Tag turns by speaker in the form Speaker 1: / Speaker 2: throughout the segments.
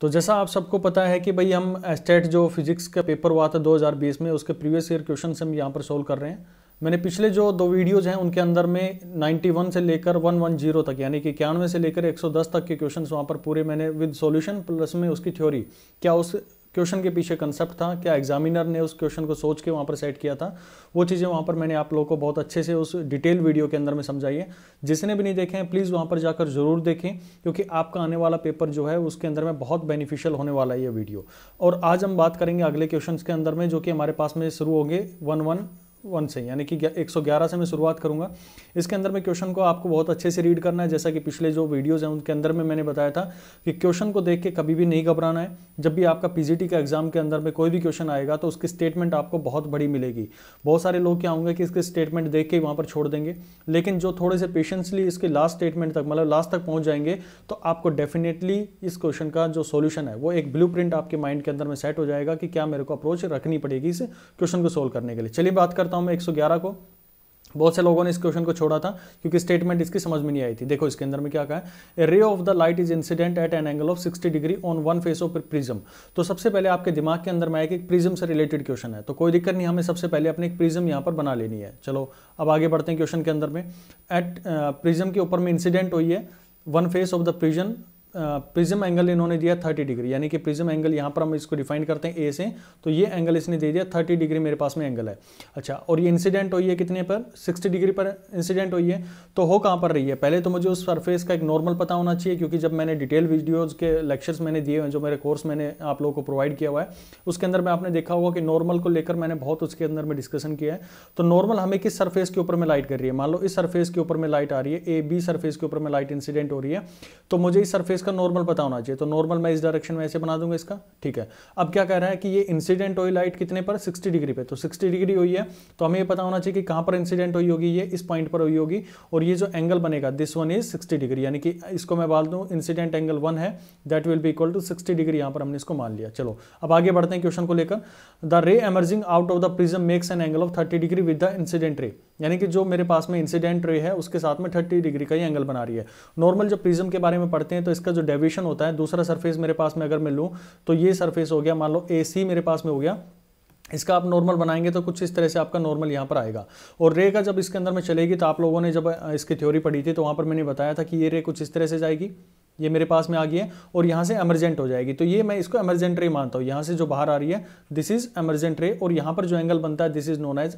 Speaker 1: तो जैसा आप सबको पता है कि भाई हम स्टेट जो फिजिक्स का पेपर हुआ था 2020 में उसके प्रीवियस ईयर क्वेश्चन हम यहाँ पर सोल्व कर रहे हैं मैंने पिछले जो दो वीडियोज हैं उनके अंदर में 91 से लेकर 110 तक यानी कि इक्यानवे से लेकर 110 तक के क्वेश्चन वहाँ पर पूरे मैंने विद सॉल्यूशन प्लस में उसकी थ्योरी क्या उस क्वेश्चन के पीछे कंसेप्ट था क्या एग्जामिनर ने उस क्वेश्चन को सोच के वहाँ पर सेट किया था वो चीज़ें वहाँ पर मैंने आप लोगों को बहुत अच्छे से उस डिटेल वीडियो के अंदर में समझाई है जिसने भी नहीं देखे हैं प्लीज़ वहाँ पर जाकर ज़रूर देखें क्योंकि आपका आने वाला पेपर जो है उसके अंदर में बहुत बेनिफिशियल होने वाला है ये वीडियो और आज हम बात करेंगे अगले क्वेश्चन के अंदर में जो कि हमारे पास में शुरू होंगे वन वन वन से यानी कि 111 से मैं शुरुआत करूंगा इसके अंदर में क्वेश्चन को आपको बहुत अच्छे से रीड करना है जैसा कि पिछले जो वीडियोज़ हैं उनके अंदर में मैंने बताया था कि क्वेश्चन को देख के कभी भी नहीं घबराना है जब भी आपका पीजीटी के एग्जाम के अंदर में कोई भी क्वेश्चन आएगा तो उसकी स्टेटमेंट आपको बहुत बड़ी मिलेगी बहुत सारे लोग क्या होंगे कि इसके स्टेटमेंट देख के वहाँ पर छोड़ देंगे लेकिन जो थोड़े से पेशेंसली इसके लास्ट स्टेटमेंट तक मतलब लास्ट तक पहुँच जाएंगे तो आपको डेफिनेटली इस क्वेश्चन का जो सोल्यूशन है वो एक ब्लू आपके माइंड के अंदर में सेट हो जाएगा कि क्या मेरे को अप्रोच रखनी पड़ेगी इस क्वेश्चन को सोल्व करने के लिए चलिए बात करते करता हूं मैं 111 को बहुत से लोगों ने इस क्वेश्चन को छोड़ा था क्योंकि स्टेटमेंट इसकी समझ में नहीं आई थी देखो इसके अंदर में क्या कहा है ray of the light is incident at an angle of 60 degree on one face of prism तो सबसे पहले आपके दिमाग के अंदर में आया कि प्रिज्म से रिलेटेड क्वेश्चन है तो कोई दिक्कत नहीं हमें सबसे पहले अपने एक प्रिज्म यहां पर बना लेनी है चलो अब आगे बढ़ते हैं क्वेश्चन के अंदर में एट प्रिज्म के ऊपर में इंसिडेंट हुई है one face of the prison prism angle इन्होंने दिया 30 डिग्री यानी कि प्रिज्म एंगल यहाँ पर हम इसको डिफाइन करते हैं ए से तो ये एंगल इसने दे दिया 30 डिग्री मेरे पास में एंगल है अच्छा और ये इंसिडेंट हुई है कितने पर 60 डिग्री पर इंसिडेंट हुई है तो हो कहाँ पर रही है पहले तो मुझे उस सरफेस का एक नॉर्मल पता होना चाहिए क्योंकि जब मैंने डिटेल वीडियोज़ के लेक्चर्स मैंने दिए हैं जो मेरे कोर्स मैंने आप लोगों को प्रोवाइड किया हुआ है उसके अंदर में आपने देखा होगा कि नॉर्मल को लेकर मैंने बहुत उसके अंदर में डिस्कशन किया है तो नॉर्मल हमें किस सर्फेस के ऊपर में लाइट कर रही है मान लो इस सर्फेस के ऊपर में लाइट आ रही है ए बी सर्फेस के ऊपर में लाइट इंसिडेंट हो रही है तो मुझे इस सरफेस इसका नॉर्मल पता होना चाहिए तो नॉर्मल मैं इस डायरेक्शन में ऐसे बना दूंगा इसका ठीक है अब क्या कह रहा है कि ये इंसिडेंट हुई लाइट कितने पर 60 डिग्री पे तो 60 डिग्री हुई है तो हमें ये पता होना चाहिए कि कहां पर इंसिडेंट हुई होगी ये इस पॉइंट पर हुई होगी और ये जो एंगल बनेगा this one is sixty degree यानी कि इसको मैं बाल दूँ इंसिडेंट एंगल वन है that will be equal to sixty degree यहाँ पर हमने इसको मान लिया चलो अब आगे बढ़ते हैं क्वेश्चन को लेकर the ray emerging out of the prism makes an angle of thirty degree with the incident ray यानी कि जो मेरे पास में इंसिडेंट रे है उसके साथ में थर्टी डिग्री का ही एंगल बना रही है नॉर्मल जब प्रिज्म के बारे में पढ़ते हैं तो इसका का जो डेविएशन होता है दूसरा सरफेस मेरे पास में अगर मैं लूँ तो ये सरफेस हो गया मान लो ए सी मेरे पास में हो गया इसका आप नॉर्मल बनाएंगे तो कुछ इस तरह से आपका नॉर्मल यहाँ पर आएगा और रे का जब इसके अंदर में चलेगी तो आप लोगों ने जब इसकी थ्योरी पढ़ी थी तो वहाँ पर मैंने बताया था कि ये रे कुछ इस तरह से जाएगी ये मेरे पास में आ गई है और यहाँ से एमरजेंट हो जाएगी तो ये मैं इसको एमरजेंट रे मानता हूँ यहाँ से जो बाहर आ रही है दिस इज़ एमरजेंट रे और यहाँ पर जो एंगल बनता है this is known as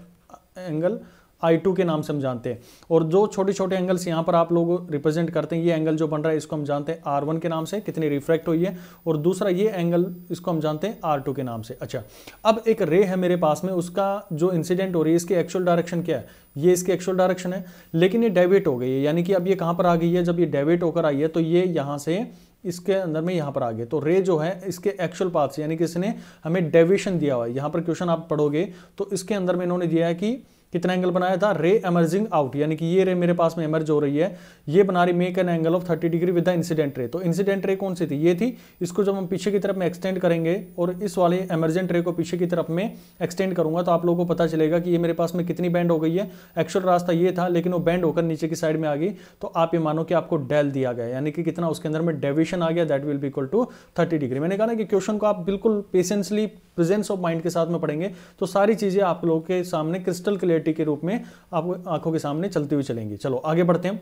Speaker 1: angle I two के नाम से हम जानते हैं और जो छोटे छोटे एंगल्स यहाँ पर आप लोग रिप्रेजेंट करते हैं ये एंगल जो बन रहा है इसको हम जानते हैं आर वन के नाम से कितनी रिफ्रैक्ट हुई है और दूसरा ये एंगल इसको हम जानते हैं आर टू के नाम से अच्छा अब एक रे है मेरे पास में उसका जो इंसिडेंट हो रही है इसकी एक्चुअल डायरेक्शन क्या है ये इसकी एक्चुअल डायरेक्शन है लेकिन ये डेविट हो गई है यानी कि अब ये कहाँ पर आ गई है जब ये डेविट होकर आई है तो ये यहाँ से इसके अंदर में यहाँ पर आ गए तो रे जो है इसके एक्चुअल पाथ से यानी कि इसने हमें डेविएशन दिया हुआ है यहाँ पर क्वेश्चन आप पढ़ोगे तो इसके अंदर में इन्होंने दिया है कि कितना एंगल बनाया था रे एमर्जिंग आउट यानी कि ये रे मेरे पास में एमर्ज हो रही है ये बना रही make an angle of 30 degree with the incident ray तो इंसिडेंट रे कौन सी थी ये थी इसको जब हम पीछे की तरफ में एक्सटेंड करेंगे और इस वाले एमर्जेंट रे को पीछे की तरफ में एक्सटेंड करूंगा तो आप लोगों को पता चलेगा कि ये मेरे पास में कितनी बैंड हो गई है एक्चुअल रास्ता ये था लेकिन वो बैंड होकर नीचे की साइड में आ गई तो आप ये मानो कि आपको डेल दिया गया यानी कि कितना उसके अंदर में डेविशन आ गया that will be equal to thirty degree मैंने कहा ना कि क्वेश्चन को आप बिल्कुल पेशेंसली प्रेजेंस ऑफ माइंड के साथ में पढ़ेंगे तो सारी चीज़ें आप लोगों के सामने क्रिस्टल क्लियर सिनेमेटिक के रूप में आप आंखों के सामने चलती हुई चलेंगी चलो आगे बढ़ते हैं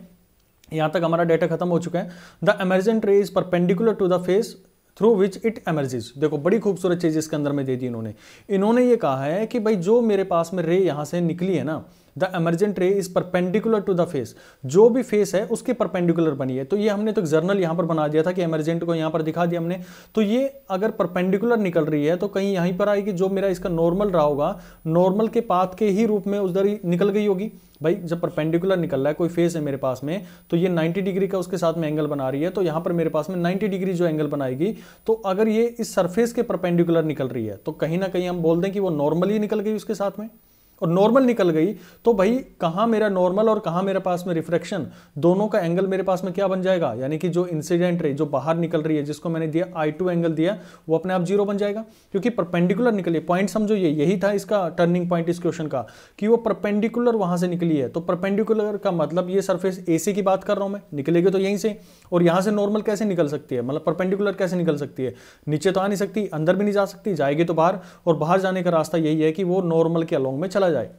Speaker 1: यहाँ तक हमारा डेटा खत्म हो चुका है the emergent ray is perpendicular to the face through which it emerges देखो बड़ी खूबसूरत चीज़ इसके अंदर में दे दी इन्होंने इन्होंने ये कहा है कि भाई जो मेरे पास में रे यहाँ से निकली है ना the emergent ray is perpendicular to the face जो भी फेस है उसके परपेंडिकुलर बनी है तो ये हमने तो जर्नल यहां पर बना दिया था कि एमरजेंट को यहां पर दिखा दिया हमने तो ये अगर परपेंडिकुलर निकल रही है तो कहीं यहीं पर आएगी जो मेरा इसका नॉर्मल रहा होगा नॉर्मल के पाथ के ही रूप में उधर ही निकल गई होगी भाई जब परपेंडिकुलर निकल रहा है कोई फेस है मेरे पास में तो ये 90 डिग्री का उसके साथ में एंगल बना रही है तो यहाँ पर मेरे पास में 90 डिग्री जो एंगल बनाएगी तो अगर ये इस सरफेस के परपेंडिकुलर निकल रही है तो कहीं ना कहीं हम बोल दें कि वो नॉर्मली निकल गई उसके साथ में और नॉर्मल निकल गई तो भाई कहाँ मेरा नॉर्मल और कहाँ मेरे पास में रिफ्रेक्शन दोनों का एंगल मेरे पास में क्या बन जाएगा यानी कि जो इंसिडेंट रे जो बाहर निकल रही है जिसको मैंने दिया आई टू एंगल दिया वो अपने आप जीरो बन जाएगा क्योंकि परपेंडिकुलर निकली पॉइंट समझो ये यही था इसका टर्निंग पॉइंट इस क्वेश्चन का कि वो परपेंडिकुलर वहां से निकली है तो परपेंडिकुलर का मतलब ये सर्फेस ए की बात कर रहा हूँ मैं निकलेगी तो यहीं से और यहाँ से नॉर्मल कैसे निकल सकती है मतलब परपेंडिकुलर कैसे निकल सकती है नीचे तो आ नहीं सकती अंदर भी नहीं जा सकती जाएगी तो बाहर और बाहर जाने का रास्ता यही है कि वो नॉर्मल के अलॉन्ग में चला जाए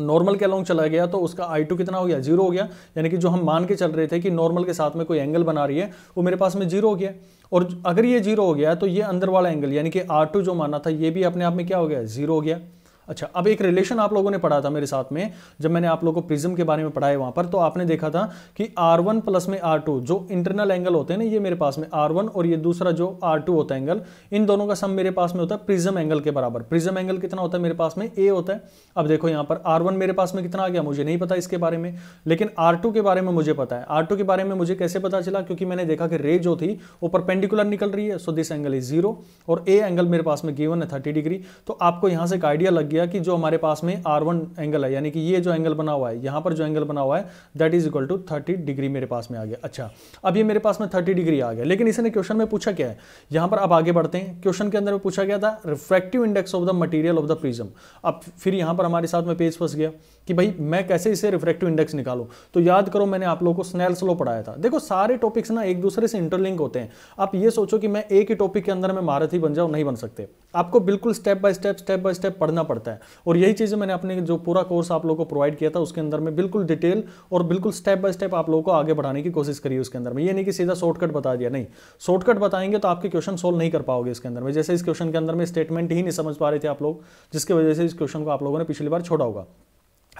Speaker 1: नॉर्मल के अलॉन्ग चला गया तो उसका आई टू कितना हो गया जीरो हो गया यानी कि जो हम मान के चल रहे थे कि नॉर्मल के साथ में कोई एंगल बना रही है वो मेरे पास में जीरो हो गया और अगर ये जीरो हो गया तो ये अंदर वाला एंगल यानी कि आर टू जो माना था ये भी अपने आप में क्या हो गया जीरो हो गया अच्छा अब एक रिलेशन आप लोगों ने पढ़ा था मेरे साथ में जब मैंने आप लोगों को प्रिज्म के बारे में पढ़ाया वहां पर तो आपने देखा था कि आर वन प्लस में आर टू जो इंटरनल एंगल होते हैं ना ये मेरे पास में आर वन और ये दूसरा जो आर टू होता है एंगल इन दोनों का सम मेरे पास में होता है प्रिज्म एंगल के बराबर प्रिज्म एंगल कितना होता है मेरे पास में ए होता है अब देखो यहाँ पर आर वन मेरे पास में कितना आ गया मुझे नहीं पता इसके बारे में लेकिन आर टू के बारे में मुझे पता है आर टू के बारे में मुझे कैसे पता चला क्योंकि मैंने देखा कि रे जो थी वो परपेंडिकुलर निकल रही है so this angle is zero और ए एंगल मेरे पास में गेवन है थर्टी डिग्री तो आपको यहाँ से एक आइडिया लग किया कि जो हमारे पास में आर वन एंगल है यानी कि ये जो एंगल बना हुआ है यहाँ पर जो एंगल बना हुआ है that is equal to thirty degree मेरे पास में आ गया अच्छा अब ये मेरे पास में थर्टी डिग्री आ गया लेकिन इसने क्वेश्चन में पूछा क्या है यहाँ पर अब आगे बढ़ते हैं क्वेश्चन के अंदर में पूछा गया था refractive index of the material of the prism अब फिर यहाँ पर हमारे साथ में पेज फंस गया कि भाई मैं कैसे इसे रिफ्रैक्टिव इंडेक्स निकालूं तो याद करो मैंने आप लोगों को स्नैल स्लो पढ़ाया था देखो सारे टॉपिक्स ना एक दूसरे से इंटरलिंक होते हैं आप ये सोचो कि मैं एक ही टॉपिक के अंदर मैं मारथी बन जाऊं नहीं बन सकते आपको बिल्कुल step by step step by step पढ़ना पड़ता है और यही चीज़ें मैंने अपने जो पूरा कोर्स आप लोगों को प्रोवाइड किया था उसके अंदर में बिल्कुल डिटेल और बिल्कुल स्टेप बाय स्टेप आप लोगों को आगे बढ़ाने की कोशिश करिए उसके अंदर में ये नहीं कि सीधा शॉर्टकट बता दिया नहीं शॉर्टकट बताएंगे तो आपके क्वेश्चन सोल्व नहीं कर पाओगे इसके अंदर में जैसे इस क्वेश्चन के अंदर में स्टेटमेंट ही नहीं समझ पा रहे थे आप लोग जिसकी वजह से इस क्वेश्चन को आप लोगों ने पिछली बार छोड़ा होगा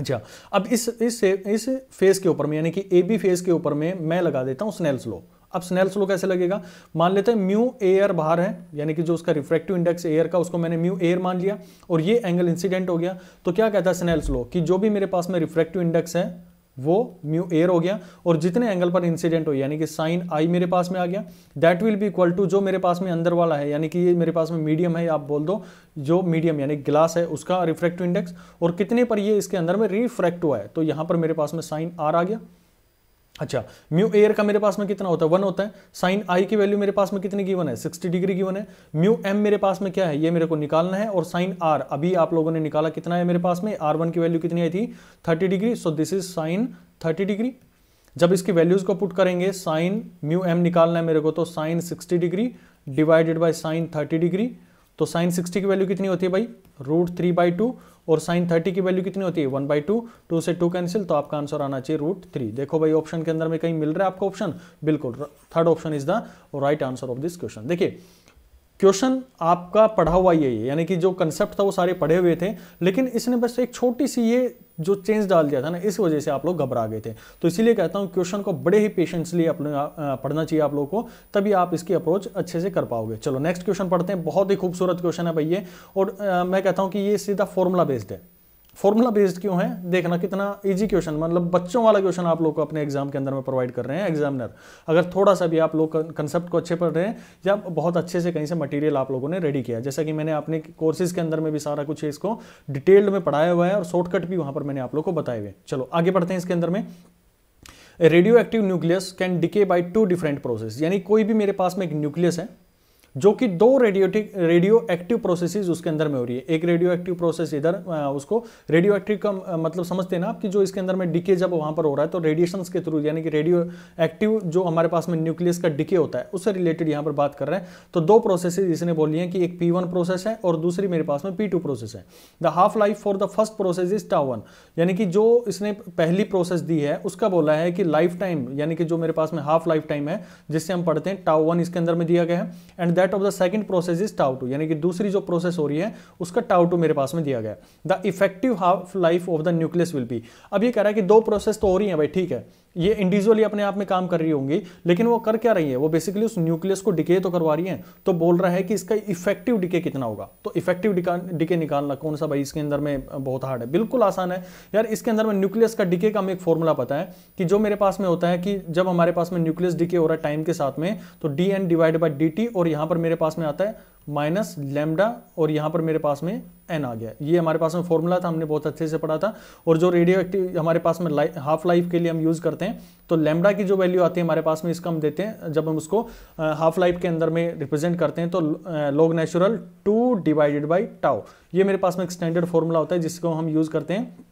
Speaker 1: अच्छा अब इस इस इस फेस के ऊपर में यानी कि ए बी फेस के ऊपर में मैं लगा देता हूँ स्नेल स्लो अब स्नेल स्लो कैसे लगेगा मान लेते हैं म्यू एयर बाहर है यानी कि जो उसका रिफ्रैक्टिव इंडेक्स एयर का उसको मैंने म्यू एयर मान लिया और ये एंगल इंसिडेंट हो गया तो क्या कहता है स्नेल स्लो कि जो भी मेरे पास में रिफ्रैक्टिव इंडेक्स है वो म्यू एयर हो गया और जितने एंगल पर इंसिडेंट हो यानी कि साइन आई मेरे पास में आ गया that will be equal to जो मेरे पास में अंदर वाला है यानी कि ये मेरे पास में मीडियम है आप बोल दो जो मीडियम यानी ग्लास है उसका रिफ्रैक्टिव इंडेक्स और कितने पर ये इसके अंदर में रिफ्रैक्ट हुआ है तो यहाँ पर मेरे पास में साइन आर आ गया अच्छा म्यू एयर का मेरे पास में कितना होता है वन होता है साइन आई की वैल्यू मेरे पास में कितनी गिवन है सिक्सटी डिग्री गिवन है म्यू एम मेरे पास में क्या है ये मेरे को निकालना है और साइन आर अभी आप लोगों ने निकाला कितना है मेरे पास में आर वन की वैल्यू कितनी आई थी thirty degree so this is sine thirty degree जब इसकी वैल्यूज को पुट करेंगे साइन म्यू एम निकालना है मेरे को तो sine sixty degree divided by sine thirty degree तो साइन सिक्सटी की वैल्यू कितनी होती है भाई रूट थ्री बाई टू और साइन थर्टी की वैल्यू कितनी होती है वन बाई टू टू तो से टू कैंसिल तो आपका आंसर आना चाहिए रूट थ्री देखो भाई ऑप्शन के अंदर में कहीं मिल रहा है आपका ऑप्शन बिल्कुल third option is the right answer of this question देखिए क्वेश्चन आपका पढ़ा हुआ है यानी कि जो कंसेप्ट था वो सारे पढ़े हुए थे लेकिन इसने बस एक छोटी सी ये जो चेंज डाल दिया था ना इस वजह से आप लोग घबरा गए थे तो इसीलिए कहता हूँ क्वेश्चन को बड़े ही पेशेंसली अपने पढ़ना चाहिए आप लोगों को तभी आप इसकी अप्रोच अच्छे से कर पाओगे चलो नेक्स्ट क्वेश्चन पढ़ते हैं बहुत ही खूबसूरत क्वेश्चन है भैया और आ, मैं कहता हूँ कि ये सीधा फॉर्मूला बेस्ड है फॉर्मूला बेस्ड क्यों है देखना कितना इजी क्वेश्चन मतलब बच्चों वाला क्वेश्चन आप लोग को अपने एग्जाम के अंदर में प्रोवाइड कर रहे हैं एग्जामिनर अगर थोड़ा सा भी आप लोग कंसेप्ट को अच्छे पढ़ रहे हैं या बहुत अच्छे से कहीं से मटेरियल आप लोगों ने रेडी किया जैसा कि मैंने अपने कोर्सेज के अंदर में भी सारा कुछ इसको डिटेल्ड में पढ़ाया हुआ है और शॉर्टकट भी वहां पर मैंने आप लोग को बताए हुए चलो आगे बढ़ते हैं इसके अंदर में radioactive nucleus can decay by two different process यानी कोई भी मेरे पास में एक न्यूक्लियस है जो कि दो रेडियोटिक रेडियो एक्टिव प्रोसेस उसके अंदर में हो रही है एक रेडियो एक्टिव प्रोसेस इधर उसको रेडियो एक्टिव का मतलब समझते हैं ना कि जो इसके अंदर में डिके जब वहां पर हो रहा है तो रेडिएशन के थ्रू यानी कि रेडियो एक्टिव जो हमारे पास में न्यूक्लियस का डिके होता है उससे रिलेटेड यहां पर बात कर रहे हैं तो दो प्रोसेस इसने बोली है कि एक पी प्रोसेस है और दूसरी मेरे पास में पी प्रोसेस है the half life for the first process is tau one यानी कि जो इसने पहली प्रोसेस दी है उसका बोला है कि लाइफ टाइम यानी कि जो मेरे पास में हाफ लाइफ टाइम है जिससे हम पढ़ते हैं वन इसके अंदर में दिया गया है and that of the second process is tau two यानी कि दूसरी जो प्रोसेस हो रही है उसका टाउ टू मेरे पास में दिया गया the effective half life of the nucleus will be अब ये कह रहा है कि दो प्रोसेस तो हो रही है भाई ठीक है ये इंडिविजुअली अपने आप में काम कर रही होंगी लेकिन वो कर क्या रही है वो बेसिकली उस न्यूक्लियस को डिके तो करवा रही है तो बोल रहा है कि इसका इफेक्टिव डिके कितना होगा तो इफेक्टिव डिके निकालना कौन सा भाई इसके अंदर में बहुत हार्ड है बिल्कुल आसान है यार इसके अंदर में न्यूक्लियस का डिके का हमें एक फॉर्मूला पता है कि जो मेरे पास में होता है कि जब हमारे पास में न्यूक्लियस डिके हो रहा है टाइम के साथ में तो D N divide by D और यहां पर मेरे पास में आता है माइनस लेमडा और यहाँ पर मेरे पास में एन आ गया ये हमारे पास में फॉर्मूला था हमने बहुत अच्छे से पढ़ा था और जो रेडियो एक्टिव हमारे पास में लाइफ हाफ लाइफ के लिए हम यूज़ करते हैं तो लेमडा की जो वैल्यू आती है हमारे पास में इसका हम देते हैं जब हम उसको हाफ लाइफ के अंदर में रिप्रेजेंट करते हैं तो log natural two divided by tau ये मेरे पास में एक स्टैंडर्ड फॉर्मूला होता है जिसको हम यूज़ करते हैं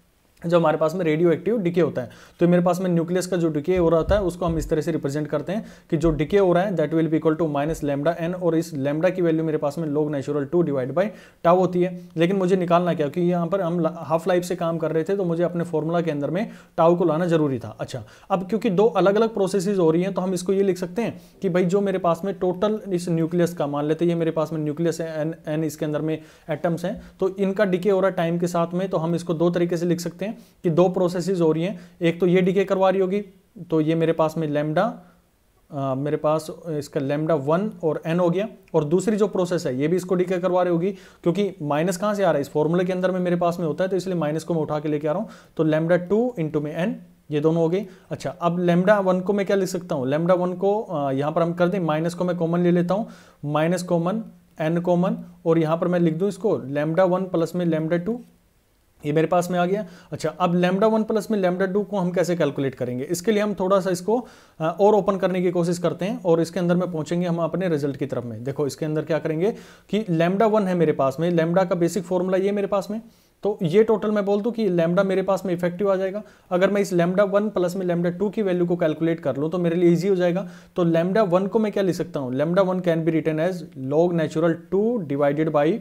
Speaker 1: जो हमारे पास में रेडियो एक्टिव डिके होता है तो मेरे पास में न्यूक्लियस का जो डिके हो रहा है उसको हम इस तरह से रिप्रेजेंट करते हैं कि जो डिके हो रहा है that will be equal to minus lambda N और इस लेमडा की वैल्यू मेरे पास में log natural two divide by tau होती है लेकिन मुझे निकालना क्या क्योंकि यहाँ पर हम हाफ लाइफ से काम कर रहे थे तो मुझे अपने फॉर्मूला के अंदर में टाव को लाना जरूरी था अच्छा अब क्योंकि दो अलग अलग प्रोसेस हो रही हैं तो हम इसको ये लिख सकते हैं कि भाई जो मेरे पास में टोटल इस न्यूक्लियस का मान लेते हैं ये मेरे पास में न्यूक्लियस है एन एन इसके अंदर में एटम्स हैं तो इनका डिके हो रहा है टाइम के साथ में तो हम इसको दो तरीके से लिख सकते हैं हैं कि दो प्रोसेसेस हो रही हैं एक तो ये डिके करवा रही होगी तो ये मेरे पास में लेमडा आ, मेरे पास इसका लेमडा वन और एन हो गया और दूसरी जो प्रोसेस है ये भी इसको डिके करवा रही होगी क्योंकि माइनस कहाँ से आ रहा है इस फॉर्मूले के अंदर में मेरे पास में होता है तो इसलिए माइनस को मैं उठा के लेके आ रहा हूँ तो लेमडा टू इंटू में एन ये दोनों हो गई अच्छा अब लेमडा वन को मैं क्या लिख सकता हूँ लेमडा वन को यहाँ पर हम कर दें माइनस को मैं कॉमन ले लेता हूँ माइनस कॉमन एन कॉमन और यहाँ पर मैं लिख दूँ इसको लेमडा वन प्लस में लेमडा टू ये मेरे पास में आ गया अच्छा अब लेमडा वन प्लस में लेमडा टू को हम कैसे कैलकुलेट करेंगे इसके लिए हम थोड़ा सा इसको और ओपन करने की कोशिश करते हैं और इसके अंदर में पहुंचेंगे हम अपने रिजल्ट की तरफ में देखो इसके अंदर क्या करेंगे कि लेमडा वन है मेरे पास में लेमडा का बेसिक फॉर्मूला ये मेरे पास में तो ये टोटल मैं बोल दूँ कि लेमडा मेरे पास में इफेक्टिव आ जाएगा अगर मैं इस लेमडा वन प्लस में लेमडा टू की वैल्यू को कैलकुलेट कर लूँ तो मेरे लिए ईजी हो जाएगा तो लेमडा वन को मैं क्या लिख सकता हूँ lambda one can be written as log natural two divided by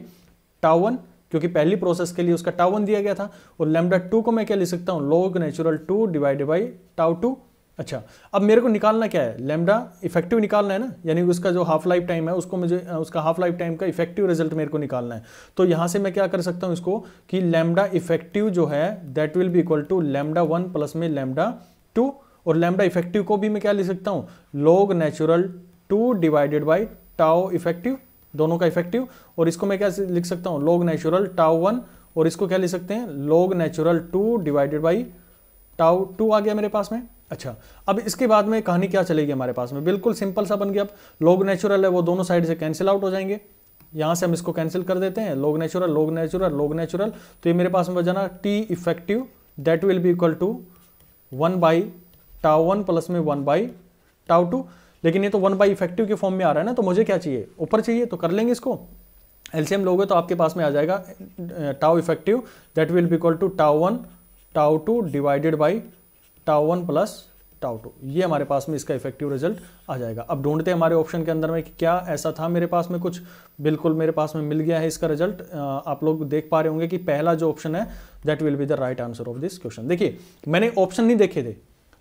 Speaker 1: tau one क्योंकि पहली प्रोसेस के लिए उसका टाउ वन दिया गया था और लेमडा टू को मैं क्या लिख सकता हूँ log natural two divided by tau two अच्छा अब मेरे को निकालना क्या है लेमडा इफेक्टिव निकालना है ना यानी उसका जो हाफ लाइफ टाइम है उसको मुझे उसका हाफ लाइफ टाइम का इफेक्टिव रिजल्ट मेरे को निकालना है तो यहां से मैं क्या कर सकता हूँ इसको कि लेमडा इफेक्टिव जो है that will be equal to lambda one plus में लेमडा टू और लेमडा इफेक्टिव को भी मैं क्या लिख सकता हूँ log natural two divided by tau effective दोनों का इफेक्टिव और इसको मैं क्या लिख सकता हूँ लॉग नेचुरल टाव वन और इसको क्या लिख सकते हैं log natural two divided by tau two आ गया मेरे पास में अच्छा अब इसके बाद में कहानी क्या चलेगी हमारे पास में बिल्कुल सिंपल सा बन गया अब लॉग नेचुरल है वो दोनों साइड से कैंसिल आउट हो जाएंगे यहाँ से हम इसको कैंसिल कर देते हैं log natural log natural log natural तो ये मेरे पास में बजाना T effective that will be equal to one by tau one plus में वन बाई टाव टू लेकिन ये तो वन बाई इफेक्टिव के फॉर्म में आ रहा है ना तो मुझे क्या चाहिए ऊपर चाहिए तो कर लेंगे इसको एलसीएम लोगे तो आपके पास में आ जाएगा tau effective that will be equal to tau one tau two divided by tau one plus tau two ये हमारे पास में इसका इफेक्टिव रिजल्ट आ जाएगा अब ढूंढते हैं हमारे ऑप्शन के अंदर में कि क्या ऐसा था मेरे पास में कुछ बिल्कुल मेरे पास में मिल गया है इसका रिजल्ट आप लोग देख पा रहे होंगे कि पहला जो ऑप्शन है that will be the right answer of this question देखिए मैंने ऑप्शन नहीं देखे थे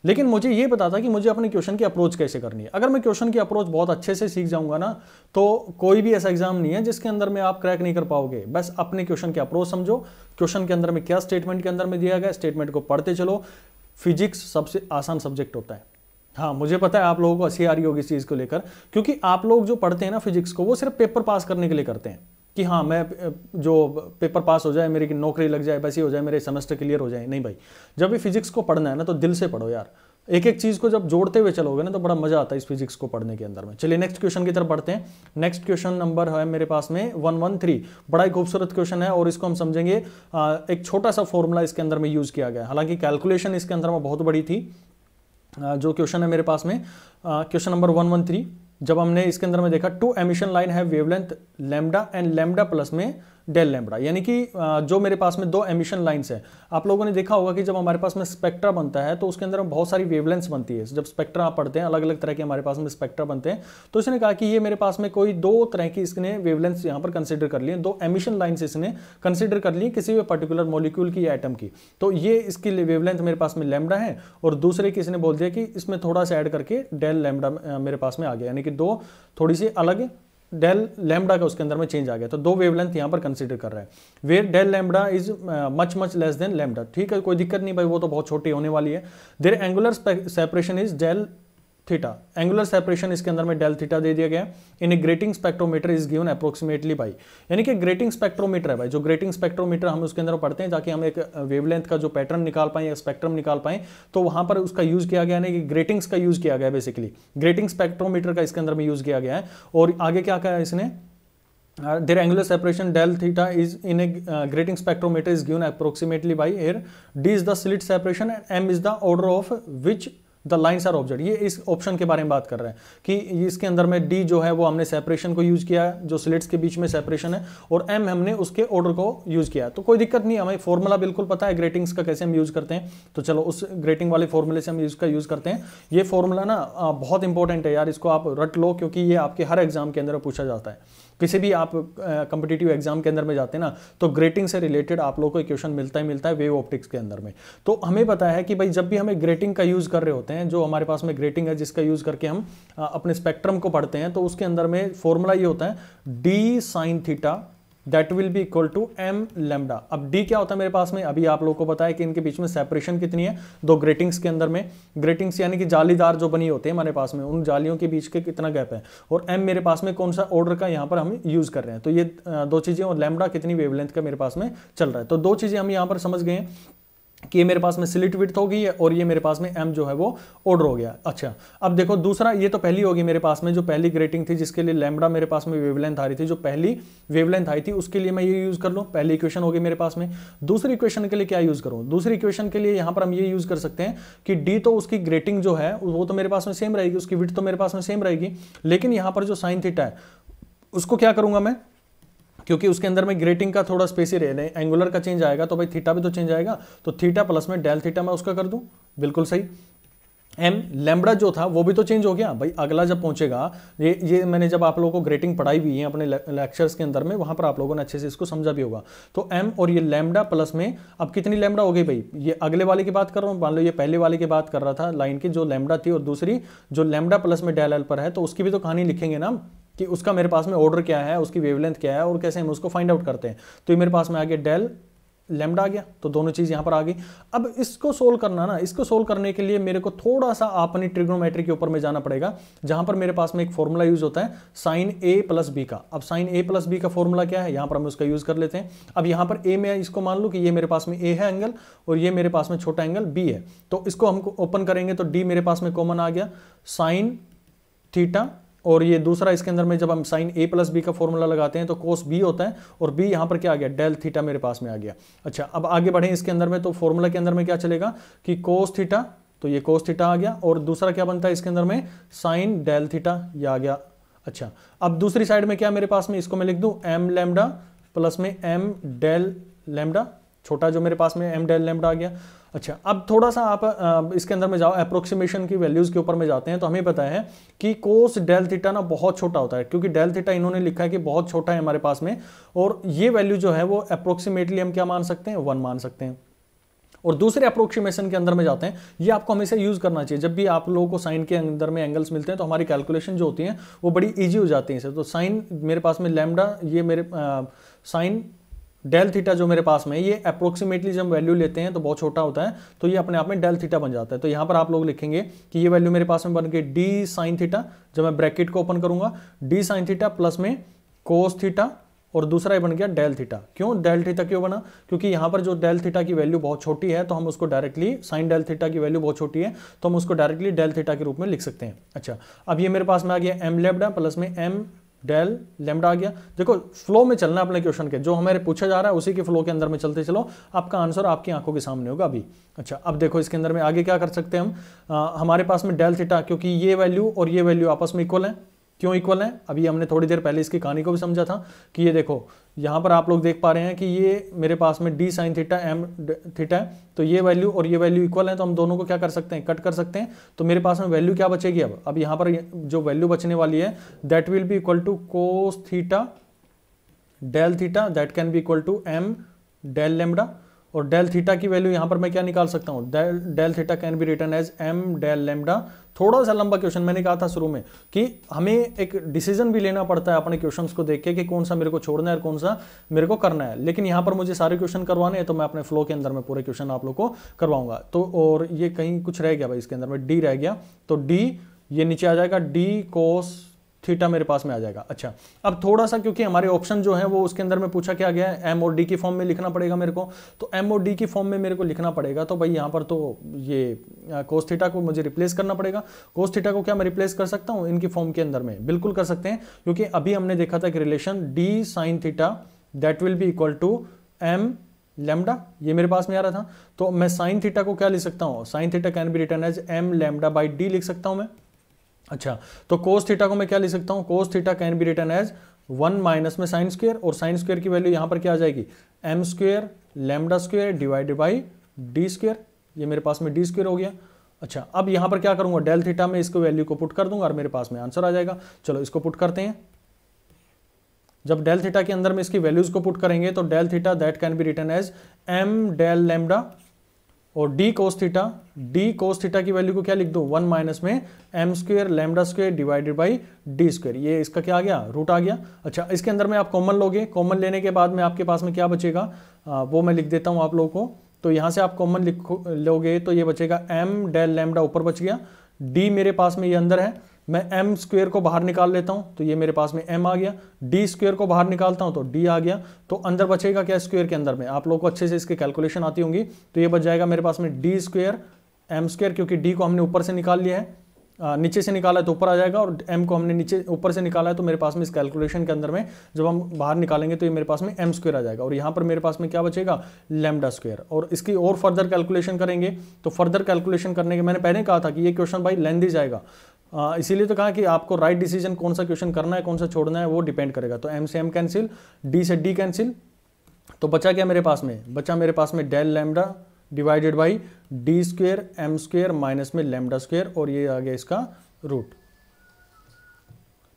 Speaker 1: लेकिन मुझे ये पता था कि मुझे अपने क्वेश्चन की अप्रोच कैसे करनी है अगर मैं क्वेश्चन की अप्रोच बहुत अच्छे से सीख जाऊंगा ना तो कोई भी ऐसा एग्जाम नहीं है जिसके अंदर में आप क्रैक नहीं कर पाओगे बस अपने क्वेश्चन की अप्रोच समझो क्वेश्चन के अंदर में क्या स्टेटमेंट के अंदर में दिया गया स्टेटमेंट को पढ़ते चलो फिजिक्स सबसे आसान सब्जेक्ट होता है हाँ मुझे पता है आप लोगों को हसी आ रही होगी इस चीज़ को लेकर क्योंकि आप लोग जो पढ़ते हैं ना फिजिक्स को वो सिर्फ पेपर पास करने के लिए करते हैं कि हाँ मैं जो पेपर पास हो जाए मेरी नौकरी लग जाए बस हो जाए मेरे सेमेस्टर क्लियर हो जाए नहीं भाई जब भी फिजिक्स को पढ़ना है ना तो दिल से पढ़ो यार एक एक चीज़ को जब जोड़ते हुए चलोगे ना तो बड़ा मजा आता है इस फिजिक्स को पढ़ने के अंदर में चलिए नेक्स्ट क्वेश्चन की तरफ बढ़ते हैं नेक्स्ट क्वेश्चन नंबर है मेरे पास में वन वन थ्री बड़ा ही खूबसूरत क्वेश्चन है और इसको हम समझेंगे एक छोटा सा फॉर्मूला इसके अंदर में यूज़ किया गया हालांकि कैलकुलेशन इसके अंदर में बहुत बड़ी थी जो क्वेश्चन है मेरे पास में question number one one three जब हमने इसके अंदर में देखा टू एमिशन लाइन है wavelength lambda and lambda plus में डेल लेमड़ा यानी कि जो मेरे पास में दो एमिशन लाइन्स है आप लोगों ने देखा होगा कि जब हमारे पास में स्पेक्ट्रा बनता है तो उसके अंदर बहुत सारी वेवलेंस बनती है जब स्पेक्ट्रा आप पढ़ते हैं अलग अलग तरह के हमारे पास में स्पेक्ट्रा बनते हैं तो इसने कहा कि ये मेरे पास में कोई दो तरह की इसने वेवलेंस यहाँ पर कंसिडर कर लिए दो एमिशन लाइन्स इसने कंसिडर कर ली किसी भी पर्टिकुलर मोलिक्यूल की आइटम की तो ये इसकी वेवलेंथ मेरे पास में लेमडा है और दूसरे की इसने बोल दिया कि इसमें थोड़ा सा ऐड करके डेल लेमडा मेरे पास में आ गया यानी कि दो थोड़ी सी अलग डेल लेमडा का उसके अंदर में चेंज आ गया तो दो वेवलेंथ यहाँ पर कंसिडर कर रहा है where del lambda is much much less than lambda ठीक है कोई दिक्कत नहीं भाई वो तो बहुत छोटी होने वाली है there angular separation is del theta angular separation इसके अंदर में डेल थीटा दे दिया गया in a grating spectrometer is given approximately by यानी कि ग्रेटिंग स्पेक्ट्रोमीटर है भाई जो ग्रेटिंग स्पेक्ट्रोमीटर हम उसके अंदर पढ़ते हैं ताकि हम एक वेवलेंथ का जो पैटर्न निकाल पाए या स्पेक्ट्रम निकाल पाए तो वहां पर उसका यूज किया गया यानी कि ग्रेटिंग्स का यूज किया गया बेसिकली ग्रेटिंग स्पेक्ट्रोमीटर का इसके अंदर में यूज किया गया है और आगे क्या कहा इसने there angular separation del theta is in a grating spectrometer is given approximately by where D is the slit separation and M is the order of which the lines are object ये इस option के बारे में बात कर रहे हैं कि इसके अंदर में डी जो है वो हमने सेपरेशन को यूज किया है जो स्लेट्स के बीच में सेपरेशन है और एम हमने उसके ऑर्डर को यूज किया तो कोई दिक्कत नहीं हमें फॉर्मूला बिल्कुल पता है ग्रेटिंग्स का कैसे हम यूज करते हैं तो चलो उस ग्रेटिंग वाले फॉर्मूले से हम इसका यूज करते हैं ये फॉर्मूला ना बहुत इंपॉर्टेंट है यार इसको आप रट लो क्योंकि ये आपके हर एग्जाम के अंदर पूछा जाता है किसी भी आप कंपिटेटिव एग्जाम के अंदर में जाते हैं ना तो ग्रेटिंग से रिलेटेड आप लोग को इक्वेशन मिलता ही मिलता है वेव ऑप्टिक्स के अंदर में तो हमें पता है कि भाई जब भी हमें ग्रेटिंग का यूज़ कर रहे होते हैं जो हमारे पास में ग्रेटिंग है जिसका यूज़ करके हम अपने स्पेक्ट्रम को पढ़ते हैं तो उसके अंदर में फॉर्मूला ये होता है D sine theta that will be equal to M lambda अब डी क्या होता है मेरे पास में अभी आप लोगों को पता है कि इनके बीच में सेपरेशन कितनी है दो ग्रेटिंग्स के अंदर में ग्रेटिंग्स यानी कि जालीदार जो बनी होते हैं हमारे पास में उन जालियों के बीच के कितना गैप है और एम मेरे पास में कौन सा ऑर्डर का यहाँ पर हम यूज कर रहे हैं तो ये दो चीज़ें और लेमडा कितनी वेवलेंथ का मेरे पास में चल रहा है तो दो चीज़ें हम यहाँ पर समझ गए हैं कि ये मेरे पास में स्लिट विथ होगी और ये मेरे पास में एम जो है वो ऑर्डर हो गया अच्छा अब देखो दूसरा ये तो पहली होगी मेरे पास में जो पहली ग्रेटिंग थी जिसके लिए लैमडा मेरे पास में वेवलेंथ आ रही थी जो पहली वेवलेंथ आई थी उसके लिए मैं ये यूज़ कर लूँ पहली इक्वेशन होगी मेरे पास में दूसरी इक्वेशन के लिए क्या यूज़ करूँ दूसरी इक्वेशन के लिए यहाँ पर हम ये यूज़ कर सकते हैं कि डी तो उसकी ग्रेटिंग जो है वो तो मेरे पास में सेम रहेगी उसकी विथ तो मेरे पास में सेम रहेगी लेकिन यहाँ पर जो साइन थीटा है उसको क्या करूँगा मैं क्योंकि उसके अंदर में ग्रेटिंग का थोड़ा स्पेस ही रहे एंगुलर का चेंज आएगा तो भाई थीटा भी तो चेंज आएगा तो थीटा प्लस में डेल थीटा मैं उसका कर दूं बिल्कुल सही एम लेमड़ा जो था वो भी तो चेंज हो गया भाई अगला जब पहुंचेगा ये ये मैंने जब आप लोगों को ग्रेटिंग पढ़ाई भी है अपने लेक्चर्स के अंदर में वहां पर आप लोगों ने अच्छे से इसको समझा भी होगा तो एम और ये लेमडा प्लस में अब कितनी लेमडा हो गई भाई ये अगले वाले की बात कर रहा हूँ मान लो ये पहले वाले की बात कर रहा था लाइन की जो लेमडा थी और दूसरी जो लेमडा प्लस में डेल पर है तो उसकी भी तो कहानी लिखेंगे ना कि उसका मेरे पास में ऑर्डर क्या है उसकी वेवलेंथ क्या है और कैसे हम उसको फाइंड आउट करते हैं तो ये मेरे पास में आगे डेल लेमडा आ गया तो दोनों चीज़ यहाँ पर आ गई अब इसको सोल्व करना ना इसको सोल्व करने के लिए मेरे को थोड़ा सा आपने ट्रिग्नोमेट्री के ऊपर में जाना पड़ेगा जहाँ पर मेरे पास में एक फॉर्मूला यूज होता है साइन ए प्लस बी का अब साइन ए प्लस बी का फॉर्मूला क्या है यहाँ पर हम उसका यूज़ कर लेते हैं अब यहाँ पर ए में इसको मान लो कि ये मेरे पास में ए है एंगल और ये मेरे पास में छोटा एंगल बी है तो इसको हम ओपन करेंगे तो डी मेरे पास में कॉमन आ गया साइन थीटा और ये दूसरा इसके अंदर में जब हम साइन ए प्लस बी का फॉर्मूला लगाते हैं तो कोस बी होता है और बी यहां पर क्या आ गया डेल थीटा मेरे पास में आ गया अच्छा अब आगे बढ़े इसके अंदर में तो फॉर्मूला के अंदर में क्या चलेगा कि कोस थीटा तो ये कोस थीटा आ गया और दूसरा क्या बनता है इसके अंदर में साइन डेल थीटा ये आ गया अच्छा अब दूसरी साइड में क्या मेरे पास में इसको मैं लिख दू एम लेमडा प्लस में एम डेल लेमडा छोटा जो मेरे पास में एम डेल लेमडा आ गया अच्छा अब थोड़ा सा आप इसके अंदर में जाओ अप्रोक्सीमेशन की वैल्यूज़ के ऊपर में जाते हैं तो हमें पता है कि कोस डेल थीटा ना बहुत छोटा होता है क्योंकि डेल थीटा इन्होंने लिखा है कि बहुत छोटा है हमारे पास में और ये वैल्यू जो है वो अप्रोक्सीमेटली हम क्या मान सकते हैं वन मान सकते हैं और दूसरे अप्रोक्सीमेशन के अंदर में जाते हैं ये आपको हमेशा यूज़ करना चाहिए जब भी आप लोगों को साइन के अंदर में एंगल्स मिलते हैं तो हमारी कैलकुलेशन जो होती है वो बड़ी ईजी हो जाती है इसे तो साइन मेरे पास में लेमडा ये मेरे साइन डेल थीटा जो मेरे पास में ये अप्रोक्सीमेटली जब वैल्यू लेते हैं तो बहुत छोटा होता है तो ये अपने आप में डेल थीटा बन जाता है तो यहाँ पर आप लोग लिखेंगे कि ये वैल्यू मेरे पास में बन गई डी साइन थीटा जब मैं ब्रैकेट को ओपन करूंगा डी साइन थीटा प्लस में कोस थीटा और दूसरा ये बन गया डेल थीटा क्यों डेल थीटा क्यों बना क्योंकि यहाँ पर जो डेल थीटा की वैल्यू बहुत छोटी है तो हम उसको डायरेक्टली साइन डेल थीटा की वैल्यू बहुत छोटी है तो हम उसको डायरेक्टली डेल थीटा के रूप में लिख सकते हैं अच्छा अब ये मेरे पास में आ गया एम लेबडा प्लस में एम डेल लेमडा आ गया देखो फ्लो में चलना अपने क्वेश्चन के जो हमारे पूछा जा रहा है उसी के फ्लो के अंदर में चलते चलो आपका आंसर आपकी आंखों के सामने होगा अभी अच्छा अब देखो इसके अंदर में आगे क्या कर सकते हैं हम आ, हमारे पास में डेल थीटा क्योंकि ये वैल्यू और ये वैल्यू आपस में इक्वल है क्यों इक्वल है अभी हमने थोड़ी देर पहले इसकी कहानी को भी समझा था कि ये देखो यहाँ पर आप लोग देख पा रहे हैं कि ये मेरे पास में D sine theta M theta है तो ये वैल्यू और ये वैल्यू इक्वल है तो हम दोनों को क्या कर सकते हैं कट कर सकते हैं तो मेरे पास में वैल्यू क्या बचेगी अब अब यहाँ पर जो वैल्यू बचने वाली है that will be equal to cos theta del theta that can be equal to M del lambda और डेल थीटा की वैल्यू यहाँ पर मैं क्या निकाल सकता हूँ del del theta can be written as M del lambda थोड़ा सा लंबा क्वेश्चन मैंने कहा था शुरू में कि हमें एक डिसीजन भी लेना पड़ता है अपने क्वेश्चन को देख के कि कौन सा मेरे को छोड़ना है और कौन सा मेरे को करना है लेकिन यहाँ पर मुझे सारे क्वेश्चन करवाने हैं तो मैं अपने फ्लो के अंदर में पूरे क्वेश्चन आप लोग को करवाऊंगा तो और ये कहीं कुछ रह गया भाई इसके अंदर में डी रह गया तो डी ये नीचे आ जाएगा डी कोस थीटा मेरे पास में आ जाएगा अच्छा अब थोड़ा सा क्योंकि हमारे ऑप्शन जो है वो उसके अंदर में पूछा क्या गया है एम और डी की फॉर्म में लिखना पड़ेगा मेरे को तो एम और डी की फॉर्म में मेरे को लिखना पड़ेगा तो भाई यहाँ पर तो ये कोस थीटा को मुझे रिप्लेस करना पड़ेगा कोस थीटा को क्या मैं रिप्लेस कर सकता हूँ इनकी फॉर्म के अंदर में बिल्कुल कर सकते हैं क्योंकि अभी हमने देखा था कि relation D sine theta that will be equal to M lambda ये मेरे पास में आ रहा था तो मैं साइन थीटा को क्या लिख सकता हूँ sine theta can be written as M lambda by D लिख सकता हूँ मैं अच्छा तो कोस थीटा को मैं क्या लिख सकता हूँ cos theta can be written as one minus में साइन स्क्वेयर और साइन स्क्वेयर की वैल्यू यहाँ पर क्या आ जाएगी M square lambda square divided by D square ये मेरे पास में डी स्क्वेयर हो गया अच्छा अब यहाँ पर क्या करूँगा डेल थीटा में इसको वैल्यू को पुट कर दूंगा और मेरे पास में आंसर आ जाएगा चलो इसको पुट करते हैं जब डेल थीटा के अंदर में इसकी वैल्यूज को पुट करेंगे तो del theta that can be written as M del lambda और D cos theta D cos theta की वैल्यू को क्या लिख दो वन माइनस में M square lambda square divided by D square ये इसका क्या आ गया रूट आ गया अच्छा इसके अंदर में आप कॉमन लोगे कॉमन लेने के बाद में आपके पास में क्या बचेगा आ, वो मैं लिख देता हूँ आप लोगों को तो यहाँ से आप कॉमन लिखो लोगे तो ये बचेगा एम डेल लेमडा ऊपर बच गया डी मेरे पास में ये अंदर है मैं एम स्क्वेयर को बाहर निकाल लेता हूं तो ये मेरे पास में एम आ गया डी स्क्वेयर को बाहर निकालता हूं तो डी आ गया तो अंदर बचेगा क्या स्क्वेयर के अंदर में आप लोगों को अच्छे से इसकी कैलकुलेशन आती होंगी तो ये बच जाएगा मेरे पास में डी स्क्वेयर एम स्क्वेयर क्योंकि डी को हमने ऊपर से निकाल लिया है नीचे से निकाला है तो ऊपर आ जाएगा और एम को हमने नीचे ऊपर से निकाला है तो मेरे पास में इस कैलकुलेशन के अंदर में जब हम बाहर निकालेंगे तो ये मेरे पास में एम स्क्वेयर आ जाएगा और यहाँ पर मेरे पास में क्या बचेगा लेमडा स्क्वेयर और इसकी और फर्दर कैलकुलेशन करेंगे तो फर्दर कैलकुलेशन करने के मैंने पहले कहा था कि ये क्वेश्चन भाई लेंदी जाएगा इसीलिए तो कहा कि आपको राइट right डिसीजन कौन सा क्वेश्चन करना है कौन सा छोड़ना है वो डिपेंड करेगा तो एम से एम कैंसिल डी से डी कैंसिल तो बचा क्या मेरे पास में बचा मेरे पास में del lambda divided by D square M square minus में लेमडा स्क्वेयर और ये आ गया इसका रूट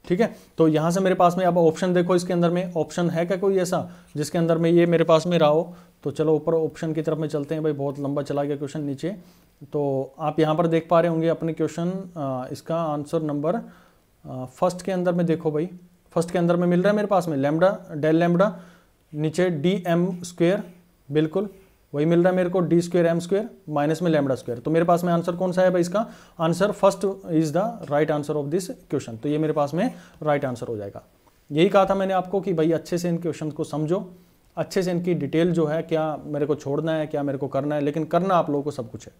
Speaker 1: ठीक है तो यहां से मेरे पास में अब ऑप्शन देखो इसके अंदर में ऑप्शन है क्या कोई ऐसा जिसके अंदर में ये मेरे पास में रहा हो तो चलो ऊपर ऑप्शन की तरफ में चलते हैं भाई बहुत लंबा चला गया क्वेश्चन नीचे तो आप यहाँ पर देख पा रहे होंगे अपने क्वेश्चन इसका आंसर नंबर फर्स्ट के अंदर में देखो भाई फर्स्ट के अंदर में मिल रहा है मेरे पास में लेमडा डेल लेमडा नीचे डी एम स्क्वेयर बिल्कुल वही मिल रहा है मेरे को D square M square minus में लेमडा स्क्वेयर तो मेरे पास में आंसर कौन सा है भाई इसका answer first is the right answer of this question तो ये मेरे पास में राइट right आंसर हो जाएगा यही कहा था मैंने आपको कि भाई अच्छे से इन क्वेश्चन को समझो अच्छे से इनकी डिटेल जो है क्या मेरे को छोड़ना है क्या मेरे को करना है लेकिन करना आप लोगों को सब कुछ है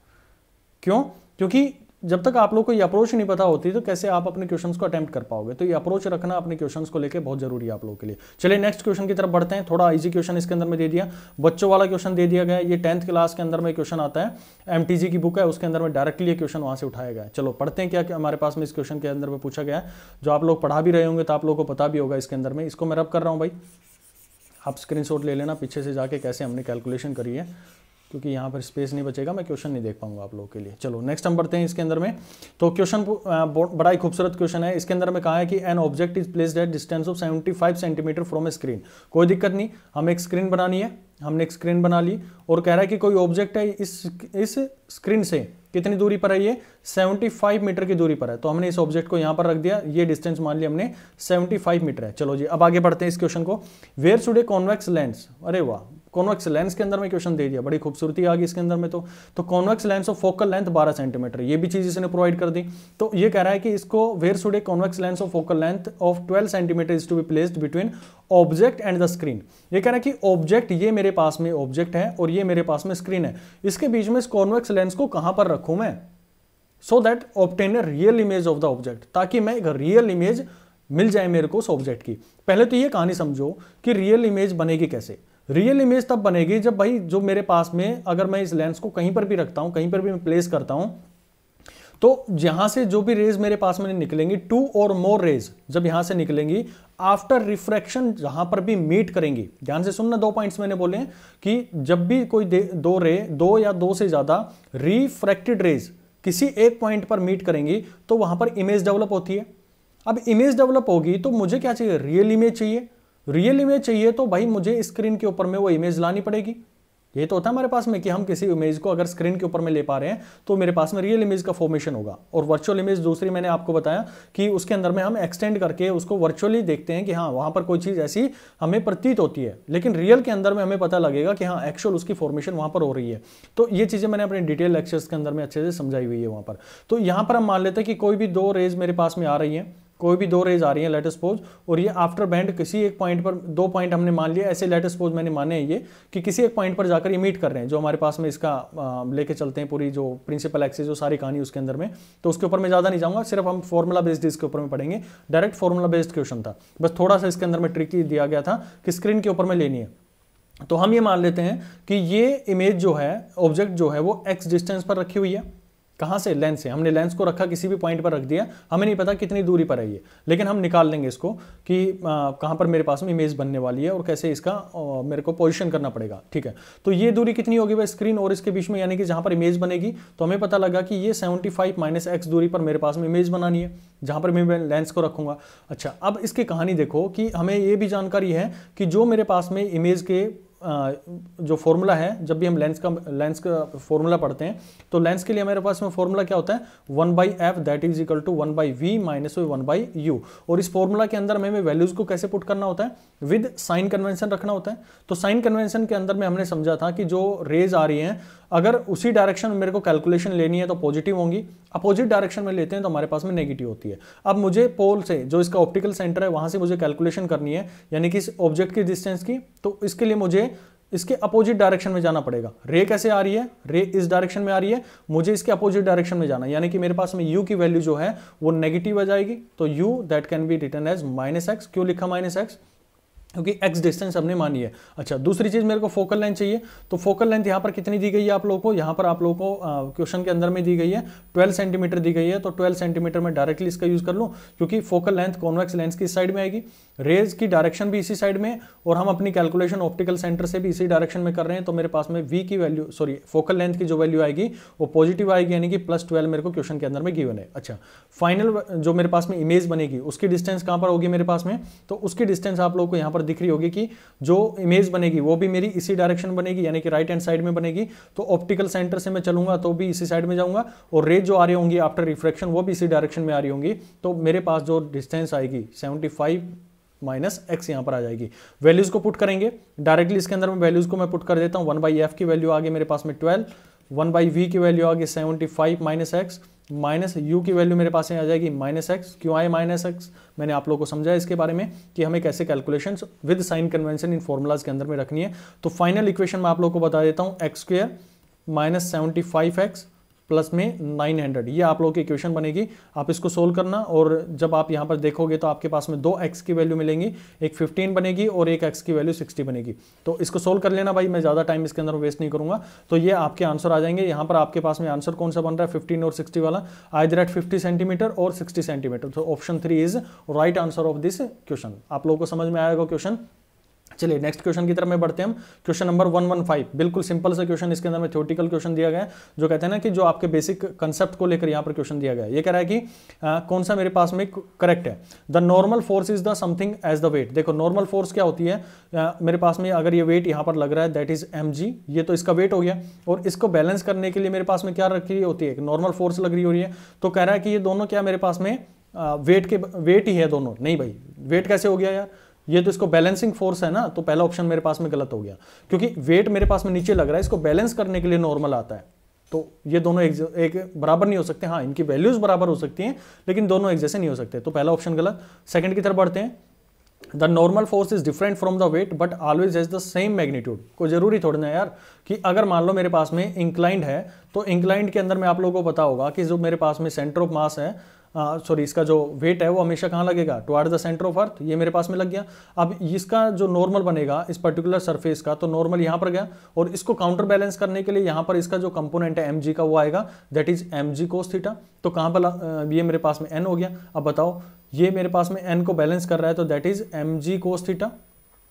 Speaker 1: क्यों क्योंकि जब तक आप लोग को ये अप्रोच नहीं पता होती तो कैसे आप अपने क्वेश्चन को अटैम्प्ट कर पाओगे तो ये अप्रोच रखना अपने क्वेश्चंस को लेके बहुत जरूरी है आप लोगों के लिए चलिए नेक्स्ट क्वेश्चन की तरफ बढ़ते हैं थोड़ा इजी क्वेश्चन इसके अंदर में दे दिया बच्चों वाला क्वेश्चन दे दिया गया ये टेंथ क्लास के अंदर में क्वेश्चन आता है एम की बुक है उसके अंदर में डायरेक्टली ये क्वेश्चन वहाँ से उठाया गया चलो पढ़ते हैं क्या हमारे पास में इस क्वेश्चन के अंदर में पूछा गया जो आप लोग पढ़ा भी रहे होंगे तो आप लोग को पता भी होगा इसके अंदर में इसको मैं रब कर रहा हूँ भाई आप स्क्रीन ले लेना पीछे से जाके कैसे हमने कैलकुलेशन करी है क्योंकि यहाँ पर स्पेस नहीं बचेगा मैं क्वेश्चन नहीं देख पाऊंगा आप लोगों के लिए चलो नेक्स्ट हम बढ़ते हैं इसके अंदर में तो क्वेश्चन बड़ा ही खूबसूरत क्वेश्चन है इसके अंदर में कहा है कि an object is placed at distance of 75 centimetre from a screen कोई दिक्कत नहीं हम एक स्क्रीन बनानी है हमने एक स्क्रीन बना ली और कह रहा है कि कोई ऑब्जेक्ट है इस इस स्क्रीन से कितनी दूरी पर है ये 75 मीटर की दूरी पर है तो हमने इस ऑब्जेक्ट को यहाँ पर रख दिया ये डिस्टेंस मान लिया हमने 75 मीटर है चलो जी अब आगे बढ़ते हैं इस क्वेश्चन को where should a convex lens अरे वाह कॉन्वेक्स लेंस के अंदर में क्वेश्चन दे दिया बड़ी खूबसूरती आ गई इसके अंदर में तो तो convex lens of focal length 12 centimetre ये भी चीज़ इसने प्रोवाइड कर दी तो ये कह रहा है कि इसको where should a convex lens of focal length of 12 centimetre is to be placed between object and the screen ये कह रहा है कि ऑब्जेक्ट ये मेरे पास में ऑब्जेक्ट है और ये मेरे पास में स्क्रीन है इसके बीच में इस कॉन्वेक्स लेंस को कहां पर रखूँ मैं so that obtain a real image of the object ताकि मैं एक रियल इमेज मिल जाए मेरे को उस ऑब्जेक्ट की पहले तो ये कहानी समझो कि रियल इमेज बनेगी कैसे रियल इमेज तब बनेगी जब भाई जो मेरे पास में अगर मैं इस लेंस को कहीं पर भी रखता हूं कहीं पर भी मैं प्लेस करता हूं तो यहां से जो भी रेज मेरे पास में निकलेंगी टू और मोर रेज जब यहां से निकलेंगी आफ्टर रिफ्रैक्शन जहां पर भी मीट करेंगी ध्यान से सुनना दो पॉइंट्स मैंने बोले कि जब भी कोई दो रे दो या दो से ज़्यादा रिफ्रैक्टेड रेज किसी एक पॉइंट पर मीट करेंगी तो वहां पर इमेज डेवलप होती है अब इमेज डेवलप होगी तो मुझे क्या चाहिए रियल इमेज चाहिए रियल इमेज चाहिए तो भाई मुझे स्क्रीन के ऊपर में वो इमेज लानी पड़ेगी ये तो होता है हमारे पास में कि हम किसी इमेज को अगर स्क्रीन के ऊपर में ले पा रहे हैं तो मेरे पास में रियल इमेज का फॉर्मेशन होगा और वर्चुअल इमेज दूसरी मैंने आपको बताया कि उसके अंदर में हम एक्सटेंड करके उसको वर्चुअली देखते हैं कि हाँ वहां पर कोई चीज़ ऐसी हमें प्रतीत होती है लेकिन रियल के अंदर में हमें पता लगेगा कि हाँ एक्चुअल उसकी फॉर्मेशन वहां पर हो रही है तो ये चीज़ें मैंने अपने डिटेल लेक्चर्स के अंदर में अच्छे से समझाई हुई है वहाँ पर तो यहाँ पर हम मान लेते हैं कि कोई भी दो रेज मेरे पास में आ रही है कोई भी दो रेज आ रही है लेटर सपोज और ये आफ्टर बैंड किसी एक पॉइंट पर दो पॉइंट हमने मान लिया ऐसे लेटर सपोज मैंने माने ये कि किसी एक पॉइंट पर जाकर मीट कर रहे हैं जो हमारे पास में इसका लेके चलते हैं पूरी जो प्रिंसिपल एक्सेस जो सारी कहानी उसके अंदर में तो उसके ऊपर मैं ज़्यादा नहीं जाऊँगा सिर्फ हम फॉर्मुला बेस्ड इसके ऊपर में पढ़ेंगे डायरेक्ट फॉर्मुला बेस्ड क्वेश्चन था बस थोड़ा सा इसके अंदर में ट्रिक दिया गया था कि स्क्रीन के ऊपर में लेनी है तो हम ये मान लेते हैं कि ये इमेज जो है ऑब्जेक्ट जो है वो एक्स डिस्टेंस पर रखी हुई है कहाँ से लेंस से हमने लेंस को रखा किसी भी पॉइंट पर रख दिया हमें नहीं पता कितनी दूरी पर है ये लेकिन हम निकाल लेंगे इसको कि कहाँ पर मेरे पास में इमेज बनने वाली है और कैसे इसका आ, मेरे को पोजिशन करना पड़ेगा ठीक है तो ये दूरी कितनी होगी भाई स्क्रीन और इसके बीच में यानी कि जहाँ पर इमेज बनेगी तो हमें पता लगा कि ये सेवेंटी फाइव माइनस एक्स दूरी पर मेरे पास में इमेज बनानी है जहाँ पर मैं लेंस को रखूँगा अच्छा अब इसकी कहानी देखो कि हमें ये भी जानकारी है कि जो मेरे पास में इमेज के जो फॉर्मूला है जब भी हम लेंस का लेंस का फॉर्मूला पढ़ते हैं तो लेंस के लिए हमारे पास में फॉर्मूला क्या होता है one by F that is equal to one by V minus one by U और इस फॉर्मूला के अंदर हमें वैल्यूज को कैसे पुट करना होता है विद साइन कन्वेंशन रखना होता है तो साइन कन्वेंशन के अंदर में हमने समझा था कि जो रेज आ रही है अगर उसी डायरेक्शन में मेरे को कैलकुलेशन लेनी है तो पॉजिटिव होंगी अपोजिट डायरेक्शन में लेते हैं तो हमारे पास में नेगेटिव होती है अब मुझे पोल से जो इसका ऑप्टिकल सेंटर है वहां से मुझे कैलकुलेशन करनी है यानी कि इस ऑब्जेक्ट की डिस्टेंस की तो इसके लिए मुझे इसके अपोजिट डायरेक्शन में जाना पड़ेगा रे कैसे आ रही है रे इस डायरेक्शन में आ रही है मुझे इसके अपोजिट डायरेक्शन में जाना यानी कि मेरे पास में यू की वैल्यू जो है वो नेगेटिव आ जाएगी तो U that can be written as minus X क्यों लिखा माइनस एक्स क्योंकि एक्स डिस्टेंस हमने मानी है अच्छा दूसरी चीज़ मेरे को फोकल लेंथ चाहिए तो फोकल लेंथ यहाँ पर कितनी दी गई है आप लोगों को यहाँ पर आप लोगों को क्वेश्चन के अंदर में दी गई है 12 सेंटीमीटर दी गई है तो 12 सेंटीमीटर में डायरेक्टली इसका यूज़ कर लूँ क्योंकि फोकल लेंथ कॉन्वेक्स लेंस की साइड में आएगी रेज की डायरेक्शन भी इसी साइड में और हम अपनी कैलकुलेशन ऑप्टिकल सेंटर से भी इसी डायरेक्शन में कर रहे हैं तो मेरे पास में वी की वैल्यू सॉरी फोकल लेंथ की जो वैल्यू आएगी वो पॉजिटिव आएगी यानी कि प्लस ट्वेल्व मेरे को क्वेश्चन के अंदर में गिवन है अच्छा फाइनल जो मेरे पास में इमेज बनेगी उसकी डिस्टेंस कहाँ पर होगी मेरे पास में तो उसकी डिस्टेंस आप लोग को यहाँ पर दिख रही होगी कि जो इमेज बनेगी वो भी मेरी इसी डायरेक्शन बनेगी यानी कि राइट हैंड साइड में बनेगी तो ऑप्टिकल सेंटर से मैं चलूंगा तो भी इसी साइड में जाऊंगा और रेज जो आ रही होंगी आफ्टर रिफ्रैक्शन वो भी इसी डायरेक्शन में आ रही होंगी तो मेरे पास जो डिस्टेंस आएगी सेवेंटी माइनस एक्स यहां पर आ जाएगी वैल्यूज को पुट करेंगे डायरेक्टली इसके अंदर मैं वैल्यूज को मैं पुट कर देता हूं वन बाई एफ की वैल्यू आ गई मेरे पास में ट्वेल्व वन बाई वी की वैल्यू आ गई seventy five minus X minus U की वैल्यू मेरे पास आ जाएगी माइनस एक्स क्यों आए माइनस एक्स मैंने आप लोगों को समझाया इसके बारे में कि हमें कैसे calculations with sign convention in formulas के अंदर में रखनी है तो फाइनल इक्वेशन मैं आप लोगों को बता देता हूँ X square minus seventy five X plus में 900 ये आप लोग की इक्वेशन बनेगी आप इसको सोल्व करना और जब आप यहाँ पर देखोगे तो आपके पास में दो एक्स की वैल्यू मिलेंगी एक 15 बनेगी और एक एक्स की वैल्यू 60 बनेगी तो इसको सोल्व कर लेना भाई मैं ज़्यादा टाइम इसके अंदर वेस्ट नहीं करूँगा तो ये आपके आंसर आ जाएंगे यहाँ पर आपके पास में आंसर कौन सा बन रहा है फिफ्टीन और सिक्सटी वाला आई दैट फिफ्टी सेंटीमीटर और सिक्सटी सेंटीमीटर तो option three is right answer of this question आप लोगों को समझ में आएगा क्वेश्चन चलिए नेक्स्ट क्वेश्चन की तरफ में बढ़ते हैं हम question number one one five बिल्कुल सिंपल सा क्वेश्चन इसके अंदर में थ्योटिकल क्वेश्चन दिया गया है जो कहते हैं ना कि जो आपके बेसिक कंसेप्ट को लेकर यहाँ पर क्वेश्चन दिया गया है ये कह रहा है कि आ, कौन सा मेरे पास में करेक्ट है the normal force is the something as the weight देखो नॉर्मल फोर्स क्या होती है आ, मेरे पास में अगर ये वेट यहाँ पर लग रहा है दैट इज एम ये तो इसका वेट हो गया और इसको बैलेंस करने के लिए मेरे पास में क्या रखी होती है नॉर्मल फोर्स लग रही हो रही है तो कह रहा है कि ये दोनों क्या मेरे पास में वेट के वेट ही है दोनों नहीं भाई वेट कैसे हो गया यार ये तो इसको बैलेंसिंग फोर्स है ना तो पहला ऑप्शन मेरे पास में गलत हो गया क्योंकि वेट मेरे पास में नीचे लग रहा है इसको बैलेंस करने के लिए नॉर्मल आता है तो ये दोनों एक, एक बराबर नहीं हो सकते हाँ इनकी वैल्यूज बराबर हो सकती हैं लेकिन दोनों एक जैसे नहीं हो सकते तो पहला ऑप्शन गलत सेकंड की तरफ बढ़ते हैं the normal force is different from the weight but always has the same magnitude को जरूरी थोड़ी ना यार कि अगर मान लो मेरे पास में इंक्लाइंड है तो इंक्लाइंड के अंदर मैं आप लोगों को पता होगा कि जो मेरे पास में सेंटर ऑफ मास है सॉरी इसका जो वेट है वो हमेशा कहाँ लगेगा toward the centre of earth ये मेरे पास में लग गया अब इसका जो नॉर्मल बनेगा इस पर्टिकुलर सरफेस का तो नॉर्मल यहाँ पर गया और इसको काउंटर बैलेंस करने के लिए यहाँ पर इसका जो कंपोनेंट है एम का वो आएगा that is M G cos theta theta तो कहाँ पर ये मेरे पास में एन हो गया अब बताओ ये मेरे पास में एन को बैलेंस कर रहा है तो that is M G cos theta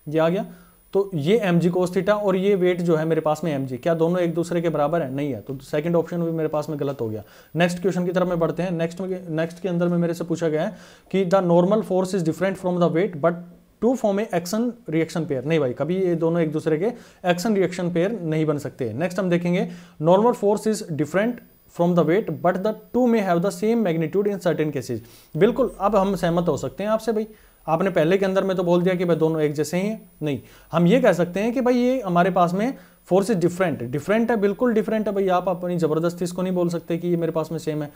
Speaker 1: ये आ गया तो ये एम जी कोस थीटा और ये वेट जो है मेरे पास में एम जी क्या दोनों एक दूसरे के बराबर है नहीं है तो सेकंड ऑप्शन भी मेरे पास में गलत हो गया नेक्स्ट क्वेश्चन की तरफ में बढ़ते हैं नेक्स्ट में नेक्स्ट के अंदर में मेरे से पूछा गया है कि the normal force is different from the weight but two form a action reaction pair नहीं भाई कभी ये दोनों एक दूसरे के एक्शन रिएक्शन पेयर नहीं बन सकते नेक्स्ट हम देखेंगे normal force is different from the weight but the two may have the same magnitude in certain cases बिल्कुल अब हम सहमत हो सकते हैं आपसे भाई आपने पहले के अंदर में तो बोल दिया कि भाई दोनों एक जैसे ही हैं नहीं हम ये कह सकते हैं कि भाई ये हमारे पास में फोर्स इज डिफरेंट डिफरेंट है बिल्कुल डिफरेंट है भाई आप अपनी ज़बरदस्ती इसको नहीं बोल सकते कि ये मेरे पास में सेम है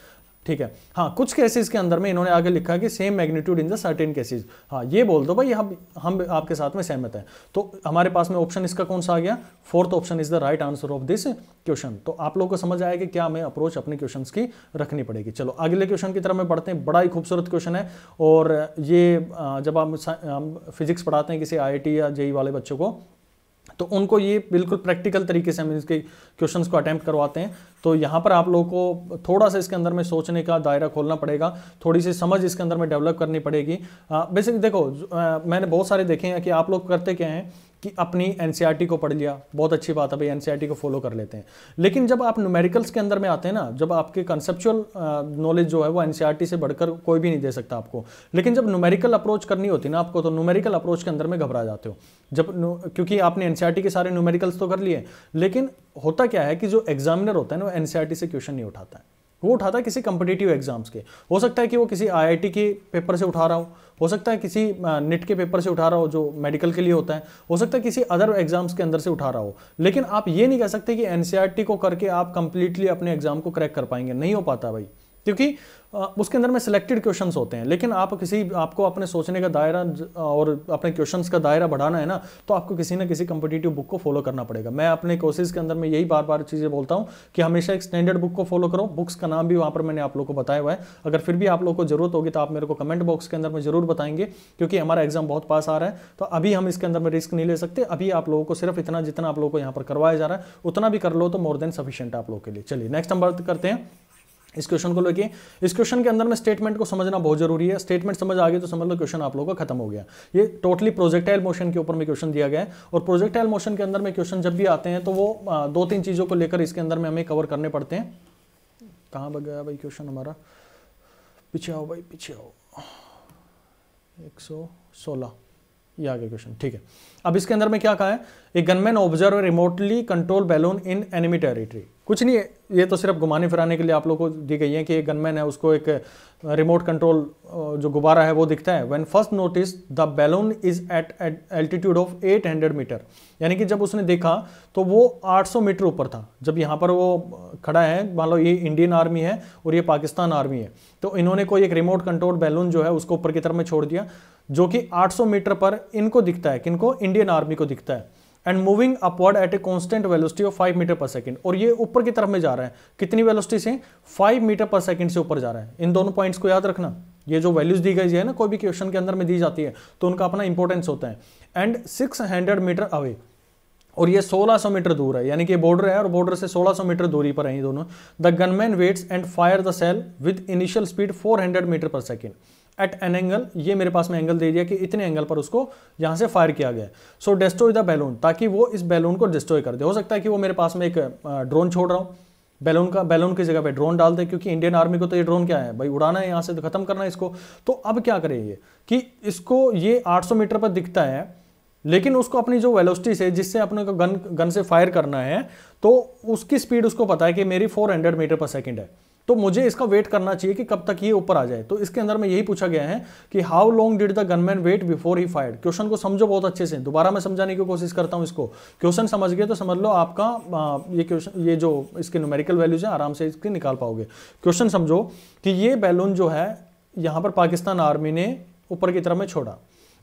Speaker 1: ठीक है हाँ कुछ केसेस के अंदर में इन्होंने आगे लिखा कि same magnitude in the certain cases हाँ ये बोल दो भाई हम हम आपके साथ में सहमत हैं तो हमारे पास में ऑप्शन इसका कौन सा आ गया fourth option is the right answer of this question तो आप लोगों को समझ आया कि क्या हमें अप्रोच अपने क्वेश्चन की रखनी पड़ेगी चलो अगले क्वेश्चन की तरफ में पढ़ते हैं बड़ा ही खूबसूरत क्वेश्चन है और ये जब आप फिजिक्स पढ़ाते हैं किसी आई या जेई e वाले बच्चों को तो उनको ये बिल्कुल प्रैक्टिकल तरीके से हम इसके क्वेश्चन को अटैम्प्ट करवाते हैं तो यहाँ पर आप लोगों को थोड़ा सा इसके अंदर में सोचने का दायरा खोलना पड़ेगा थोड़ी सी समझ इसके अंदर में डेवलप करनी पड़ेगी बेसिक देखो मैंने बहुत सारे देखे हैं कि आप लोग करते क्या हैं कि अपनी एन e को पढ़ लिया बहुत अच्छी बात है भाई एन e को फॉलो कर लेते हैं लेकिन जब आप न्यूमेरिकल्स के अंदर में आते हैं ना जब आपके कंसेप्चुअल नॉलेज जो है वो एन e से बढ़कर कोई भी नहीं दे सकता आपको लेकिन जब न्यूमेरिकल अप्रोच करनी होती ना आपको तो न्यूमेरिकल अप्रोच के अंदर में घबरा जाते हो जब क्योंकि आपने एन के सारे न्यूमेरिकल्स तो कर लिए लेकिन होता क्या है कि जो एग्जामिनर होता है ना वो एन से क्वेश्चन नहीं उठाता है वो उठाता है किसी कंपिटेटिव एग्जाम्स के हो सकता है कि वो किसी आईआईटी के पेपर से उठा रहा हूँ हो सकता है किसी नेट के पेपर से उठा रहा हो जो मेडिकल के लिए होता है हो सकता है किसी अदर एग्जाम्स के अंदर से उठा रहा हो लेकिन आप ये नहीं कह सकते कि एनसीआरटी e को करके आप कंप्लीटली अपने एग्जाम को क्रैक कर पाएंगे नहीं हो पाता भाई क्योंकि उसके अंदर में सिलेक्टेड क्वेश्चंस होते हैं लेकिन आप किसी आपको अपने सोचने का दायरा और अपने क्वेश्चंस का दायरा बढ़ाना है ना तो आपको किसी ना किसी कंपिटेटिव बुक को फॉलो करना पड़ेगा मैं अपने कोर्सेज के अंदर में यही बार बार चीज़ें बोलता हूँ कि हमेशा एक स्टैंडर्ड बुक को फॉलो करो बुक्स का नाम भी वहाँ पर मैंने आप लोग को बताया हुआ है अगर फिर भी आप लोग को जरूरत होगी तो आप मेरे को कमेंट बॉक्स के अंदर में जरूर बताएंगे क्योंकि हमारा एग्जाम बहुत पास आ रहा है तो अभी हम इसके अंदर में रिस्क नहीं ले सकते अभी आप लोगों को सिर्फ इतना जितना आप लोगों को यहाँ पर करवाया जा रहा है उतना भी कर लो तो मोर देन सफिशियंट आप लोग के लिए चलिए नेक्स्ट हम बात करते हैं इस क्वेश्चन को लेके इस क्वेश्चन के अंदर में स्टेटमेंट को समझना बहुत जरूरी है स्टेटमेंट समझ आ गए तो समझ लो क्वेश्चन आप लोगों का खत्म हो गया ये टोटली प्रोजेक्टाइल मोशन के ऊपर में क्वेश्चन दिया गया है और प्रोजेक्टाइल मोशन के अंदर में क्वेश्चन जब भी आते हैं तो वो दो तीन चीज़ों को लेकर इसके अंदर में हमें कवर करने पड़ते हैं कहाँ बग गया भाई क्वेश्चन हमारा पीछे आओ भाई पीछे आओ एक सौ सोलह ये आ गया क्वेश्चन ठीक है अब इसके अंदर में क्या कहा है a gunman observe remotely control balloon in enemy territory कुछ नहीं है ये तो सिर्फ घुमाने फिराने के लिए आप लोग को दी गई है कि एक गनमैन है उसको एक रिमोट कंट्रोल जो गुब्बारा है वो दिखता है when first notice the balloon is at altitude of 800 metre यानी कि जब उसने देखा तो वो 800 मीटर ऊपर था जब यहाँ पर वो खड़ा है मान लो ये इंडियन आर्मी है और ये पाकिस्तान आर्मी है तो इन्होंने कोई एक रिमोट कंट्रोल बैलून जो है उसको ऊपर की तरफ में छोड़ दिया जो कि 800 मीटर पर इनको दिखता है किनको इंडियन आर्मी को दिखता है and moving upward at a constant velocity of 5 metre per second और ये ऊपर की तरफ में जा रहा है कितनी वेलोसिटी से 5 मीटर पर सेकंड से ऊपर जा रहा है इन दोनों पॉइंट्स को याद रखना ये जो वैल्यूज दी गई है ना कोई भी क्वेश्चन के अंदर में दी जाती है तो उनका अपना इंपॉर्टेंस होता है and six hundred metre away और ये 1600 मीटर दूर है यानी कि बॉर्डर है और बॉर्डर से 1600 मीटर दूरी पर है ये दोनों the gunman waits and fire the shell with initial speed 400 metre per second at an angle ये मेरे पास में एंगल दे दिया कि इतने एंगल पर उसको यहाँ से फायर किया गया सो डिस्ट्रॉय द बैलून ताकि वो इस बैलून को डिस्ट्रॉय कर दे हो सकता है कि वो मेरे पास में एक ड्रोन छोड़ रहा हूँ बैलून का बैलून की जगह पे ड्रोन डाल दे क्योंकि इंडियन आर्मी को तो ये ड्रोन क्या है भाई उड़ाना है यहाँ से तो खत्म करना है इसको तो अब क्या करें ये कि इसको ये 800 मीटर पर दिखता है लेकिन उसको अपनी जो वेलोसिटी से जिससे अपने को गन गन से फायर करना है तो उसकी स्पीड उसको पता है कि मेरी 400 मीटर पर सेकेंड है तो मुझे इसका वेट करना चाहिए कि कब तक ये ऊपर आ जाए तो इसके अंदर में यही पूछा गया है कि how long did the gunman wait before he fire question को समझो बहुत अच्छे से दोबारा मैं समझाने की कोशिश करता हूं इसको क्वेश्चन समझ गए तो समझ लो आपका आ, ये क्वेश्चन ये जो इसके न्यूमेरिकल वैल्यूज है आराम से इसके निकाल पाओगे क्वेश्चन समझो कि ये बैलून जो है यहां पर पाकिस्तान आर्मी ने ऊपर की तरफ में छोड़ा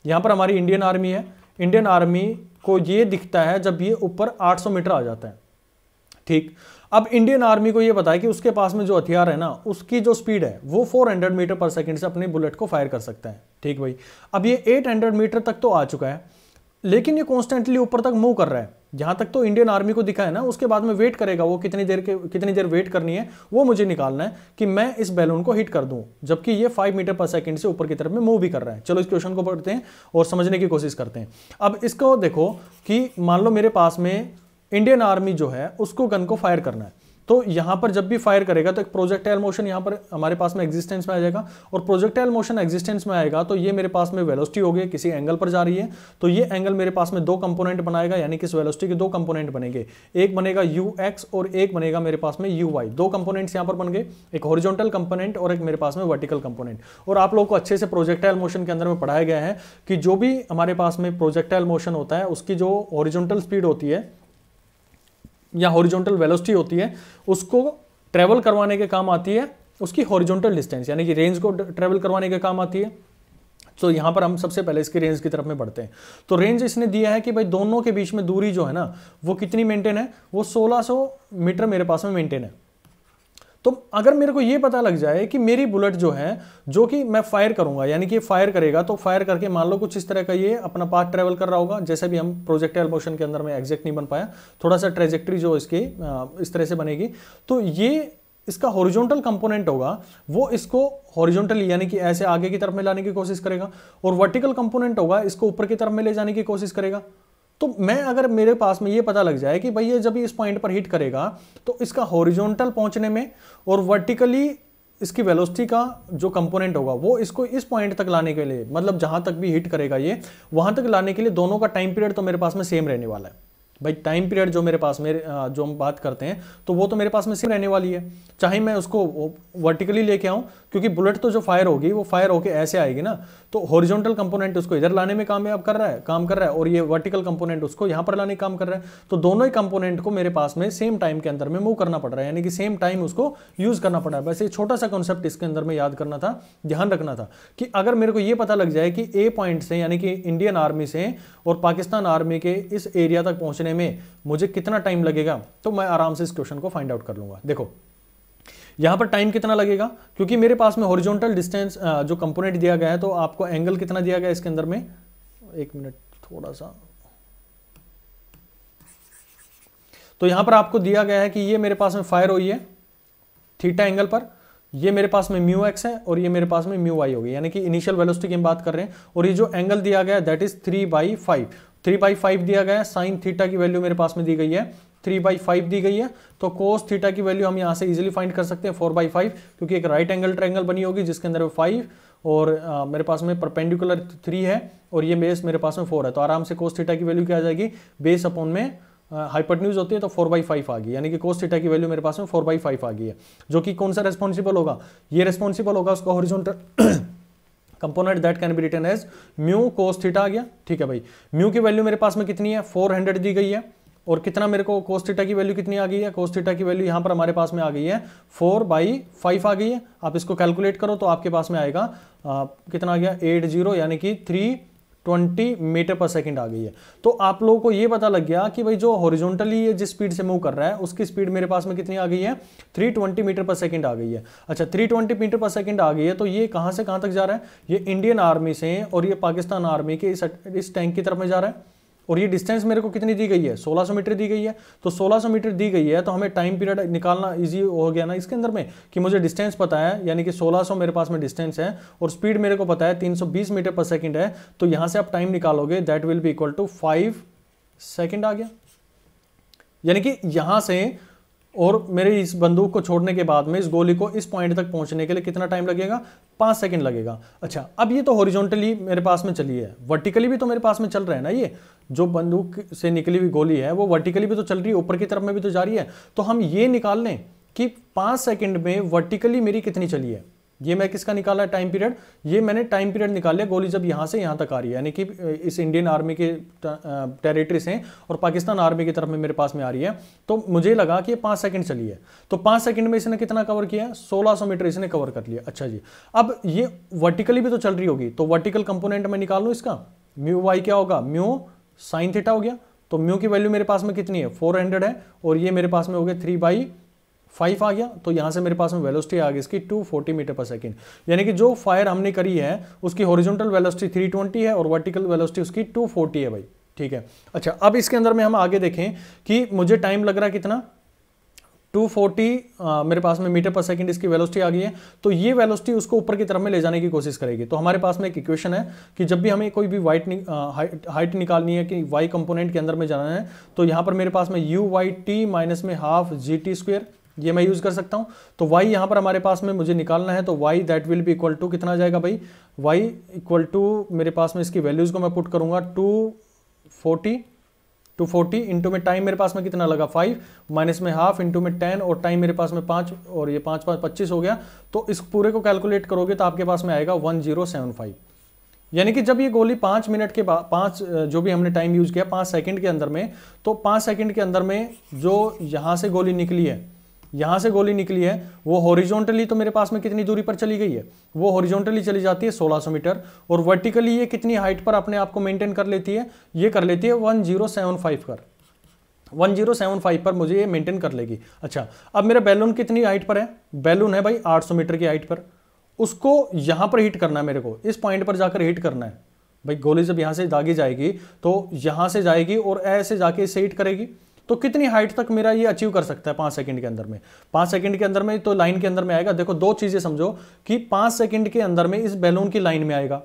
Speaker 1: यहां पर हमारी इंडियन आर्मी है इंडियन आर्मी को ये दिखता है जब ये ऊपर आठ मीटर आ जाता है ठीक अब इंडियन आर्मी को यह बताया कि उसके पास में जो हथियार है ना उसकी जो स्पीड है वो 400 मीटर पर सेकंड से अपने बुलेट को फायर कर सकता है ठीक भाई अब ये 800 मीटर तक तो आ चुका है लेकिन ये कॉन्स्टेंटली ऊपर तक मूव कर रहा है जहां तक तो इंडियन आर्मी को दिखा है ना उसके बाद में वेट करेगा वो कितनी देर के कितनी देर वेट करनी है वो मुझे निकालना है कि मैं इस बैलून को हिट कर दूं जबकि ये फाइव मीटर पर सेकंड से ऊपर की तरफ में मूव भी कर रहा है चलो इस क्वेश्चन को पढ़ते हैं और समझने की कोशिश करते हैं अब इसको देखो कि मान लो मेरे पास में इंडियन आर्मी जो है उसको गन को फायर करना है तो यहां पर जब भी फायर करेगा तो एक प्रोजेक्टाइल मोशन यहाँ पर हमारे पास में एग्जिस्टेंस में आ जाएगा और प्रोजेक्टाइल मोशन एग्जिस्टेंस में आएगा तो ये मेरे पास में वेलोसिटी हो गई किसी एंगल पर जा रही है तो ये एंगल मेरे पास में दो कंपोनेंट बनाएगा यानी कि इस वेलोसिटी के दो कंपोनेंट बनेंगे एक बनेगा यू एक्स और एक बनेगा मेरे पास में यू वाई दो कंपोनेंट्स यहाँ पर बन गए एक हॉरिजॉन्टल कंपोनेंट और एक मेरे पास में वर्टिकल कंपोनेंट और आप लोग को अच्छे से प्रोजेक्टाइल मोशन के अंदर में पढ़ाया गया है कि जो भी हमारे पास में प्रोजेक्टाइल मोशन होता है उसकी जो हॉरिजॉन्टल स्पीड होती है या हॉरिजॉन्टल वेलोसिटी होती है उसको ट्रैवल करवाने के काम आती है उसकी हॉरिजॉन्टल डिस्टेंस यानी कि रेंज को ट्रैवल करवाने के काम आती है तो यहाँ पर हम सबसे पहले इसके रेंज की तरफ में बढ़ते हैं तो रेंज इसने दिया है कि भाई दोनों के बीच में दूरी जो है ना वो कितनी मेंटेन है वो 1600 मीटर मेरे पास में मेंटेन है तो अगर मेरे को ये पता लग जाए कि मेरी बुलेट जो है जो कि मैं फायर करूंगा यानी कि फायर करेगा तो फायर करके मान लो कुछ इस तरह का ये अपना पाथ ट्रेवल कर रहा होगा जैसे भी हम प्रोजेक्टाइल मोशन के अंदर में एग्जैक्ट नहीं बन पाया थोड़ा सा ट्रेजेक्ट्री जो इसकी इस तरह से बनेगी तो ये इसका हॉरिजॉन्टल कंपोनेंट होगा वो इसको हॉरिजॉन्टल यानी कि ऐसे आगे की तरफ में लाने की कोशिश करेगा और वर्टिकल कंपोनेंट होगा इसको ऊपर की तरफ में ले जाने की कोशिश करेगा तो मैं अगर मेरे पास में ये पता लग जाए कि भाई ये जब इस पॉइंट पर हिट करेगा तो इसका हॉरिजॉन्टल पहुंचने में और वर्टिकली इसकी वेलोसिटी का जो कंपोनेंट होगा वो इसको इस पॉइंट तक लाने के लिए मतलब जहां तक भी हिट करेगा ये वहां तक लाने के लिए दोनों का टाइम पीरियड तो मेरे पास में सेम रहने वाला है भाई टाइम पीरियड जो मेरे पास मेरे जो हम बात करते हैं तो वो तो मेरे पास में सेम रहने वाली है चाहे मैं उसको वर्टिकली लेके आऊँ क्योंकि बुलेट तो जो फायर होगी वो फायर होके ऐसे आएगी ना तो हॉरिजॉन्टल कंपोनेंट उसको इधर लाने में कामयाब कर रहा है काम कर रहा है और ये वर्टिकल कंपोनेंट उसको यहां पर लाने काम कर रहा है तो दोनों ही कंपोनेंट को मेरे पास में सेम टाइम के अंदर में मूव करना पड़ रहा है यानी कि सेम टाइम उसको यूज करना पड़ रहा है वैसे छोटा सा कॉन्सेप्ट इसके अंदर में याद करना था ध्यान रखना था कि अगर मेरे को यह पता लग जाए कि ए पॉइंट से यानी कि इंडियन आर्मी से और पाकिस्तान आर्मी के इस एरिया तक पहुंचने में मुझे कितना टाइम लगेगा तो मैं आराम से इस क्वेश्चन को फाइंड आउट कर लूंगा देखो यहाँ पर टाइम कितना लगेगा क्योंकि मेरे पास में हॉरिजॉन्टल डिस्टेंस जो कंपोनेंट दिया गया है तो आपको एंगल कितना दिया गया इसके अंदर में एक मिनट थोड़ा सा तो यहां पर आपको दिया गया है कि ये मेरे पास में फायर हुई e है थीटा एंगल पर ये मेरे पास में म्यू एक्स है और ये मेरे पास में म्यू वाई होगी यानी कि इनिशियल वेलोसिटी की हम बात कर रहे हैं और ये जो एंगल दिया गया है that is three by five three by five दिया गया है साइन थीटा की वैल्यू मेरे पास में दी गई है थ्री बाई फाइव दी गई है तो कोस थीटा की वैल्यू हम यहाँ से इजीली फाइंड कर सकते हैं फोर बाई फाइव क्योंकि एक राइट एंगल ट्रायंगल बनी होगी जिसके अंदर फाइव और आ, मेरे पास में परपेंडिकुलर थ्री है और ये बेस मेरे पास में फोर है तो आराम से कोस थीटा की वैल्यू क्या आ जाएगी बेस अपॉन में हाइपरन्यूज होती है तो फोर बाई फाइव आ गई यानी कि कोस थीटा की वैल्यू मेरे पास में फोर बाई फाइव आ गई है जो कि कौन सा रेस्पॉन्सिबल होगा ये रेस्पॉन्सिबल होगा उसका horizontal component that can be written as mu cos theta आ गया ठीक है भाई म्यू की वैल्यू मेरे पास में कितनी है फोर हंड्रेड दी गई है और कितना मेरे को कोस्टिटा की वैल्यू कितनी आ गई है कोस्टिटा की वैल्यू यहाँ पर हमारे पास में आ गई है फोर बाई फाइव आ गई है आप इसको कैलकुलेट करो तो आपके पास में आएगा आ, कितना आ गया एट जीरो यानी कि three twenty metre per second आ गई है तो आप लोगों को ये पता लग गया कि भाई जो हॉरिजॉन्टली ये जिस स्पीड से मूव कर रहा है उसकी स्पीड मेरे पास में कितनी आ गई है three twenty metre per second आ गई है अच्छा three twenty metre per second आ गई है तो ये कहाँ से कहाँ तक जा रहा है ये इंडियन आर्मी से और ये पाकिस्तान आर्मी के इस, इस टैंक की तरफ में जा रहा है और ये डिस्टेंस मेरे को कितनी दी गई है 1600 मीटर दी गई है तो 1600 मीटर दी गई है तो हमें टाइम पीरियड निकालना ईजी हो गया ना इसके अंदर में कि मुझे डिस्टेंस पता है यानी कि 1600 मेरे पास में डिस्टेंस है और स्पीड मेरे को पता है 320 मीटर पर सेकेंड है तो यहां से आप टाइम निकालोगे that will be equal to five second आ गया यानी कि यहां से और मेरे इस बंदूक को छोड़ने के बाद में इस गोली को इस पॉइंट तक पहुंचने के लिए कितना टाइम लगेगा पाँच सेकंड लगेगा अच्छा अब ये तो हॉरिजॉन्टली मेरे पास में चली है वर्टिकली भी तो मेरे पास में चल रहा है ना ये जो बंदूक से निकली हुई गोली है वो वर्टिकली भी तो चल रही है ऊपर की तरफ में भी तो जा रही है तो हम ये निकाल लें कि पाँच सेकेंड में वर्टिकली मेरी कितनी चली है ये मैं किसका निकाला टाइम पीरियड ये मैंने टाइम पीरियड निकाल लिया गोली जब यहाँ से यहाँ तक आ रही है यानी कि इस इंडियन आर्मी के टेरिटरी से और पाकिस्तान आर्मी की तरफ में मेरे पास में आ रही है तो मुझे लगा कि ये पाँच सेकंड चली है तो पाँच सेकंड में इसने कितना कवर किया सोलह सौ मीटर इसने कवर कर लिया अच्छा जी अब ये वर्टिकली भी तो चल रही होगी तो वर्टिकल कंपोनेंट मैं निकाल लूँ इसका म्यू वाई क्या होगा म्यू साइन थीटा हो गया तो म्यू की वैल्यू मेरे पास में कितनी है फोर है और ये मेरे पास में हो गया थ्री बाई फाइव आ गया तो यहाँ से मेरे पास में वेलोसिटी आ गई इसकी 240 मीटर पर सेकेंड यानी कि जो फायर हमने करी है उसकी हॉरिजॉन्टल वेलोसिटी 320 है और वर्टिकल वेलोसिटी उसकी 240 है भाई ठीक है अच्छा अब इसके अंदर में हम आगे देखें कि मुझे टाइम लग रहा कितना 240 आ, मेरे पास में मीटर पर सेकंड इसकी वेलोसिटी आ गई है तो ये वेलोसिटी उसको ऊपर की तरफ में ले जाने की कोशिश करेगी तो हमारे पास में एक इक्वेशन है कि जब भी हमें कोई भी वाइट नि, हाइट हाइट निकालनी है कि वाई कंपोनेंट के अंदर में जाना है तो यहाँ पर मेरे पास में यू वाई टी माइनस में हाफ जी टी स्क्वेयर ये मैं यूज़ कर सकता हूँ तो y यहाँ पर हमारे पास में मुझे निकालना है तो y that will be equal to कितना जाएगा भाई y इक्वल टू मेरे पास में इसकी वैल्यूज़ को मैं पुट करूँगा two forty two forty into में टाइम मेरे पास में कितना लगा फाइव माइनस में हाफ इंटू में टेन और टाइम मेरे पास में पाँच और ये पाँच पाँच पच्चीस हो गया तो इस पूरे को कैलकुलेट करोगे तो आपके पास में आएगा वन जीरो सेवन फाइव यानी कि जब ये गोली पाँच मिनट के बाद पाँच जो भी हमने टाइम यूज़ किया पाँच सेकंड के अंदर में तो पाँच सेकंड के अंदर में जो यहाँ से गोली निकली है यहां से गोली निकली है वो हॉरिजॉन्टली तो मेरे पास में कितनी दूरी पर चली गई है वो हॉरिजॉन्टली चली जाती है 1600 मीटर और वर्टिकली ये कितनी हाइट पर अपने आप को मेंटेन कर लेती है ये कर लेती है 1075 कर 1075 पर मुझे ये मेंटेन कर लेगी अच्छा अब मेरा बैलून कितनी हाइट पर है बैलून है भाई 800 मीटर की हाइट पर उसको यहां पर हीट करना है मेरे को इस पॉइंट पर जाकर हीट करना है भाई गोली जब यहां से दागी जाएगी तो यहां से जाएगी और ऐसे जाके इसे हीट करेगी तो कितनी हाइट तक मेरा ये अचीव कर सकता है पाँच सेकंड के अंदर में पाँच सेकंड के अंदर में तो लाइन के अंदर में आएगा देखो दो चीज़ें समझो कि पाँच सेकंड के अंदर में इस बैलून की लाइन में आएगा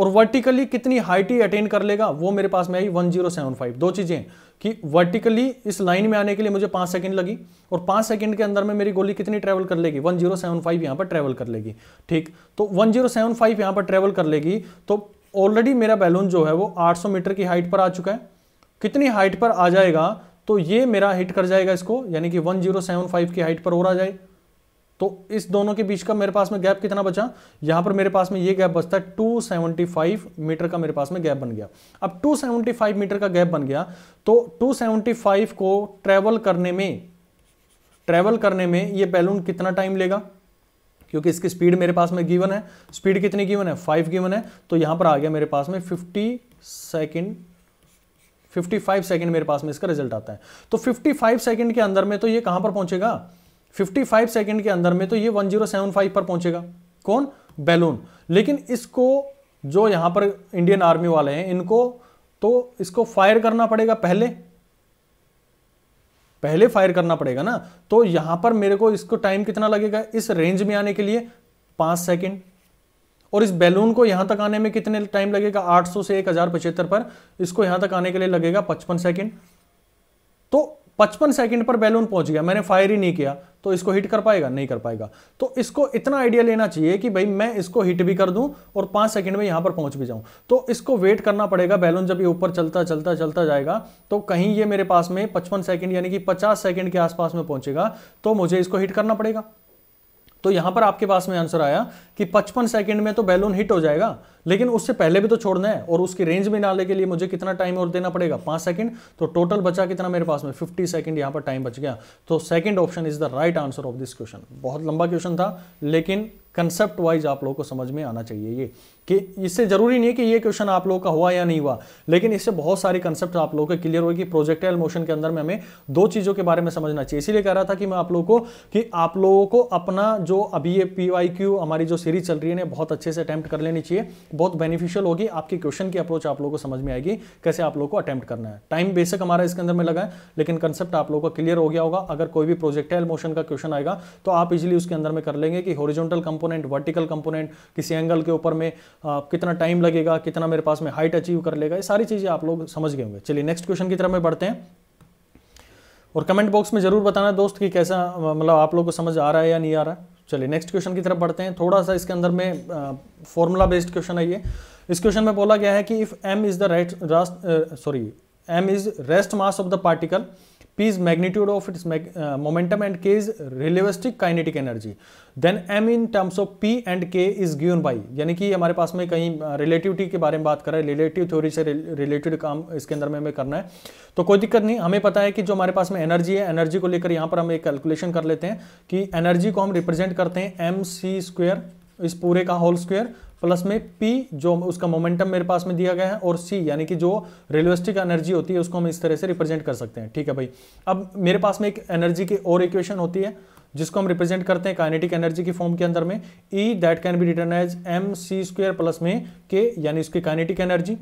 Speaker 1: और वर्टिकली कितनी हाइट ही अटेन कर लेगा वो मेरे पास में आई वन जीरो सेवन फाइव दो चीज़ें कि वर्टिकली इस लाइन में आने के लिए मुझे पाँच सेकंड लगी और पाँच सेकंड के अंदर में मेरी गोली कितनी ट्रैवल कर लेगी वन जीरो सेवन फाइव यहाँ पर ट्रैवल कर लेगी ठीक तो वन जीरो सेवन फाइव यहाँ पर ट्रैवल कर लेगी तो ऑलरेडी मेरा बैलून जो है वो सौ मीटर की हाइट पर आ चुका है कितनी हाइट पर आ जाएगा तो ये मेरा हिट कर जाएगा इसको यानी कि 1075 की हाइट पर और आ जाए तो इस दोनों के बीच का मेरे पास में गैप कितना बचा यहां पर मेरे पास में ये गैप बचता है 275 मीटर का मेरे पास में गैप बन गया अब 275 मीटर का गैप बन गया तो 275 को ट्रेवल करने में ट्रेवल करने में ये बैलून कितना टाइम लेगा क्योंकि इसकी स्पीड मेरे पास में गिवन है स्पीड कितनी गिवन है फाइव गिवन है तो यहां पर आ गया मेरे पास में फिफ्टी सेकेंड 55 सेकंड मेरे पास में इसका रिजल्ट आता है तो 55 सेकंड के अंदर में तो ये कहां पर पहुंचेगा 55 सेकंड के अंदर में तो ये 1075 पर पहुंचेगा कौन बैलून लेकिन इसको जो यहां पर इंडियन आर्मी वाले हैं इनको तो इसको फायर करना पड़ेगा पहले पहले फायर करना पड़ेगा ना तो यहां पर मेरे को इसको टाइम कितना लगेगा इस रेंज में आने के लिए पांच सेकेंड और इस बैलून को यहां तक आने में कितने टाइम लगेगा 800 से एक पर इसको यहां तक आने के लिए लगेगा 55 सेकंड तो 55 सेकंड पर बैलून पहुंच गया मैंने फायर ही नहीं किया तो इसको हिट कर पाएगा नहीं कर पाएगा तो इसको इतना आइडिया लेना चाहिए कि भाई मैं इसको हिट भी कर दूं और पांच सेकंड में यहां पर पहुंच भी जाऊं तो इसको वेट करना पड़ेगा बैलून जब ये ऊपर चलता चलता चलता जाएगा तो कहीं ये मेरे पास में पचपन सेकंड यानी कि पचास सेकंड के आसपास में पहुंचेगा तो मुझे इसको हिट करना पड़ेगा तो यहां पर आपके पास में आंसर आया कि 55 सेकंड में तो बैलून हिट हो जाएगा लेकिन उससे पहले भी तो छोड़ना है और उसकी रेंज में डालने के लिए मुझे कितना टाइम और देना पड़ेगा पांच सेकंड तो टोटल बचा कितना मेरे पास में 50 सेकंड यहां पर टाइम बच गया तो second option is the right answer of this question बहुत लंबा क्वेश्चन था लेकिन कंसेप्ट वाइज आप लोगों को समझ में आना चाहिए ये कि इससे ज़रूरी नहीं है कि ये क्वेश्चन आप लोगों का हुआ या नहीं हुआ लेकिन इससे बहुत सारे कंसेप्ट आप लोगों के क्लियर हुए कि प्रोजेक्टाइल मोशन के अंदर में हमें दो चीज़ों के बारे में समझना चाहिए इसीलिए कह रहा था कि मैं आप लोगों को कि आप लोगों को अपना जो अभी ये पी हमारी जो सीरीज चल रही है ना बहुत अच्छे से अटैम्प्ट कर लेनी चाहिए बहुत बेनिफिशियल होगी आपकी क्वेश्चन की अप्रोच आप लोगों को समझ में आएगी कैसे आप लोग को अटैम्प्ट करना है टाइम बेसिक हमारा इसके अंदर में लगा है लेकिन कंसेप्ट आप लोगों का क्लियर हो गया होगा अगर कोई भी प्रोजेक्टाइल मोशन का क्वेश्चन आएगा तो आप इजिली उसके अंदर में कर लेंगे कि हॉरिजॉन्टल कंपोनेंट वर्टिकल कंपोनेंट किसी एंगल के ऊपर में कितना टाइम लगेगा कितना मेरे पास में हाइट अचीव कर लेगा ये सारी चीज़ें आप लोग समझ गए होंगे चलिए नेक्स्ट क्वेश्चन की तरफ में बढ़ते हैं और कमेंट बॉक्स में ज़रूर बताना दोस्त कि कैसा मतलब आप लोग को समझ आ रहा है या नहीं आ रहा है चलिए नेक्स्ट क्वेश्चन की तरफ बढ़ते हैं थोड़ा सा इसके अंदर में फॉर्मूला बेस्ड क्वेश्चन है ये इस क्वेश्चन में बोला गया है कि if M is the right sorry M is rest mass of the particle p is magnitude of its mag uh, momentum and k is relativistic kinetic energy then m in terms of p and k is given by यानी कि हमारे पास में कहीं relativity uh, के बारे में बात कर रहा है रिलेटिव थ्योरी से रिलेटेड काम इसके अंदर में हमें करना है तो कोई दिक्कत नहीं हमें पता है कि जो हमारे पास में एनर्जी है एनर्जी को लेकर यहाँ पर हम एक कैलकुलेशन कर लेते हैं कि एनर्जी को हम रिप्रेजेंट करते हैं एम सी स्क्वेयर इस पूरे का होल स्क्वेयर प्लस में पी जो उसका मोमेंटम मेरे पास में दिया गया है और सी यानी कि जो रेलवेस्टिक एनर्जी होती है उसको हम इस तरह से रिप्रेजेंट कर सकते हैं ठीक है भाई अब मेरे पास में एक एनर्जी की और इक्वेशन होती है जिसको हम रिप्रेजेंट करते हैं काइनेटिक एनर्जी की फॉर्म के अंदर में E that can be written as M C square plus में के यानी इसकी काइनेटिक एनर्जी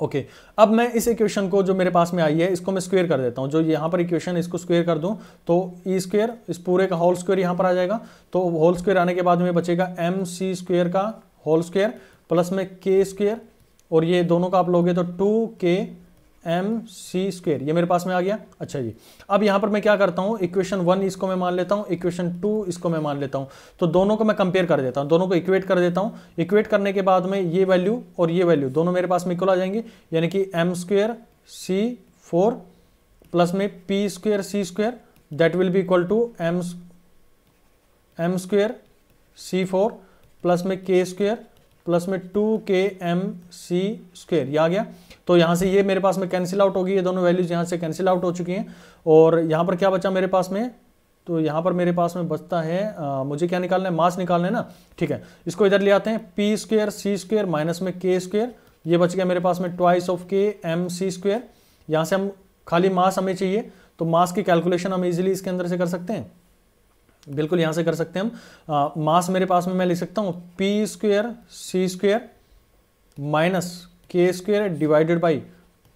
Speaker 1: ओके okay. अब मैं इस इक्वेशन को जो मेरे पास में आई है इसको मैं स्क्वेयर कर देता हूँ जो यहाँ पर इक्वेशन इसको स्क्वेयर कर दूँ तो ई e स्क्वेयर इस पूरे का होल स्क्वेयर यहाँ पर आ जाएगा तो होल स्क्वेयर आने के बाद में बचेगा एम सी स्क्वेयर का होल स्क्वेयर प्लस में के स्क्वेयर और ये दोनों का आप लोगे तो to K M C square ये मेरे पास में आ गया अच्छा जी अब यहाँ पर मैं क्या करता हूँ इक्वेशन वन इसको मैं मान लेता हूँ इक्वेशन टू इसको मैं मान लेता हूँ तो दोनों को मैं कंपेयर कर देता हूँ दोनों को इक्वेट कर देता हूँ इक्वेट करने के बाद में ये वैल्यू और ये वैल्यू दोनों मेरे पास में इक्वल आ जाएंगे यानी कि M square C four plus में P square C square that will be equal to M M square C four plus में के स्क्वेयर प्लस में two K M C square ये आ गया तो यहाँ से ये मेरे पास में कैंसिल आउट होगी ये दोनों वैल्यूज यहाँ से कैंसिल आउट हो चुकी हैं और यहाँ पर क्या बचा मेरे पास में तो यहाँ पर मेरे पास में बचता है आ, मुझे क्या निकालना है मास निकालना है ना ठीक है इसको इधर ले आते हैं P square C square minus में के स्क्वेयर ये बच गया मेरे पास में twice of K M C square यहाँ से हम खाली मास हमें चाहिए तो मास की कैलकुलेशन हम इजीली इसके अंदर से कर सकते हैं बिल्कुल यहां से कर सकते हैं हम मास मेरे पास में मैं लिख सकता हूं P square C square minus K square divided by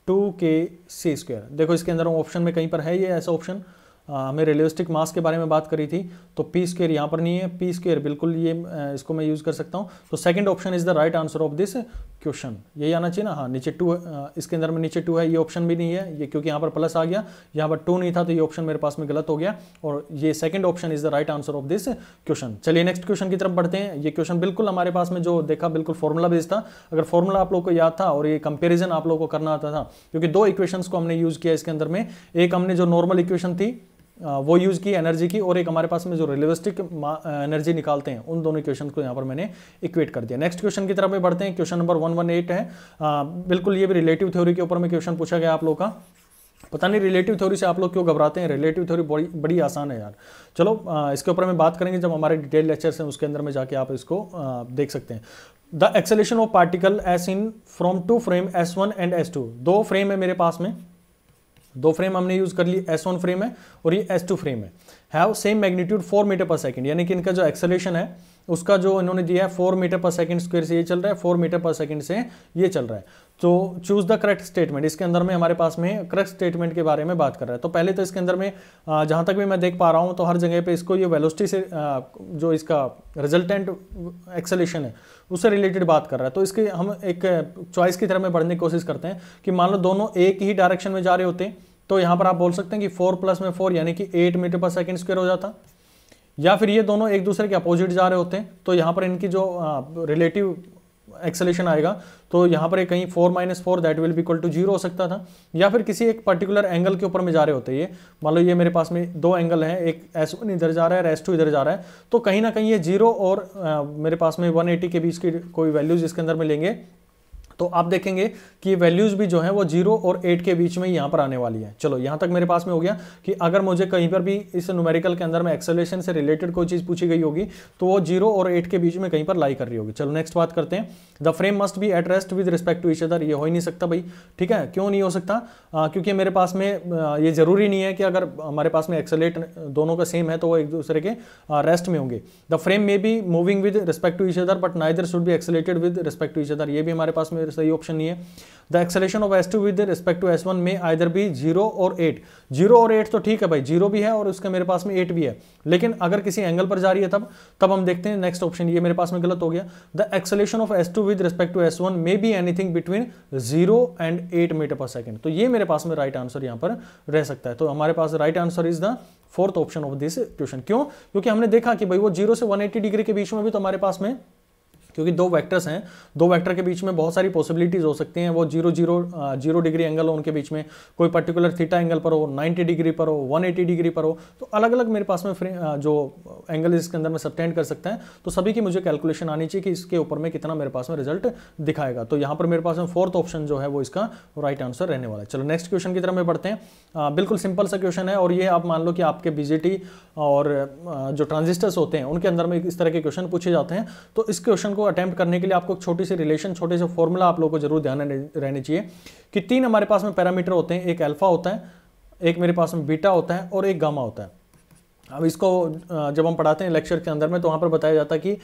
Speaker 1: two K C square देखो इसके अंदर ऑप्शन में कहीं पर है ये ऐसा ऑप्शन हमें रियलिस्टिक मास के बारे में बात करी थी तो पी स्केयर यहाँ पर नहीं है पी स्केयर बिल्कुल ये इसको मैं यूज़ कर सकता हूँ तो second option is the right answer of this question यही आना चाहिए ना हाँ नीचे टू इसके अंदर में नीचे टू है ये ऑप्शन भी नहीं है ये क्योंकि यहाँ पर प्लस आ गया यहाँ पर टू नहीं था तो ये ऑप्शन मेरे पास में गलत हो गया और ये second option is the right answer of this question चलिए नेक्स्ट क्वेश्चन की तरफ बढ़ते हैं ये क्वेश्चन बिल्कुल हमारे पास में जो देखा बिल्कुल फॉर्मूला बेस्ड था अगर फॉर्मूला आप लोग को याद था और ये कंपेरिजन आप लोग को करना आता था क्योंकि दो इक्वेशन को हमने यूज़ किया इसके अंदर में एक हमने जो नॉर्मल इक्वेशन थी वो यूज़ की एनर्जी की और एक हमारे पास में जो रिलेविस्टिक एनर्जी निकालते हैं उन दोनों क्वेश्चन को यहाँ पर मैंने इक्वेट कर दिया नेक्स्ट क्वेश्चन की तरफ में बढ़ते हैं question number one one eight है आ, बिल्कुल ये भी रिलेटिव थ्योरी के ऊपर में क्वेश्चन पूछा गया आप लोग का पता नहीं रिलेटिव थ्योरी से आप लोग क्यों घबराते हैं रिलेटिव थ्योरी बड़ी बड़ी आसान है यार चलो आ, इसके ऊपर में बात करेंगे जब हमारे डिटेल लेक्चर्स हैं उसके अंदर में जाके आप इसको आ, देख सकते हैं the acceleration of particle S in from two frame S one and S two दो फ्रेम है मेरे पास में दो फ्रेम हमने यूज कर ली एस वन फ्रेम है और ये एस टू फ्रेम है have same magnitude four metre per second यानी कि इनका जो एक्सेलेशन है उसका जो इन्होंने दिया है four metre per second square से ये चल रहा है फोर मीटर पर सेकेंड से ये चल रहा है तो चूज़ द करेक्ट स्टेटमेंट इसके अंदर में हमारे पास में करेक्ट स्टेटमेंट के बारे में बात कर रहा है तो पहले तो इसके अंदर में जहाँ तक भी मैं देख पा रहा हूँ तो हर जगह पे इसको ये वेलोसिटी से जो इसका रिजल्टेंट एक्सेलेशन है उससे रिलेटेड बात कर रहा है तो इसके हम एक चॉइस की तरह में बढ़ने की कोशिश करते हैं कि मान लो दोनों एक ही डायरेक्शन में जा रहे होते हैं तो यहां पर आप बोल सकते हैं कि फोर प्लस में फोर यानी कि eight metre per second square हो जाता या फिर ये दोनों एक दूसरे के अपोजिट जा रहे होते हैं तो यहां पर इनकी जो रिलेटिव एक्सलेशन आएगा तो यहां पर कहीं four minus four that will equal to zero हो सकता था या फिर किसी एक पर्टिकुलर एंगल के ऊपर में जा रहे होते ये मान लो ये मेरे पास में दो एंगल हैं एक एस वन इधर जा रहा है एस टू इधर जा रहा है तो कहीं ना कहीं ये जीरो और आ, मेरे पास में वन एटी के बीच की कोई वैल्यूज इसके अंदर में लेंगे तो आप देखेंगे कि वैल्यूज़ भी जो है वो जीरो और एट के बीच में यहां पर आने वाली है चलो यहां तक मेरे पास में हो गया कि अगर मुझे कहीं पर भी इस न्यूमेरिकल के अंदर में एक्सेलेशन से रिलेटेड कोई चीज़ पूछी गई होगी तो वो जीरो और एट के बीच में कहीं पर लाई कर रही होगी चलो नेक्स्ट बात करते हैं the frame must be at rest with respect to each other ये हो ही नहीं सकता भाई ठीक है क्यों नहीं हो सकता आ, क्योंकि मेरे पास में ये ज़रूरी नहीं है कि अगर हमारे पास में एक्सेलेट दोनों का सेम है तो वो एक दूसरे के रेस्ट में होंगे the frame may be moving with respect to each other but neither should be accelerated with respect to each other ये भी हमारे पास में सही ऑप्शन नहीं है the acceleration of S two with respect to S one में either भी जीरो और एट जीरो और एट तो ठीक है भाई जीरो भी है और उसका मेरे पास में एट भी है लेकिन अगर किसी एंगल पर जा रही है तब तब हम देखते हैं नेक्स्ट ऑप्शन ये मेरे पास में गलत हो गया the acceleration of S two with respect to S one may be anything between zero and eight metre per second तो ये मेरे पास में राइट आंसर यहाँ पर रह सकता है तो हमारे पास right answer is the fourth option of this question क्यों क्योंकि हमने देखा कि भाई वो जीरो से वन डिग्री के बीच में भी तो हमारे पास में क्योंकि दो वेक्टर्स हैं दो वेक्टर के बीच में बहुत सारी पॉसिबिलिटीज़ हो सकती हैं वो zero zero zero degree angle हो उनके बीच में कोई पर्टिकुलर थीटा एंगल पर हो 90 डिग्री पर हो 180 डिग्री पर हो तो अलग अलग मेरे पास में फ्रेम जो एंगल इसके अंदर मैं सब्टेंड कर सकता है तो सभी की मुझे कैलकुलेशन आनी चाहिए कि इसके ऊपर में कितना मेरे पास में रिजल्ट दिखाएगा तो यहाँ पर मेरे पास में फोर्थ ऑप्शन जो है वो इसका राइट आंसर रहने वाला है चलो नेक्स्ट क्वेश्चन की तरफ में पढ़ते हैं बिल्कुल सिंपल सा क्वेश्चन है और ये आप मान लो कि आपके बीजेटी और जो ट्रांजिस्टर्स होते हैं उनके अंदर में इस तरह के क्वेश्चन पूछे जाते हैं तो इस क्वेश्चन को को अटैम्प्ट करने के लिए आपको एक छोटी सी रिलेशन छोटे से फॉर्मूला आप लोगों को जरूर ध्यान रहने चाहिए कि तीन हमारे पास में पैरामीटर होते हैं एक अल्फा होता है एक मेरे पास में बीटा होता है और एक गामा होता है अब इसको जब हम पढ़ाते हैं लेक्चर के अंदर में तो वहाँ पर बताया जाता है कि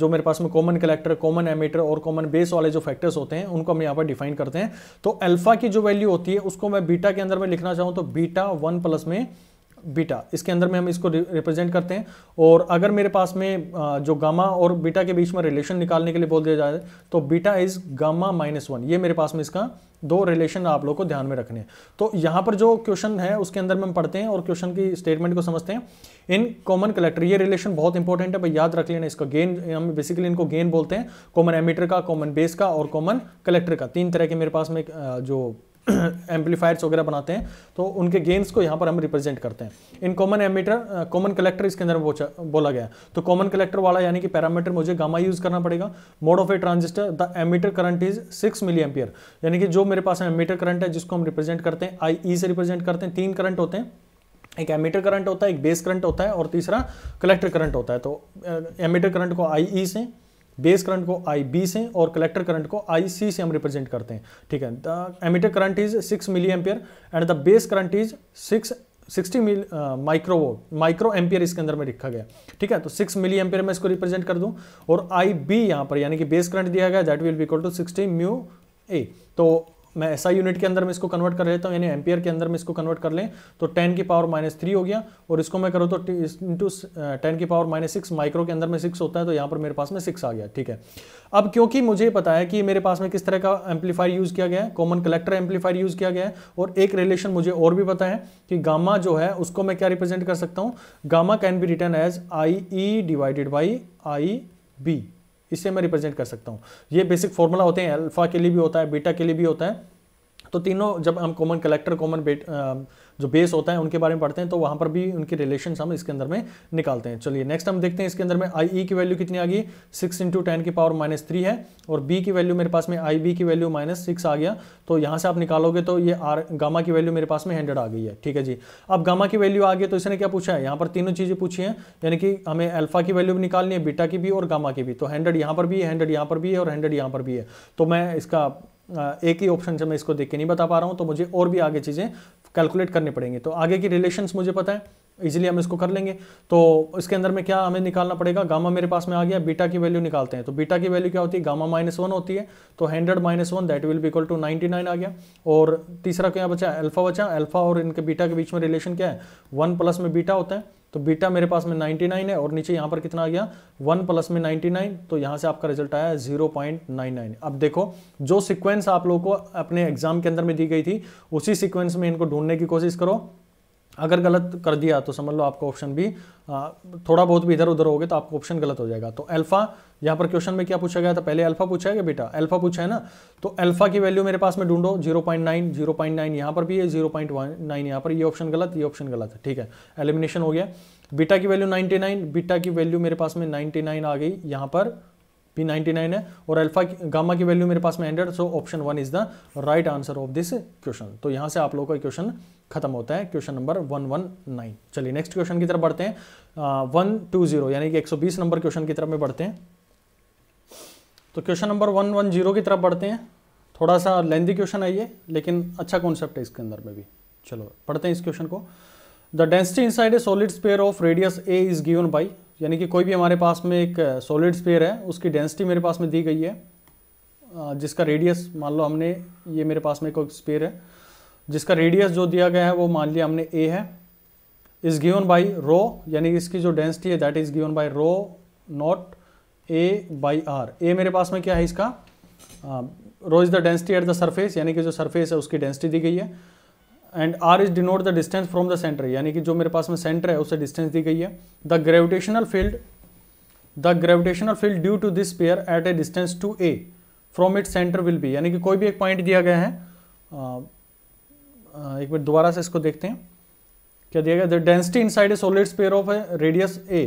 Speaker 1: जो मेरे पास में कॉमन कलेक्टर कॉमन एमीटर और कॉमन बेस वाले जो फैक्टर्स होते हैं उनको हम यहाँ पर डिफाइन करते हैं तो अल्फा की जो वैल्यू होती है उसको मैं बीटा के अंदर में लिखना चाहूँ तो बीटा वन प्लस में बीटा इसके अंदर में हम इसको रिप्रेजेंट करते हैं और अगर मेरे पास में जो गामा और बीटा के बीच में रिलेशन निकालने के लिए बोल दिया जाए तो beta is gamma minus one ये मेरे पास में इसका दो रिलेशन आप लोग को ध्यान में रखने हैं तो यहाँ पर जो क्वेश्चन है उसके अंदर में हम पढ़ते हैं और क्वेश्चन की स्टेटमेंट को समझते हैं इन कॉमन कलेक्टर ये रिलेशन बहुत इंपॉर्टेंट है भाई याद रख लेना इसका गेन हम बेसिकली इनको गेन बोलते हैं कॉमन एमीटर का कॉमन बेस का और कॉमन कलेक्टर का तीन तरह के मेरे पास में जो एम्पलीफायर्स वगैरह बनाते हैं तो उनके गेन्स को यहाँ पर हम रिप्रेजेंट करते हैं in common emitter common collector इसके अंदर बोला गया तो कॉमन कलेक्टर वाला यानी कि पैरामीटर मुझे गामा यूज़ करना पड़ेगा mode of a transistor the emitter current is six milliampere यानी कि जो मेरे पास एमीटर करंट है जिसको हम रिप्रेजेंट करते हैं आई ई e से रिप्रेजेंट करते हैं तीन करंट होते हैं एक एमीटर करंट होता है एक बेस करंट होता है और तीसरा कलेक्टर करंट होता है तो एमीटर करंट को आई ई e से बेस करंट को आई बी से और कलेक्टर करंट को आई सी से हम रिप्रेजेंट करते हैं ठीक है the emitter current is six milliampere and the base current is six sixty mil micro microampere इसके अंदर में लिखा गया ठीक है तो सिक्स मिली एम्पियर में इसको रिप्रेजेंट कर दूं और आई बी यहाँ पर यानी कि बेस करंट दिया गया that will be equal to sixty mu A तो मैं एसआई यूनिट के अंदर मैं इसको कन्वर्ट कर लेता हूँ यानी एम्पियर के अंदर मैं इसको कन्वर्ट कर लें तो टेन की पावर माइनस थ्री हो गया और इसको मैं करूँ तो इंटू टेन की पावर माइनस सिक्स माइक्रो के अंदर में सिक्स होता है तो यहाँ पर मेरे पास में सिक्स आ गया ठीक है अब क्योंकि मुझे पता है कि मेरे पास में किस तरह का एम्पलीफायर यूज़ किया गया है कॉमन कलेक्टर एम्पलीफायर यूज़ किया गया है और एक रिलेशन मुझे और भी पता है कि गामा जो है उसको मैं क्या रिप्रेजेंट कर सकता हूँ gamma can be written as I E divided by I B इससे मैं रिप्रेजेंट कर सकता हूँ ये बेसिक फॉर्मूला होते हैं अल्फा के लिए भी होता है बीटा के लिए भी होता है तो तीनों जब हम कॉमन कलेक्टर कॉमन जो बेस होता है उनके बारे में पढ़ते हैं तो वहां पर भी उनके रिलेशन हम इसके अंदर में निकालते हैं चलिए नेक्स्ट हम देखते हैं इसके अंदर में आई ई की वैल्यू कितनी आ गई सिक्स इंटू टेन की पावर माइनस थ्री है और बी की वैल्यू मेरे पास में आई बी की वैल्यू माइनस सिक्स आ गया तो यहाँ से आप निकालोगे तो ये आर गामा की वैल्यू मेरे पास में हंड्रेड आ गई है ठीक है जी अब गामा की वैल्यू आ गई तो इसने क्या पूछा है यहाँ पर तीनों चीज़ें पूछी हैं यानी कि हमें अल्फा की वैल्यू भी निकालनी है बीटा की भी और गामा की भी तो हंड्रेड यहाँ पर भी है हंड्रेड यहाँ पर भी है और हंड्रेड यहाँ पर भी है तो मैं इसका एक ही ऑप्शन से मैं इसको देख के नहीं बता पा रहा हूँ तो मुझे और भी आगे चीज़ें कैलकुलेट करने पड़ेंगे तो आगे की रिलेशंस मुझे पता है इजीली हम इसको कर लेंगे तो इसके अंदर में क्या हमें निकालना पड़ेगा गामा मेरे पास में आ गया बीटा की वैल्यू निकालते हैं तो बीटा की वैल्यू क्या होती है गामा माइनस वन होती है तो hundred minus one that will be equal to ninety nine आ गया और तीसरा क्या बचा अल्फा बचा अल्फा और इनके बीटा के बीच में रिलेशन क्या है वन प्लस में बीटा होता है तो बीटा मेरे पास में नाइन है और नीचे यहाँ पर कितना आ गया वन प्लस में नाइन तो यहाँ से आपका रिजल्ट आया जीरो पॉइंट नाइन नाइन अब देखो जो सिक्वेंस आप लोगों को अपने एग्जाम के अंदर में दी गई थी उसी सिक्वेंस में इनको ढूंढने की कोशिश करो अगर गलत कर दिया तो समझ लो आपका ऑप्शन भी थोड़ा बहुत भी इधर उधर हो गया तो आपका ऑप्शन गलत हो जाएगा तो अल्फा यहाँ पर क्वेश्चन में क्या पूछा गया था पहले अल्फा पूछा है क्या बेटा अल्फा पूछा है ना तो अल्फा की वैल्यू मेरे पास में ढूंढो 0.9 0.9 यहाँ पर भी है 0.19 यहाँ पर ये ऑप्शन गलत ये ऑप्शन गलत है ठीक है एलिमिनेशन हो गया बीटा की वैल्यू नाइन बीटा की वैल्यू मेरे पास में नाइन आ गई यहाँ पर भी 99 है और अल्फा गामा की वैल्यू मेरे पास में hundred so option one is the right answer of this question तो यहां से आप लोगों का क्वेश्चन खत्म होता है question number one one nine चलिए नेक्स्ट क्वेश्चन की तरफ बढ़ते हैं वन टू जीरो यानी कि एक नंबर क्वेश्चन की तरफ में बढ़ते हैं तो question number one one zero की तरफ बढ़ते हैं थोड़ा सा लेंदी क्वेश्चन है ये लेकिन अच्छा कॉन्सेप्ट है इसके अंदर में भी चलो पढ़ते हैं इस क्वेश्चन को the density inside a solid sphere of radius A is given by यानी कि कोई भी हमारे पास में एक सॉलिड स्पेयर है उसकी डेंसिटी मेरे पास में दी गई है जिसका रेडियस मान लो हमने ये मेरे पास में एक स्पेयर है जिसका रेडियस जो दिया गया है वो मान लिया हमने ए है इज गिवन बाई रो यानी इसकी जो डेंसिटी है that is given by rho naught A by R A मेरे पास में क्या है इसका rho is the density at the surface यानी कि जो सरफेस है उसकी डेंसिटी दी गई है and R is denote the distance from the centre यानी कि जो मेरे पास में सेंटर है उसे डिस्टेंस दी गई है the gravitational field the gravitational field due to this sphere at a distance to A from it centre will be यानी कि कोई भी एक पॉइंट दिया गया है एक बार दोबारा से इसको देखते हैं क्या दिया गया the density inside a solid sphere of radius A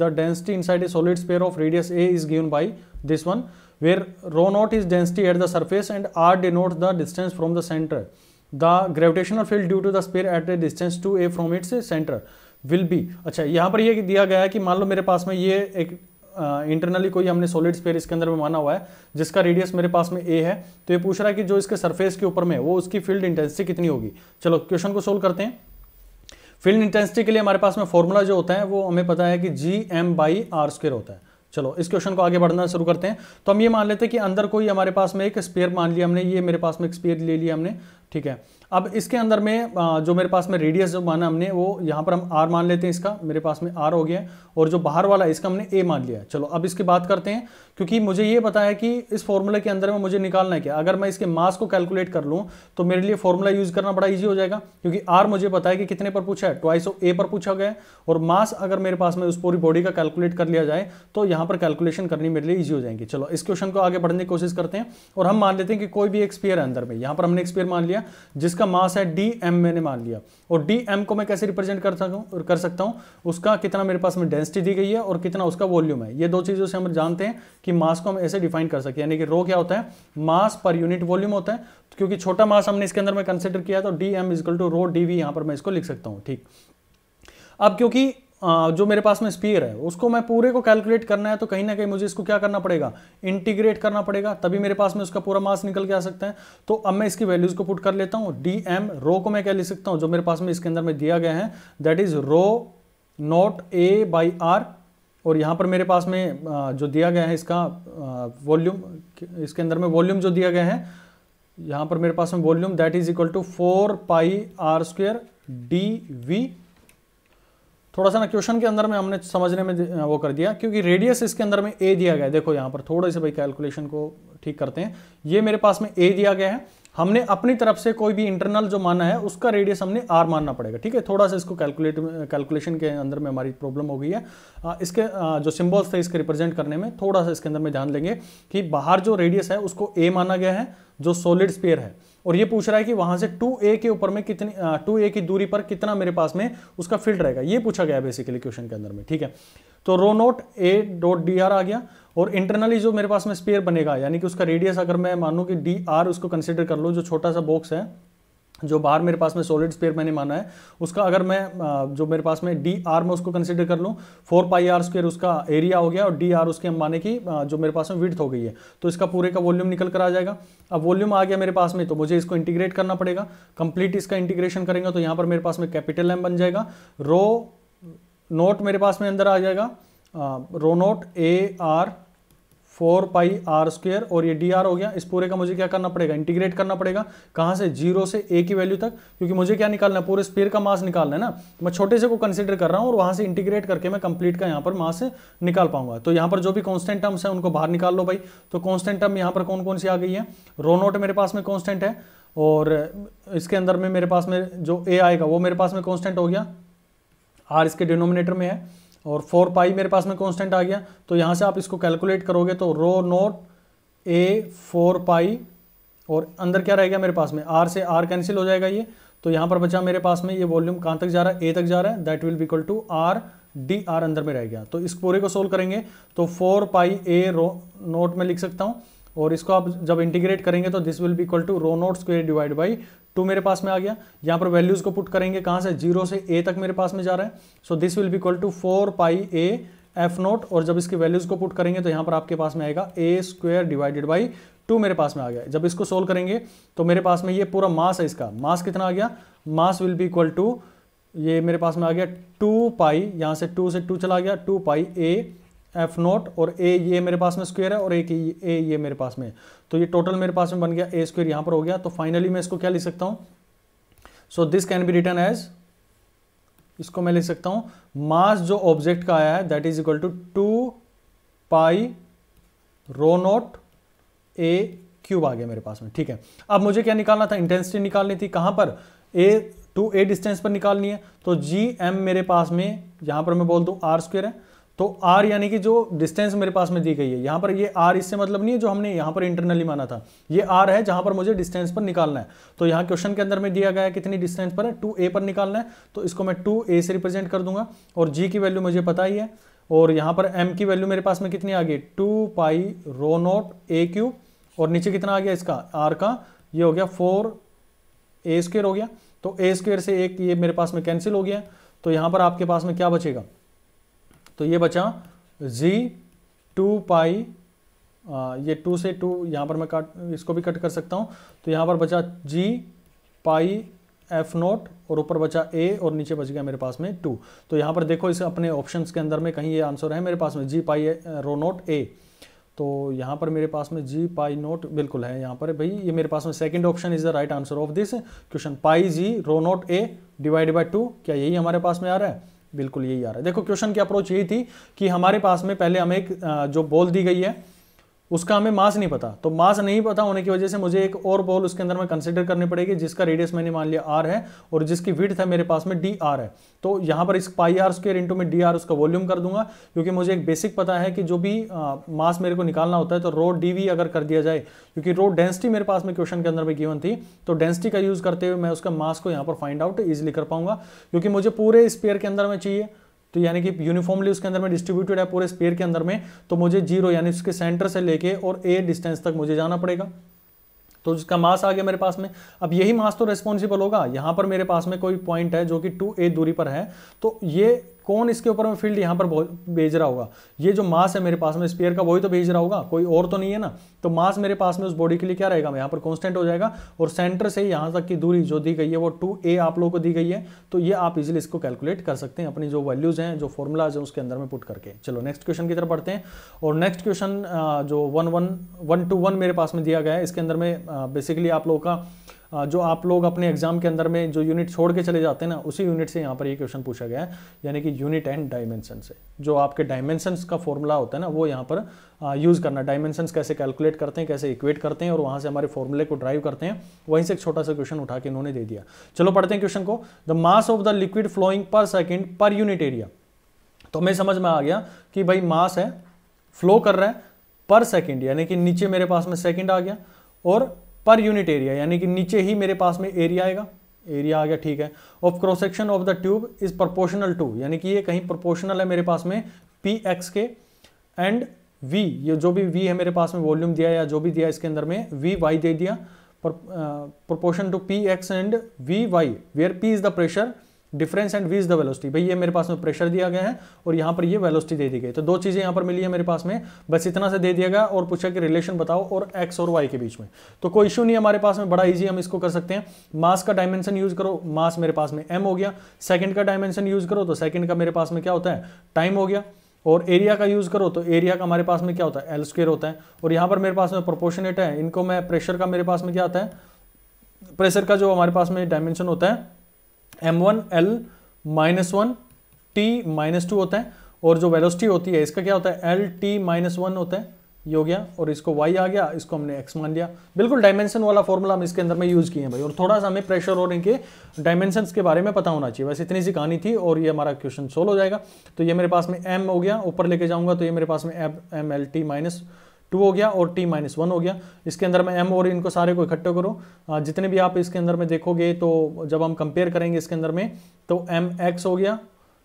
Speaker 1: the density inside a solid sphere of radius A is given by this one where rho naught is density at the surface and r denotes the distance from the center. The gravitational field due to the sphere at a distance A from its center will be. अच्छा यहाँ पर यह दिया गया है कि मान लो मेरे पास में ये एक इंटरनली uh, कोई हमने सॉलिड स्पेयर इसके अंदर में माना हुआ है जिसका रेडियस मेरे पास में ए है तो ये पूछ रहा है कि जो इसके सरफेस के ऊपर में वो उसकी फील्ड इंटेंसिटी कितनी होगी चलो क्वेश्चन को सोल्व करते हैं फील्ड इंटेंसिटी के लिए हमारे पास में फॉर्मूला जो होता है वो हमें पता है कि G M by R square होता है चलो इस क्वेश्चन को आगे बढ़ना शुरू करते हैं तो हम ये मान लेते हैं कि अंदर कोई हमारे पास में एक स्पेयर मान लिया हमने ये मेरे पास में एक स्पेयर ले लिया हमने ठीक है अब इसके अंदर में जो मेरे पास में रेडियस जो माना हमने वो यहाँ पर हम आर मान लेते हैं इसका मेरे पास में आर हो गया और जो बाहर वाला इसका हमने ए मान लिया चलो अब इसकी बात करते हैं क्योंकि मुझे ये पता है कि इस फॉर्मूला के अंदर में मुझे निकालना है क्या अगर मैं इसके मास को कैलकुलेट कर लूँ तो मेरे लिए फॉर्मूला यूज़ करना बड़ा ईजी हो जाएगा क्योंकि आर मुझे पता है कि कितने पर पूछा है ट्वाइस ए पर पूछा गया है और मास अगर मेरे पास में उस पूरी बॉडी का कैलकुलेट कर लिया जाए तो यहाँ पर कैलकुलेशन करनी मेरे लिए ईजी हो जाएंगी चलो इस क्वेश्चन को आगे बढ़ने की कोशिश करते हैं और हम मान लेते हैं कि कोई भी एक्सपियर है अंदर में यहाँ पर हमने एक्सपियर मान लिया जिस जिसका मास है डी एम मैंने मान लिया और डी एम को मैं कैसे रिप्रेजेंट कर सकूँ कर सकता हूँ उसका कितना मेरे पास में डेंसिटी दी गई है और कितना उसका वॉल्यूम है ये दो चीज़ों से हम जानते हैं कि मास को हम ऐसे डिफाइन कर सकते हैं यानी कि रो क्या होता है मास पर यूनिट वॉल्यूम होता है तो क्योंकि छोटा मास हमने इसके अंदर में कंसिडर किया तो D M equal to rho D V यहाँ पर मैं इसको लिख सकता हूँ ठीक अब क्योंकि जो मेरे पास में स्पीयर है उसको मैं पूरे को कैलकुलेट करना है तो कहीं ना कहीं मुझे इसको क्या करना पड़ेगा इंटीग्रेट करना पड़ेगा तभी मेरे पास में उसका पूरा मास निकल के आ सकता है तो अब मैं इसकी वैल्यूज को पुट कर लेता हूँ डी एम रो को मैं क्या ले सकता हूँ जो मेरे पास में इसके अंदर में दिया गया है that is rho naught A by R और यहाँ पर मेरे पास में जो दिया गया है इसका वॉल्यूम इसके अंदर में वॉल्यूम जो दिया गया है यहाँ पर मेरे पास में volume that is equal to four pi R square D V थोड़ा सा ना क्वेश्चन के अंदर में हमने समझने में वो कर दिया क्योंकि रेडियस इसके अंदर में ए दिया गया है देखो यहाँ पर थोड़े से भाई कैलकुलेशन को ठीक करते हैं ये मेरे पास में ए दिया गया है हमने अपनी तरफ से कोई भी इंटरनल जो माना है उसका रेडियस हमने आर मानना पड़ेगा ठीक है थोड़ा सा इसको कैलकुलेट कैलकुलेशन के अंदर में हमारी प्रॉब्लम हो गई है इसके जो सिम्बल्स थे इसके रिप्रेजेंट करने में थोड़ा सा इसके अंदर में ध्यान देंगे कि बाहर जो रेडियस है उसको ए माना गया है जो सॉलिड स्पेयर है और ये पूछ रहा है कि वहां से टू ए के ऊपर में कितनी टू ए की दूरी पर कितना मेरे पास में उसका फील्ड रहेगा ये पूछा गया बेसिकली क्वेश्चन के अंदर में ठीक है तो rho naught A dot D R आ गया और इंटरनली जो मेरे पास में स्पेयर बनेगा यानी कि उसका रेडियस अगर मैं मानूँ कि डी आर उसको कंसिडर कर लो जो छोटा सा बॉक्स है जो बाहर मेरे पास में सॉलिड स्पेयर मैंने माना है उसका अगर मैं जो मेरे पास में डी आर में उसको कंसिडर कर लूँ फोर पाई आर स्क्वेयर उसका एरिया हो गया और डी आर उसके हम माने की जो मेरे पास में विड्थ हो गई है तो इसका पूरे का वॉल्यूम निकल कर आ जाएगा अब वॉल्यूम आ गया मेरे पास में तो मुझे इसको इंटीग्रेट करना पड़ेगा कंप्लीट इसका इंटीग्रेशन करेंगे तो यहाँ पर मेरे पास में कैपिटल एम बन जाएगा रो नोट मेरे पास में अंदर आ जाएगा rho naught A R four pi R square और ये डी आर हो गया इस पूरे का मुझे क्या करना पड़ेगा इंटीग्रेट करना पड़ेगा कहाँ से जीरो से ए की वैल्यू तक क्योंकि मुझे क्या निकालना है पूरे स्पेयर का मास निकालना है ना मैं छोटे से को कंसिडर कर रहा हूँ और वहाँ से इंटीग्रेट करके मैं कंप्लीट का यहाँ पर मास निकाल पाऊंगा तो यहाँ पर जो भी कॉन्स्टेंट टर्म्स हैं उनको बाहर निकाल लो भाई तो कॉन्स्टेंट टर्म यहाँ पर कौन कौन सी आ गई है रोनोट मेरे पास में कॉन्स्टेंट है और इसके अंदर में मेरे पास में जो ए आएगा वो मेरे पास में कॉन्स्टेंट हो गया आर इसके डिनोमिनेटर में है और फोर पाई मेरे पास में कॉन्स्टेंट आ गया तो यहाँ से आप इसको कैलकुलेट करोगे तो रो नोट ए फोर पाई और अंदर क्या रहेगा मेरे पास में आर से आर कैंसिल हो जाएगा ये तो यहाँ पर बचा मेरे पास में ये वॉल्यूम कहाँ तक जा रहा है ए तक जा रहा है that will equal to R D R अंदर में रह गया तो इस पूरे को सोल्व करेंगे तो फोर पाई ए रो नोट में लिख सकता हूँ और इसको आप जब इंटीग्रेट करेंगे तो this will be equal to rho naught square divide by two मेरे पास में आ गया यहाँ पर वैल्यूज़ को पुट करेंगे कहाँ से जीरो से ए तक मेरे पास में जा रहा है so this will be equal to four pi A F naught और जब इसकी वैल्यूज़ को पुट करेंगे तो यहाँ पर आपके पास में आएगा A square divided by two मेरे पास में आ गया जब इसको सोल्व करेंगे तो मेरे पास में ये पूरा मास है इसका मास कितना आ गया mass will be equal to ये मेरे पास में आ गया टू पाई यहाँ से टू से टू चला गया two pi A F naught और ए ये मेरे पास में स्क्वेयर है और एक ए ये मेरे पास में तो ये टोटल मेरे पास में बन गया ए स्क्वेयर यहाँ पर हो गया तो फाइनली मैं इसको क्या लिख सकता हूँ so this can be written as इसको मैं लिख सकता हूँ मास जो ऑब्जेक्ट का आया है that is equal to two pi rho naught A cube आ गया मेरे पास में ठीक है अब मुझे क्या निकालना था इंटेंसिटी निकालनी थी कहाँ पर ए टू ए डिस्टेंस पर निकालनी है तो जी एम मेरे पास में यहाँ पर मैं बोल दूँ आर स्क्वेयर है तो आर यानी कि जो डिस्टेंस मेरे पास में दी गई है यहां पर ये आर इससे मतलब नहीं है जो हमने यहाँ पर इंटरनली माना था ये आर है जहां पर मुझे डिस्टेंस पर निकालना है तो यहाँ क्वेश्चन के अंदर में दिया गया है कितनी डिस्टेंस पर है टू ए पर निकालना है तो इसको मैं टू ए से रिप्रेजेंट कर दूंगा और जी की वैल्यू मुझे पता ही है और यहाँ पर एम की वैल्यू मेरे पास में कितनी आ गई two pi rho naught A cube और नीचे कितना आ गया इसका आर का ये हो गया फोर ए स्क्वेयर हो गया तो ए स्क्वेयर से एक ये मेरे पास में कैंसिल हो गया तो यहाँ पर आपके पास में क्या बचेगा तो ये बचा जी टू पाई ये टू से टू यहाँ पर मैं काट इसको भी कट कर सकता हूँ तो यहाँ पर बचा जी पाई एफ नोट और ऊपर बचा ए और नीचे बच गया मेरे पास में टू तो यहाँ पर देखो इस अपने ऑप्शंस के अंदर में कहीं ये आंसर है मेरे पास में जी पाई रो नोट ए तो यहाँ पर मेरे पास में जी पाई नोट बिल्कुल है यहाँ पर भाई ये मेरे पास में second option is the right answer of this question pi G rho naught A divide by two क्या यही हमारे पास में आ रहा है बिल्कुल यही आ रहा है देखो क्वेश्चन की अप्रोच यही थी कि हमारे पास में पहले हमें एक जो बोल दी गई है उसका हमें मास नहीं पता तो मास नहीं पता होने की वजह से मुझे एक और बॉल उसके अंदर में कंसिडर करनी पड़ेगी जिसका रेडियस मैंने मान लिया आर है और जिसकी विड्थ है मेरे पास में डी आर है तो यहाँ पर इस पाई आर स्क्र इंटू में डी आर उसका वॉल्यूम कर दूंगा क्योंकि मुझे एक बेसिक पता है कि जो भी आ, मास मेरे को निकालना होता है तो रो डी अगर कर दिया जाए क्योंकि रो डेंसिटी मेरे पास में क्वेश्चन के अंदर में गिवन थी तो डेंसिटी का यूज़ करते हुए मैं उसका मास को यहाँ पर फाइंड आउट ईजिली कर पाऊंगा क्योंकि मुझे पूरे स्पेयर के अंदर में चाहिए तो यानी कि यूनिफॉर्मली उसके अंदर में डिस्ट्रीब्यूटेड है पूरे स्पेयर के अंदर में तो मुझे जीरो यानी उसके सेंटर से लेके और ए डिस्टेंस तक मुझे जाना पड़ेगा तो उसका मास आ गया मेरे पास में अब यही मास तो रेस्पॉन्सिबल होगा यहां पर मेरे पास में कोई पॉइंट है जो कि टू ए दूरी पर है तो ये कौन इसके ऊपर में फील्ड यहाँ पर भेज रहा होगा ये जो मास है मेरे पास में स्पेयर का वही तो भेज रहा होगा कोई और तो नहीं है ना तो मास मेरे पास में उस बॉडी के लिए क्या रहेगा यहाँ पर कॉन्स्टेंट हो जाएगा और सेंटर से यहाँ तक की दूरी जो दी गई है वो टू ए आप लोगों को दी गई है तो ये आप इजिली इसको कैलकुलेट कर सकते हैं अपनी जो वैल्यूज़ हैं जो फॉर्मुलाज हैं उसके अंदर में पुट करके चलो नेक्स्ट क्वेश्चन की तरफ पढ़ते हैं और नेक्स्ट क्वेश्चन जो one one one two one मेरे पास में दिया गया है इसके अंदर में बेसिकली आप लोगों का जो आप लोग अपने एग्जाम के अंदर में जो यूनिट छोड़ के चले जाते हैं ना उसी यूनिट से यहाँ पर ये क्वेश्चन पूछा गया है यानी कि यूनिट एंड डायमेंशन से जो आपके डायमेंशंस का फॉर्मूला होता है ना वो यहाँ पर यूज़ करना डायमेंशंस कैसे कैलकुलेट करते हैं कैसे इक्वेट करते हैं और वहाँ से हमारे फॉर्मूले को ड्राइव करते हैं वहीं से एक छोटा सा क्वेश्चन उठा के इन्होंने दे दिया चलो पढ़ते हैं क्वेश्चन को the mass of the liquid flowing per second per unit area तो हमें समझ में आ गया कि भाई मास है फ्लो कर रहा है पर सेकेंड यानी कि नीचे मेरे पास में सेकेंड आ गया और पर यूनिट एरिया यानी कि नीचे ही मेरे पास में एरिया आएगा एरिया आ गया ठीक है of cross section of the tube is proportional to यानी कि ये कहीं प्रोपोर्शनल है मेरे पास में पी एक्स के एंड वी ये जो भी वी है मेरे पास में वॉल्यूम दिया या जो भी दिया इसके अंदर में वी वाई दे दिया proportion to P X and V Y where P is the pressure difference and V is the velocity भाई ये मेरे पास में प्रेशर दिया गया है और यहाँ पर ये वेलोसिटी दे दी गई तो दो चीज़ें यहाँ पर मिली है मेरे पास में बस इतना से दे दिया गया और पूछा कि रिलेशन बताओ और एक्स और वाई के बीच में तो कोई इशू नहीं हमारे पास में बड़ा ईजी हम इसको कर सकते हैं मास का डायमेंशन यूज करो मास मेरे पास में एम हो गया सेकेंड का डायमेंशन यूज करो तो सेकेंड का मेरे पास में क्या होता है टाइम हो गया और एरिया का यूज़ करो तो एरिया का हमारे पास में क्या होता है एल स्क्र होता है और यहाँ पर मेरे पास में प्रोपोर्शनेट है इनको मैं प्रेशर का मेरे पास में क्या आता है प्रेशर का जो हमारे पास में डायमेंशन होता है M one L minus one T minus two होता है और जो वेलोसिटी होती है इसका क्या होता है एल टी माइनस वन होता है ये हो गया और इसको वाई आ गया इसको हमने एक्स मान लिया बिल्कुल डायमेंशन वाला फॉर्मूला हम इसके अंदर में यूज़ किए हैं भाई और थोड़ा सा हमें प्रेशर और इनके डायमेंशन के बारे में पता होना चाहिए वैसे इतनी सी कहानी थी और ये हमारा क्वेश्चन सोल्व हो जाएगा तो ये मेरे पास में एम हो गया ऊपर लेके जाऊंगा तो ये मेरे पास में M L T minus two हो गया और टी माइनस वन हो गया इसके अंदर में एम और e इनको सारे को इकट्ठे करो जितने भी आप इसके अंदर में देखोगे तो जब हम कंपेयर करेंगे इसके अंदर में तो एम एक्स हो गया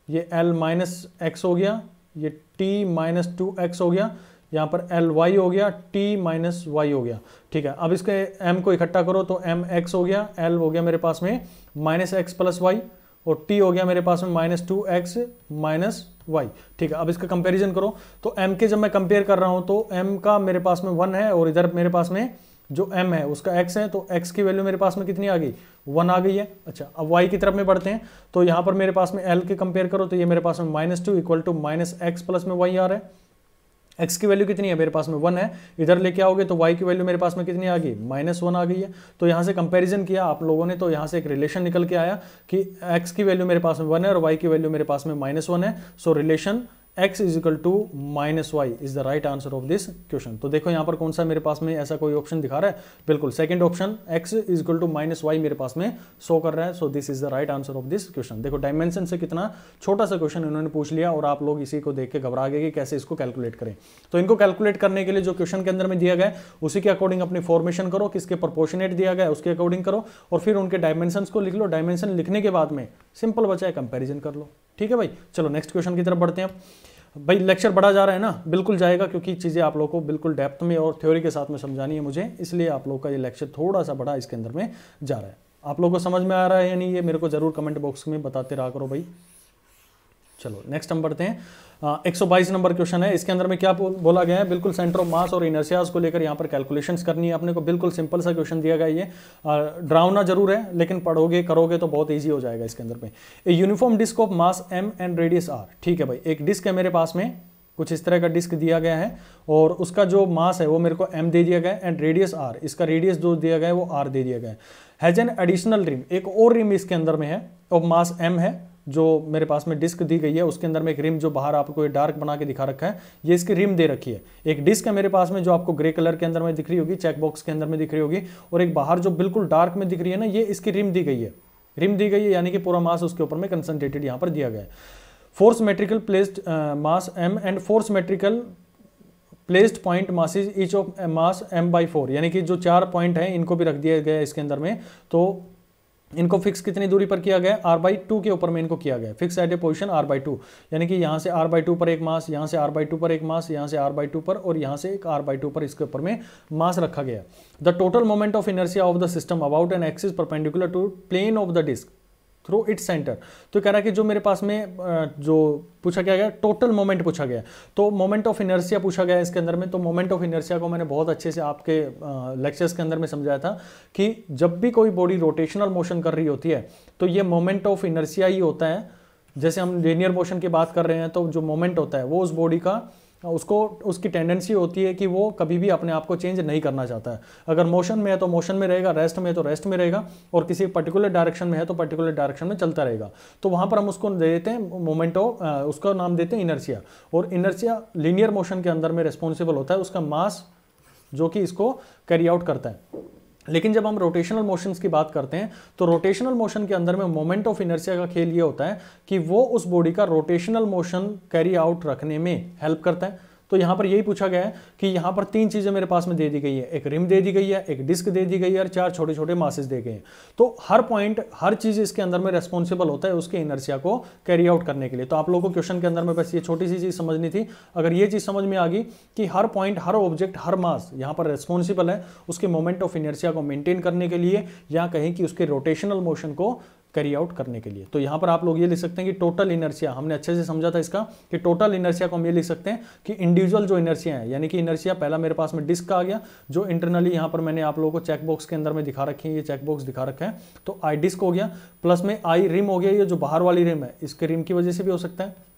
Speaker 1: ये एल माइनस एक्स हो गया ये टी माइनस टू एक्स हो गया यहाँ पर एल वाई हो गया टी माइनस वाई हो गया ठीक है अब इसके एम को इकट्ठा करो तो एम एक्स हो गया एल हो गया मेरे पास में माइनस एक्स प्लस वाई और टी हो गया मेरे पास में minus two X minus Y ठीक है अब इसका कंपेरिजन करो तो एम के जब मैं कंपेयर कर रहा हूँ तो एम का मेरे पास में वन है और इधर मेरे पास में जो एम है उसका एक्स है तो एक्स की वैल्यू मेरे पास में कितनी आ गई वन आ गई है अच्छा अब वाई की तरफ में बढ़ते हैं तो यहाँ पर मेरे पास में एल के कंपेयर करो तो ये मेरे पास में minus two equal to minus X plus में वाई आ रहा है एक्स की वैल्यू कितनी है मेरे पास में वन है इधर लेके आओगे तो वाई की वैल्यू मेरे पास में कितनी आ गई माइनस वन आ गई है तो यहाँ से कंपैरिजन किया आप लोगों ने तो यहाँ से एक रिलेशन निकल के आया कि एक्स की वैल्यू मेरे पास में वन है और वाई की वैल्यू मेरे पास में माइनस वन है so relation x is equal to minus Y is the right answer of this question तो देखो यहां पर कौन सा मेरे पास में ऐसा कोई ऑप्शन दिखा रहा है बिल्कुल second option x is equal to minus Y मेरे पास में शो कर रहा है so this is the right answer of this question देखो डायमेंशन से कितना छोटा सा क्वेश्चन इन्होंने पूछ लिया और आप लोग इसी को देख के घबरा गए कि कैसे इसको कैलकुलेट करें तो इनको कैलकुलेट करने के लिए जो क्वेश्चन के अंदर में दिया गया उसी के अकॉर्डिंग अपनी फॉर्मेशन करो किसके प्रपोर्शनेट दिया गया उसके अकॉर्डिंग करो और फिर उनके डायमेंशन को लिख लो डायमेंशन लिखने के बाद में सिंपल बचा है कंपेरिजन कर लो ठीक है भाई चलो नेक्स्ट क्वेश्चन की तरफ बढ़ते हैं भाई लेक्चर बढ़ा जा रहा है ना बिल्कुल जाएगा क्योंकि चीज़ें आप लोग को बिल्कुल डेप्थ में और थ्योरी के साथ में समझानी है मुझे इसलिए आप लोग का ये लेक्चर थोड़ा सा बड़ा इसके अंदर में जा रहा है आप लोग को समझ में आ रहा है या नहीं ये मेरे को ज़रूर कमेंट बॉक्स में बताते रहा करो भाई चलो नेक्स्ट हम बढ़ते हैं हाँ, एक सौ बाईस नंबर क्वेश्चन है इसके अंदर में क्या बोला गया है बिल्कुल सेंटर ऑफ मास और इनर्सियाज को लेकर यहाँ पर कैलकुलेशन करनी है अपने को बिल्कुल सिंपल सा क्वेश्चन दिया गया ये ड्रावना जरूर है लेकिन पढ़ोगे करोगे तो बहुत ईजी हो जाएगा इसके अंदर में a uniform disc of mass M and radius R ठीक है भाई एक डिस्क है मेरे पास में कुछ इस तरह का डिस्क दिया गया है और उसका जो मास है वो मेरे को एम दे दिया गया है एंड रेडियस आर इसका रेडियस जो दिया गया है वो आर दे दिया गया है हैज एन एडिशनल रिम एक और रिम इसके अंदर में है ऑफ मास एम है जो मेरे पास में डिस्क दी गई है उसके अंदर में एक रिम जो बाहर आपको ये डार्क बना के दिखा रखा है ये इसकी रिम दे रखी है एक डिस्क है मेरे पास में जो आपको ग्रे कलर के अंदर में दिख रही होगी चेकबॉक्स के अंदर में दिख रही होगी और एक बाहर जो बिल्कुल डार्क में दिख रही है ना ये इसकी रिम दी गई है रिम दी गई है यानी कि पूरा मास उसके ऊपर में कंसनट्रेटेड यहाँ पर दिया गया है force metrical placed mass M and force metrical placed point masses each of mass M by four यानी कि जो चार पॉइंट हैं इनको भी रख दिया गया है इसके अंदर में तो इनको फिक्स कितनी दूरी पर किया गया आर बाई टू के ऊपर में इनको किया गया fix at a position R by two यानी कि यहाँ से आर बाई टू पर एक मास यहाँ से आर बाई टू पर एक मास यहाँ से आर बाई टू पर और यहाँ से एक आर बाई टू पर इसके ऊपर में मास रखा गया the total moment of inertia of the system about an axis perpendicular to plane of the disc through its centre तो कह रहा है कि जो मेरे पास में जो पूछा गया गया टोटल मोमेंट पूछा गया तो मोमेंट ऑफ इनर्सिया पूछा गया इसके अंदर में तो मोमेंट ऑफ इनर्सिया को मैंने बहुत अच्छे से आपके लेक्चर्स के अंदर में समझाया था कि जब भी कोई बॉडी रोटेशनल मोशन कर रही होती है तो ये मोमेंट ऑफ इनर्सिया ही होता है जैसे हम लेनियर मोशन की बात कर रहे हैं तो जो मोमेंट होता है वो उस बॉडी का हाँ, उसको उसकी टेंडेंसी होती है कि वो कभी भी अपने आप को चेंज नहीं करना चाहता है अगर मोशन में है तो मोशन में रहेगा रेस्ट में है तो रेस्ट में रहेगा और किसी पर्टिकुलर डायरेक्शन में है तो पर्टिकुलर डायरेक्शन में चलता रहेगा तो वहाँ पर हम उसको दे देते हैं मोमेंटो उसका नाम देते हैं इनर्सिया और इनर्सिया लीनियर मोशन के अंदर में रिस्पॉन्सिबल होता है उसका मास जो कि इसको कैरी आउट करता है लेकिन जब हम रोटेशनल मोशंस की बात करते हैं तो रोटेशनल मोशन के अंदर में मोमेंट ऑफ इनर्सिया का खेल ये होता है कि वो उस बॉडी का रोटेशनल मोशन कैरी आउट रखने में हेल्प करता है तो यहाँ पर यही पूछा गया है कि यहाँ पर तीन चीज़ें मेरे पास में दे दी गई है एक रिम दे दी गई है एक डिस्क दे दी गई है और चार छोटे छोटे मासेज दे गए हैं तो हर पॉइंट हर चीज़ इसके अंदर में रेस्पॉन्सिबल होता है उसके इनर्सिया को कैरी आउट करने के लिए तो आप लोगों को क्वेश्चन के अंदर में बस ये छोटी सी चीज़ समझनी थी अगर ये चीज़ समझ में आ गई कि हर पॉइंट हर ऑब्जेक्ट हर मास यहाँ पर रेस्पॉन्सिबल है उसके मोमेंट ऑफ इनर्सिया को मेनटेन करने के लिए या कहें कि उसके रोटेशनल मोशन को कैरी आउट करने के लिए तो यहां पर आप लोग ये लिख सकते हैं कि टोटल इनर्सिया हमने अच्छे से समझा था इसका कि टोटल इनर्सिया को हम ये लिख सकते हैं कि इंडिविजुअल जो इनर्सिया है यानी कि इनर्सिया पहला मेरे पास में डिस्क का आ गया जो इंटरनली यहां पर मैंने आप लोगों को चेकबॉक्स के अंदर में दिखा रखी है ये चेकबॉक्स दिखा रखा है तो आई डिस्क हो गया प्लस में आई रिम हो गया ये जो बाहर वाली रिम है इसके रिम की वजह से भी हो सकता है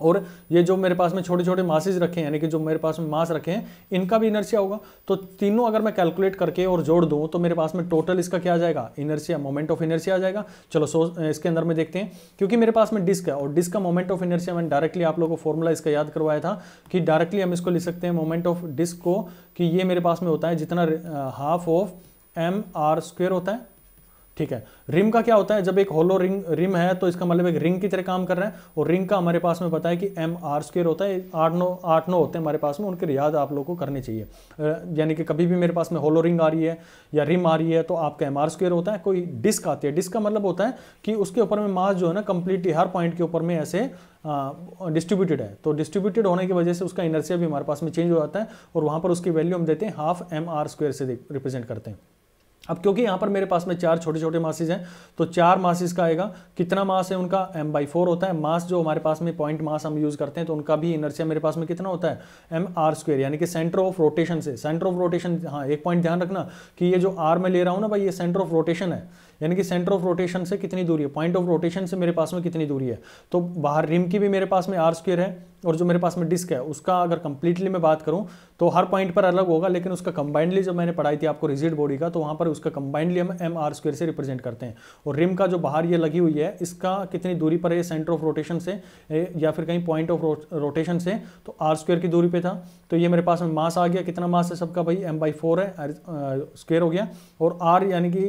Speaker 1: और ये जो मेरे पास में छोटे छोटे मासेज रखे हैं यानी कि जो मेरे पास में मास रखे हैं इनका भी इनर्शिया होगा तो तीनों अगर मैं कैलकुलेट करके और जोड़ दूँ तो मेरे पास में टोटल इसका क्या आ जाएगा इनर्शिया मोमेंट ऑफ इनर्शिया आ जाएगा चलो सो इसके अंदर में देखते हैं क्योंकि मेरे पास में डिस्क है और डिस्क का मोमेंट ऑफ इनर्शिया मैंने डायरेक्टली आप लोगों को फॉर्मूला इसका याद करवाया था कि डायरेक्टली हम इसको लिख सकते हैं मोमेंट ऑफ डिस्क को कि ये मेरे पास में होता है जितना half of M R square होता है ठीक है रिम का क्या होता है जब एक होलो रिंग रिम है तो इसका मतलब एक रिंग की तरह काम कर रहे हैं और रिंग का हमारे पास में पता है कि एम आर स्क्र होता है आठ नौ आठ नौ होते हैं हमारे पास में उनकी रियाज आप लोग को करनी चाहिए यानी कि कभी भी मेरे पास में होलो रिंग आ रही है या रिम आ रही है तो आपका एम आर स्क्र होता है कोई डिस्क आती है डिस्क का मतलब होता है कि उसके ऊपर में मास जो है ना कंप्लीटली हर पॉइंट के ऊपर में ऐसे डिस्ट्रीब्यूटेड है तो डिस्ट्रीब्यूटेड होने की वजह से उसका इनर्सिया भी हमारे पास में चेंज हो जाता है और वहाँ पर उसकी वैल्यू हम देते हैं हाफ एम आर स्क्वेयर से रिप्रेजेंट करते हैं अब क्योंकि यहाँ पर मेरे पास में चार छोटे छोटे मासिस हैं तो चार मासिस का आएगा कितना मास है उनका एम बाई फोर होता है मास जो हमारे पास में पॉइंट मास हम यूज़ करते हैं तो उनका भी इनर्सिया मेरे पास में कितना होता है एम आर स्क्वेयर यानी कि सेंटर ऑफ रोटेशन से सेंटर ऑफ रोटेशन हाँ एक पॉइंट ध्यान रखना कि ये जो आर में ले रहा हूँ ना भाई ये सेंटर ऑफ रोटेशन है यानी कि सेंटर ऑफ रोटेशन से कितनी दूरी है पॉइंट ऑफ रोटेशन से मेरे पास में कितनी दूरी है तो बाहर रिम की भी मेरे पास में आर स्क्वेयर है और जो मेरे पास में डिस्क है उसका अगर कंप्लीटली मैं बात करूँ तो हर पॉइंट पर अलग होगा लेकिन उसका कंबाइंडली जब मैंने पढ़ाई थी आपको रिजिड बॉडी का तो वहाँ पर उसका कंबाइंडली हम एम आर स्क्वेयर से रिप्रेजेंट करते हैं और रिम का जो बाहर ये लगी हुई है इसका कितनी दूरी पर है सेंटर ऑफ रोटेशन से या फिर कहीं पॉइंट ऑफ रोटेशन से तो आर स्क्वेयर की दूरी पर था तो ये मेरे पास में मास आ गया कितना मास है सबका भाई एम बाई फोर है स्क्वेयर हो गया और आर यानी कि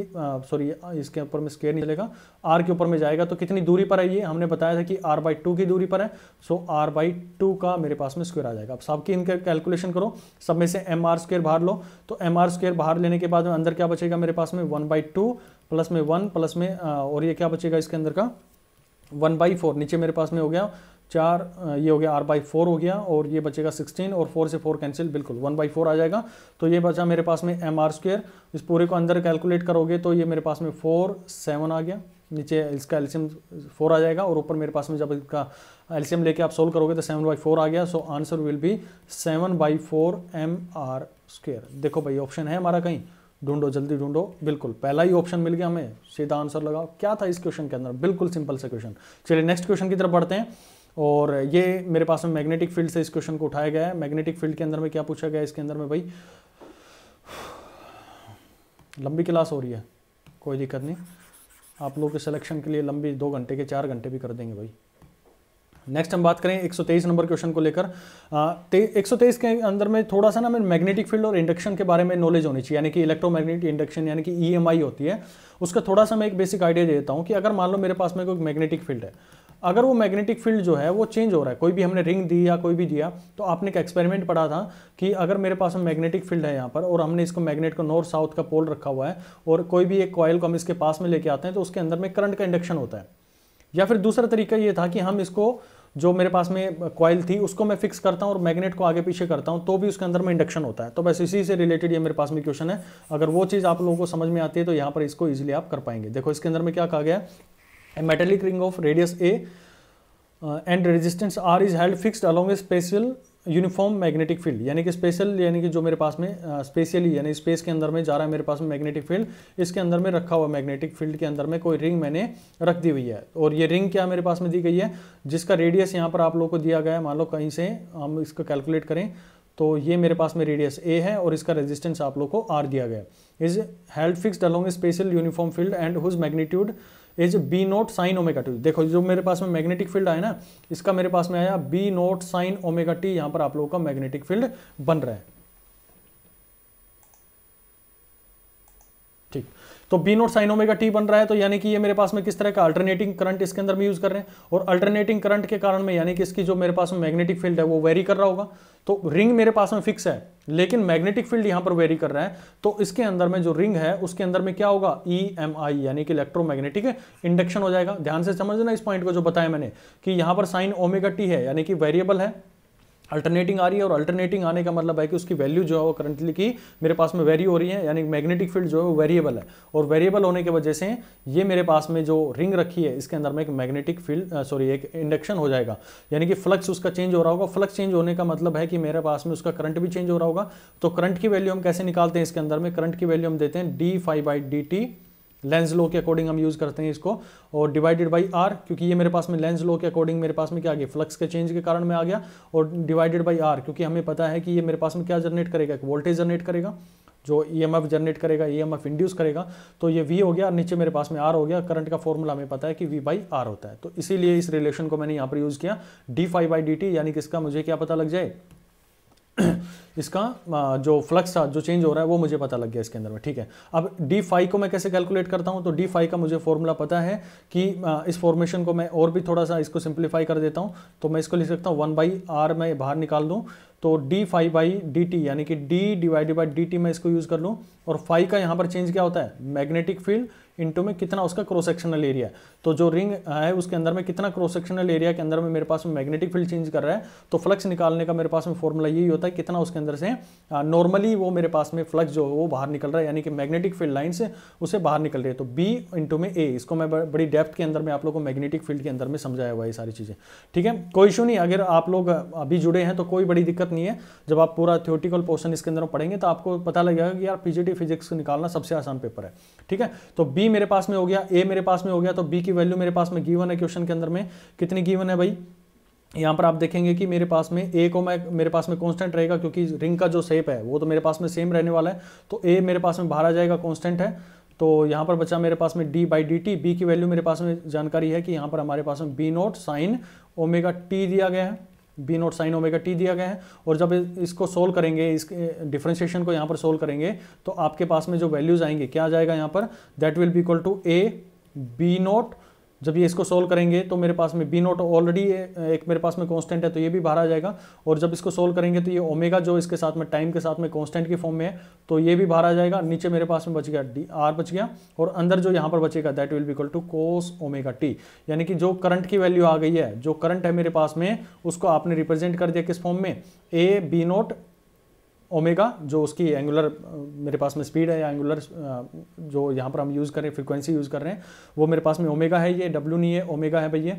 Speaker 1: सॉरी इसके ऊपर में स्क्वेयर नहीं चलेगा आर के ऊपर में जाएगा तो कितनी दूरी पर है ये हमने बताया था कि आर बाई टू की दूरी पर है सो आर बाई टू का मेरे पास में स्क्वायर आ जाएगा अब सबके इनके कैलकुलेशन करो सब में से एम आर स्क्वेयर बाहर लो तो एम आर स्क्वेयर बाहर लेने के बाद में अंदर क्या बचेगा मेरे पास में वन बाई टू प्लस में वन प्लस में और ये क्या बचेगा इसके अंदर का वन बाई फोर नीचे मेरे पास में हो गया चार ये हो गया आर बाई फोर हो गया और ये बचेगा सिक्सटीन और फोर से फोर कैंसिल बिल्कुल वन बाई फोर आ जाएगा तो ये बचा मेरे पास में एम आर स्क्वेयर इस पूरे को अंदर कैलकुलेट करोगे तो ये मेरे पास में फोर सेवन आ गया नीचे इसका एल्शियम फोर आ जाएगा और ऊपर मेरे पास में जब इसका एल्शियम लेके आप सोल्व करोगे तो सेवन बाई फोर आ गया so answer will be seven by four M R square देखो भाई ऑप्शन है हमारा कहीं ढूंढो जल्दी ढूंढो बिल्कुल पहला ही ऑप्शन मिल गया हमें सीधा आंसर लगाओ क्या था इस क्वेश्चन के अंदर बिल्कुल सिंपल सा क्वेश्चन चलिए नेक्स्ट क्वेश्चन की तरफ बढ़ते हैं और ये मेरे पास में मैग्नेटिक फील्ड से इस क्वेश्चन को उठाया गया है मैग्नेटिक फील्ड के अंदर में क्या पूछा गया इसके अंदर में भाई लंबी क्लास हो रही है कोई दिक्कत नहीं आप लोग के सिलेक्शन के लिए लंबी दो घंटे के चार घंटे भी कर देंगे भाई नेक्स्ट हम बात करें 123 नंबर क्वेश्चन को लेकर एक सौ तेईस के अंदर में थोड़ा सा ना मैं मैग्नेटिक फील्ड और इंडक्शन के बारे में नॉलेज होनी चाहिए यानी कि इलेक्ट्रोमैग्नेटिक इंडक्शन यानी कि ईएमआई e होती है उसका थोड़ा सा मैं एक बेसिक आइडिया देता हूँ कि अगर मान लो मेरे पास में कोई मैग्नेटिक फील्ड है अगर वो मैग्नेटिक फील्ड जो है वो चेंज हो रहा है कोई भी हमने रिंग दी या कोई भी दिया तो आपने एक एक्सपेरिमेंट पढ़ा था कि अगर मेरे पास हम मैग्नेटिक फील्ड है यहाँ पर और हमने इसको मैग्नेट को नॉर्थ साउथ का पोल रखा हुआ है और कोई भी एक कॉयल को हम इसके पास में लेके आते हैं तो उसके अंदर में करंट का इंडक्शन होता है या फिर दूसरा तरीका ये था कि हम इसको जो मेरे पास में कॉयल थी उसको मैं फिक्स करता हूँ और मैग्नेट को आगे पीछे करता हूँ तो भी उसके अंदर में इंडक्शन होता है तो बस इसी से रिलेटेड ये मेरे पास में क्वेश्चन है अगर वो चीज़ आप लोगों को समझ में आती है तो यहाँ पर इसको ईजिली आप कर पाएंगे देखो इसके अंदर में क्या कहा गया A metallic ring of radius A uh, and resistance R is held fixed along a special uniform magnetic field यानी कि स्पेशल यानी कि जो मेरे पास में स्पेशली uh, यानी स्पेस के अंदर में जा रहा है मेरे पास में मैग्नेटिक फील्ड इसके अंदर में रखा हुआ मैग्नेटिक फील्ड के अंदर में कोई रिंग मैंने रख दी हुई है और ये रिंग क्या मेरे पास में दी गई है जिसका रेडियस यहाँ पर आप लोग को दिया गया है मान लो कहीं से हम इसको कैलकुलेट करें तो ये मेरे पास में रेडियस ए है और इसका रेजिस्टेंस आप लोग को आर दिया गया है is held fixed along special uniform field and whose magnitude is B naught sine omega T देखो जो मेरे पास में मैग्नेटिक फील्ड आया ना इसका मेरे पास में आया B naught sine omega T यहाँ पर आप लोगों का मैग्नेटिक फील्ड बन रहा है तो B naught sine omega T बन रहा है तो यानी कि ये मेरे पास में किस तरह का अल्टरनेटिंग करंट इसके अंदर में यूज कर रहे हैं और अल्टरनेटिंग करंट के कारण में यानी कि इसकी जो मेरे पास में मैग्नेटिक फील्ड है वो वेरी कर रहा होगा तो रिंग मेरे पास में फिक्स है लेकिन मैग्नेटिक फील्ड यहां पर वेरी कर रहा है तो इसके अंदर में जो रिंग है उसके अंदर में क्या होगा ई एम आई यानी कि इलेक्ट्रोमैग्नेटिक इंडक्शन हो जाएगा ध्यान से समझना इस पॉइंट को जो बताया मैंने कि यहां पर साइन ओमेगा टी है यानी कि वेरिएबल है अल्टरनेटिंग आ रही है और अल्टरनेटिंग आने का मतलब है कि उसकी वैल्यू जो है वो करंटली की मेरे पास में वेरी हो रही है यानी मैग्नेटिक फील्ड जो है वो वेरिएबल है और वेरिएबल होने की वजह से ये मेरे पास में जो रिंग रखी है इसके अंदर में एक मैग्नेटिक फील्ड सॉरी एक इंडक्शन हो जाएगा यानी कि फ्लक्स उसका चेंज हो रहा होगा फ्लक्स चेंज होने का मतलब है कि मेरे पास में उसका करंट भी चेंज हो रहा होगा तो करंट की वैल्यू हम कैसे निकालते हैं इसके अंदर में करंट की वैल्यू हम देते हैं D phi by D T Lenz law के अकॉर्डिंग हम यूज़ करते हैं इसको और डिवाइडेड बाई आर क्योंकि ये मेरे पास में लेंस लो के अकॉर्डिंग मेरे पास में क्या आ गया फ्लक्स के चेंज के कारण में आ गया और डिवाइडेड बाई आर क्योंकि हमें पता है कि ये मेरे पास में क्या जनरेट करेगा एक वोल्टेज जनरेट करेगा जो ई एम एफ जनरेट करेगा ई एम एफ इंड्यूस करेगा तो ये वी हो गया और नीचे मेरे पास में आर हो गया करंट का फॉर्मूला हमें पता है कि वी बाई आर होता है तो इसीलिए इस रिलेशन को मैंने यहाँ पर यूज़ किया D phi by D T यानी कि इसका मुझे क्या पता लग जाए इसका जो फ्लक्स था जो चेंज हो रहा है वो मुझे पता लग गया इसके अंदर में ठीक है अब डी फाइव को मैं कैसे कैलकुलेट करता हूँ तो डी फाइव का मुझे फॉर्मूला पता है कि इस फॉर्मेशन को मैं और भी थोड़ा सा इसको सिंप्लीफाई कर देता हूँ तो मैं इसको लिख सकता हूँ वन बाई आर मैं बाहर निकाल दूँ तो D phi by D T यानी कि D divided by D T मैं इसको यूज़ कर लूँ और फाइव का यहाँ पर चेंज क्या होता है मैग्नेटिक फील्ड इंटू में कितना उसका क्रॉस सेक्शनल एरिया तो जो रिंग है उसके अंदर में कितना क्रॉस सेक्शनल एरिया के अंदर में मेरे पास में मैग्नेटिक फील्ड चेंज कर रहा है तो फ्लक्स निकालने का मेरे पास में फॉर्मूला यही होता है कितना उसके अंदर से नॉर्मली वो मेरे पास में फ्लक्स जो है वो बाहर निकल रहा है यानी कि मैग्नेटिक फील्ड लाइन से उसे बाहर निकल रही है तो बी इंटू में ए इसको मैं बड़ी डेप्थ के अंदर में आप लोग को मैग्नेटिक फील्ड के अंदर में समझाया हुआ है सारी चीज़ें ठीक है कोई इशू नहीं अगर आप लोग अभी जुड़े हैं तो कोई बड़ी दिक्कत नहीं है जब आप पूरा थियोटिकल पोर्सन इसके अंदर पढ़ेंगे तो आपको पता लगेगा कि यार पीजीटी फिजिक्स निकालना सबसे आसान पेपर है ठीक है तो बी बी मेरे पास में हो गया ए मेरे पास में हो गया तो बी की वैल्यू मेरे पास में गीवन है क्वेश्चन के अंदर में कितनी गीवन है भाई यहाँ पर आप देखेंगे कि मेरे पास में ए को मैं मेरे पास में कांस्टेंट रहेगा क्योंकि रिंग का जो शेप है वो तो मेरे पास में सेम रहने वाला है तो ए मेरे पास में बाहर आ जाएगा कांस्टेंट है तो यहाँ पर बचा मेरे पास में D by D T B की वैल्यू मेरे पास में जानकारी है कि यहाँ पर हमारे पास में B naught sine omega T दिया गया है B naught sine omega T दिया गया है और जब इसको सोल्व करेंगे इस डिफ्रेंशिएशन को यहाँ पर सोल्व करेंगे तो आपके पास में जो वैल्यूज आएंगे क्या आ जाएगा यहाँ पर that will be equal to A B naught जब ये इसको सोल्व करेंगे तो मेरे पास में बी नोट ऑलरेडी एक मेरे पास में कांस्टेंट है तो ये भी बाहर आ जाएगा और जब इसको सोल्व करेंगे तो ये ओमेगा जो इसके साथ में टाइम के साथ में कांस्टेंट की फॉर्म में है तो ये भी बाहर आ जाएगा नीचे मेरे पास में बच गया डी आर बच गया और अंदर जो यहाँ पर बचेगा that will be equal to cos omega T यानी कि जो करंट की वैल्यू आ गई है जो करंट है मेरे पास में उसको आपने रिप्रेजेंट कर दिया किस फॉर्म में ए बी नोट ओमेगा जो उसकी एंगुलर मेरे पास में स्पीड है या एंगुलर जो यहाँ पर हम यूज़ करें फ्रिक्वेंसी यूज़ कर रहे हैं वो मेरे पास में ओमेगा है ये डब्ल्यू नहीं है ओमेगा है भैया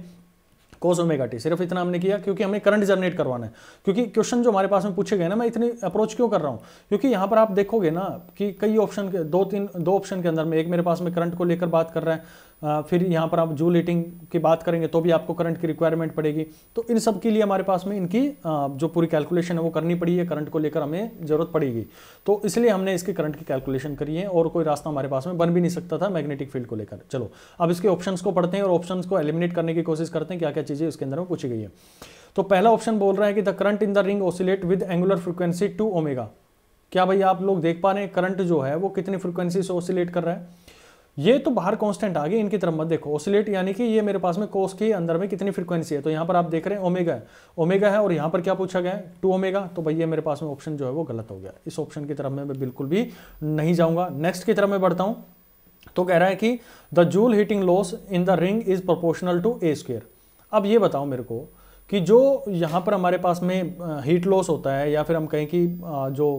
Speaker 1: कोस ओमेगा टी सिर्फ इतना हमने किया क्योंकि हमें करंट जनरेट करवाना है क्योंकि क्वेश्चन जो हमारे पास में पूछे गए ना मैं इतनी अप्रोच क्यों कर रहा हूँ क्योंकि यहाँ पर आप देखोगे ना कि कई ऑप्शन के दो तीन दो ऑप्शन के अंदर में एक मेरे पास में करंट को लेकर बात कर रहा है फिर यहाँ पर आप जूल हीटिंग की बात करेंगे तो भी आपको करंट की रिक्वायरमेंट पड़ेगी तो इन सब के लिए हमारे पास में इनकी जो पूरी कैलकुलेशन है वो करनी पड़ी है करंट को लेकर हमें ज़रूरत पड़ेगी तो इसलिए हमने इसके करंट की कैलकुलेशन करी है और कोई रास्ता हमारे पास में बन भी नहीं सकता था मैग्नेटिक फील्ड को लेकर चलो अब इसके ऑप्शन को पढ़ते हैं और ऑप्शन को एलिमिनेट करने की कोशिश करते हैं क्या क्या चीज़ें उसके अंदर में पूछी गई है तो पहला ऑप्शन बोल रहा है कि the current in the ring oscillate with angular frequency two omega क्या भाई आप लोग देख पा रहे हैं करंट जो है वो कितनी फ्रिक्वेंसी से ओसिलेट कर रहा है ये तो बाहर कांस्टेंट आ गई इनकी तरफ मत देखो ओसिलेट यानी कि ये मेरे पास में कोस के अंदर में कितनी फ्रीक्वेंसी है तो यहाँ पर आप देख रहे हैं ओमेगा है ओमेगा है और यहाँ पर क्या पूछा गया है टू ओमेगा तो भैया मेरे पास में ऑप्शन जो है वो गलत हो गया इस ऑप्शन की तरफ में मैं बिल्कुल भी नहीं जाऊँगा नेक्स्ट की तरफ मैं बढ़ता हूँ तो कह रहा है कि the joule heating loss in the ring is proportional to A square अब ये बताओ मेरे को कि जो यहाँ पर हमारे पास में हीट लॉस होता है या फिर हम कहें कि जो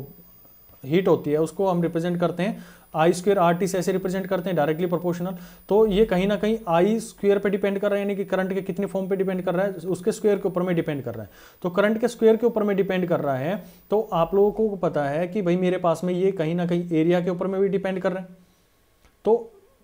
Speaker 1: हीट होती है उसको हम रिप्रेजेंट करते हैं आई स्क्वेयर आर टी से ऐसे रिप्रेजेंट करते हैं डायरेक्टली प्रोपोर्शनल तो ये कहीं ना कहीं आई स्क्वेयर पे डिपेंड कर रहा है यानी कि करंट के कितने फॉर्म पे डिपेंड कर रहा है उसके स्क्वेयर के ऊपर में डिपेंड कर रहा है तो करंट के स्क्वेयर के ऊपर में डिपेंड कर रहा है तो आप लोगों को पता है कि भाई मेरे पास में ये कहीं ना कहीं एरिया के ऊपर में भी डिपेंड कर रहे हैं तो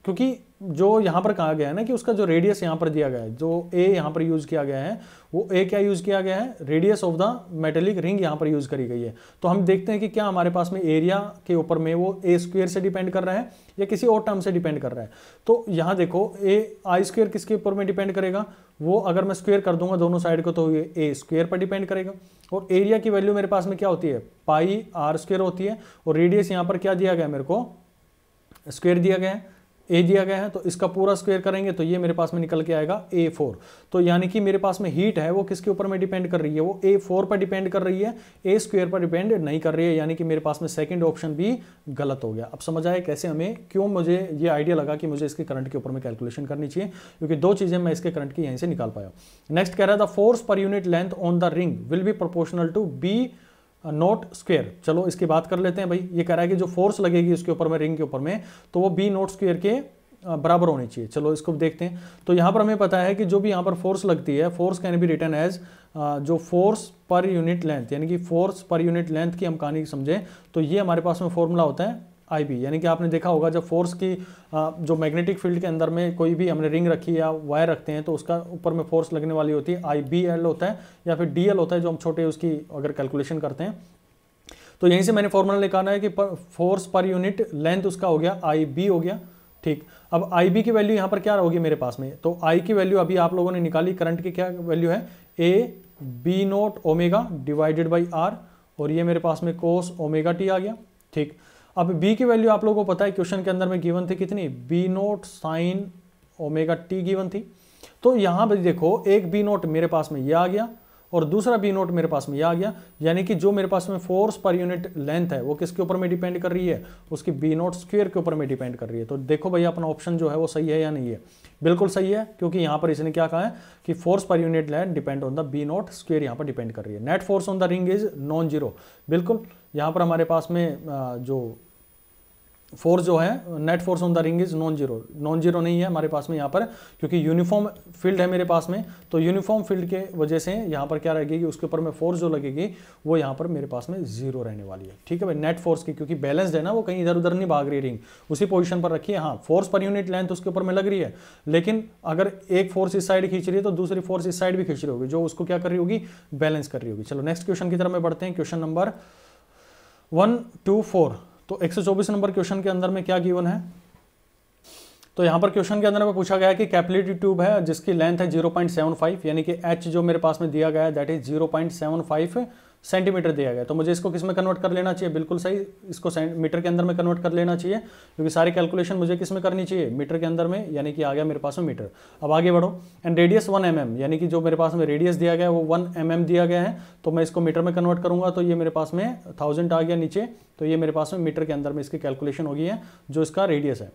Speaker 1: क्योंकि जो यहाँ पर कहा गया है ना कि उसका जो रेडियस यहाँ पर दिया गया है जो ए यहाँ पर यूज़ किया गया है वो ए क्या यूज़ किया गया है radius of the metallic ring यहाँ पर यूज़ करी गई है तो हम देखते हैं कि क्या हमारे पास में एरिया के ऊपर में वो ए स्क्वेयर से डिपेंड कर रहा है या किसी और टर्म से डिपेंड कर रहा है तो यहाँ देखो ए आई स्क्वेयर किसके ऊपर में डिपेंड करेगा वो अगर मैं स्क्वेयर कर दूंगा दोनों साइड को तो ये ए स्क्वेयर पर डिपेंड करेगा और एरिया की वैल्यू मेरे पास में क्या होती है पाई आर स्क्वेयर होती है और रेडियस यहाँ पर क्या दिया गया मेरे को स्क्वेयर दिया गया है ए दिया गया है तो इसका पूरा स्क्वेयर करेंगे तो ये मेरे पास में निकल के आएगा ए फोर तो यानी कि मेरे पास में हीट है वो किसके ऊपर में डिपेंड कर रही है वो ए फोर पर डिपेंड कर रही है ए स्क्वेयर पर डिपेंड नहीं कर रही है यानी कि मेरे पास में सेकेंड ऑप्शन भी गलत हो गया अब समझ आए कैसे हमें क्यों मुझे ये आइडिया लगा कि मुझे इसके करंट के ऊपर में कैलकुलेशन करनी चाहिए क्योंकि दो चीज़ें मैं इसके करंट की यहीं से निकाल पाया नेक्स्ट कह रहा था फोर्स पर unit length on the ring will be proportional to B naught square चलो इसकी बात कर लेते हैं भाई ये कह रहा है कि जो फोर्स लगेगी इसके ऊपर में रिंग के ऊपर में तो वो बी नोट स्क्वेयर के बराबर होनी चाहिए चलो इसको देखते हैं तो यहाँ पर हमें पता है कि जो भी यहाँ पर फोर्स लगती है force can be written as जो फोर्स पर यूनिट लेंथ यानी कि फोर्स पर यूनिट लेंथ की हम कहानी समझें तो ये हमारे पास में फॉर्मूला होता है आई बी यानी कि आपने देखा होगा जब फोर्स की जो मैग्नेटिक फील्ड के अंदर में कोई भी हमने रिंग रखी या वायर रखते हैं तो उसका ऊपर में फोर्स लगने वाली होती है आई बी एल होता है या फिर डी एल होता है जो हम छोटे उसकी अगर कैलकुलेशन करते हैं तो यहीं से मैंने फॉर्मूला लिखाना है कि पर, फोर्स पर यूनिट लेंथ उसका हो गया आई बी हो गया ठीक अब आई बी की वैल्यू यहाँ पर क्या होगी मेरे पास में तो आई की वैल्यू अभी आप लोगों ने निकाली करंट की क्या वैल्यू है A B naught omega divided by R और ये मेरे पास में कोस ओमेगा टी आ गया ठीक अब बी की वैल्यू आप लोगों को पता है क्वेश्चन के अंदर में गिवन थी कितनी B naught sine omega T given थी तो यहाँ पर देखो एक बी नोट मेरे पास में ये आ गया और दूसरा बी नोट मेरे पास में ये आ गया यानी कि जो मेरे पास में फोर्स पर यूनिट लेंथ है वो किसके ऊपर में डिपेंड कर रही है उसकी बी नोट स्क्वेयर के ऊपर में डिपेंड कर रही है तो देखो भैया अपना ऑप्शन जो है वो सही है या नहीं है बिल्कुल सही है क्योंकि यहाँ पर इसने क्या कहा है कि फोर्स पर unit length depend on the B naught square यहाँ पर डिपेंड कर रही है net force on the ring is non zero बिल्कुल यहाँ पर हमारे पास में जो फोर्स जो है net force on the ring is non zero non zero नहीं है हमारे पास में यहाँ पर क्योंकि यूनिफॉर्म फील्ड है मेरे पास में तो यूनिफॉर्म फील्ड के वजह से यहाँ पर क्या रहेगी उसके ऊपर में फोर्स जो लगेगी वो यहाँ पर मेरे पास में जीरो रहने वाली है ठीक है भाई नेट फोर्स की क्योंकि बैलेंस है ना वो कहीं इधर उधर नहीं भाग रही रिंग उसी पोजिशन पर रखिए हाँ फोर्स पर यूनिट लेंथ उसके ऊपर में लग रही है लेकिन अगर एक फोर्स इस साइड खींच रही है तो दूसरी फोर्स इस साइड भी खींच रही होगी जो उसको क्या कर रही होगी बैलेंस कर रही होगी चलो नेक्स्ट क्वेश्चन की तरफ में बढ़ते हैं question number one two four तो एक नंबर क्वेश्चन के अंदर में क्या गिवन है तो यहां पर क्वेश्चन के अंदर में पूछा गया कि कैपिलिटी ट्यूब है जिसकी लेंथ है 0.75 यानी कि एच जो मेरे पास में दिया गया है दैट इज 0.75 सेंटीमीटर दिया गया तो मुझे इसको किस में कन्वर्ट कर लेना चाहिए बिल्कुल सही इसको मीटर के अंदर में कन्वर्ट कर लेना चाहिए क्योंकि सारी कैलकुलेशन मुझे किस में करनी चाहिए मीटर के अंदर में यानी कि आ गया मेरे पास में मीटर अब आगे बढ़ो and radius one M mm, यानी कि जो मेरे पास में रेडियस दिया गया वो वन एम mm दिया गया है तो मैं इसको मीटर में कन्वर्ट करूंगा तो ये मेरे पास में थाउजेंड आ गया नीचे तो ये मेरे पास में मीटर के अंदर में इसकी कैलकुलेशन होगी है जो इसका रेडियस है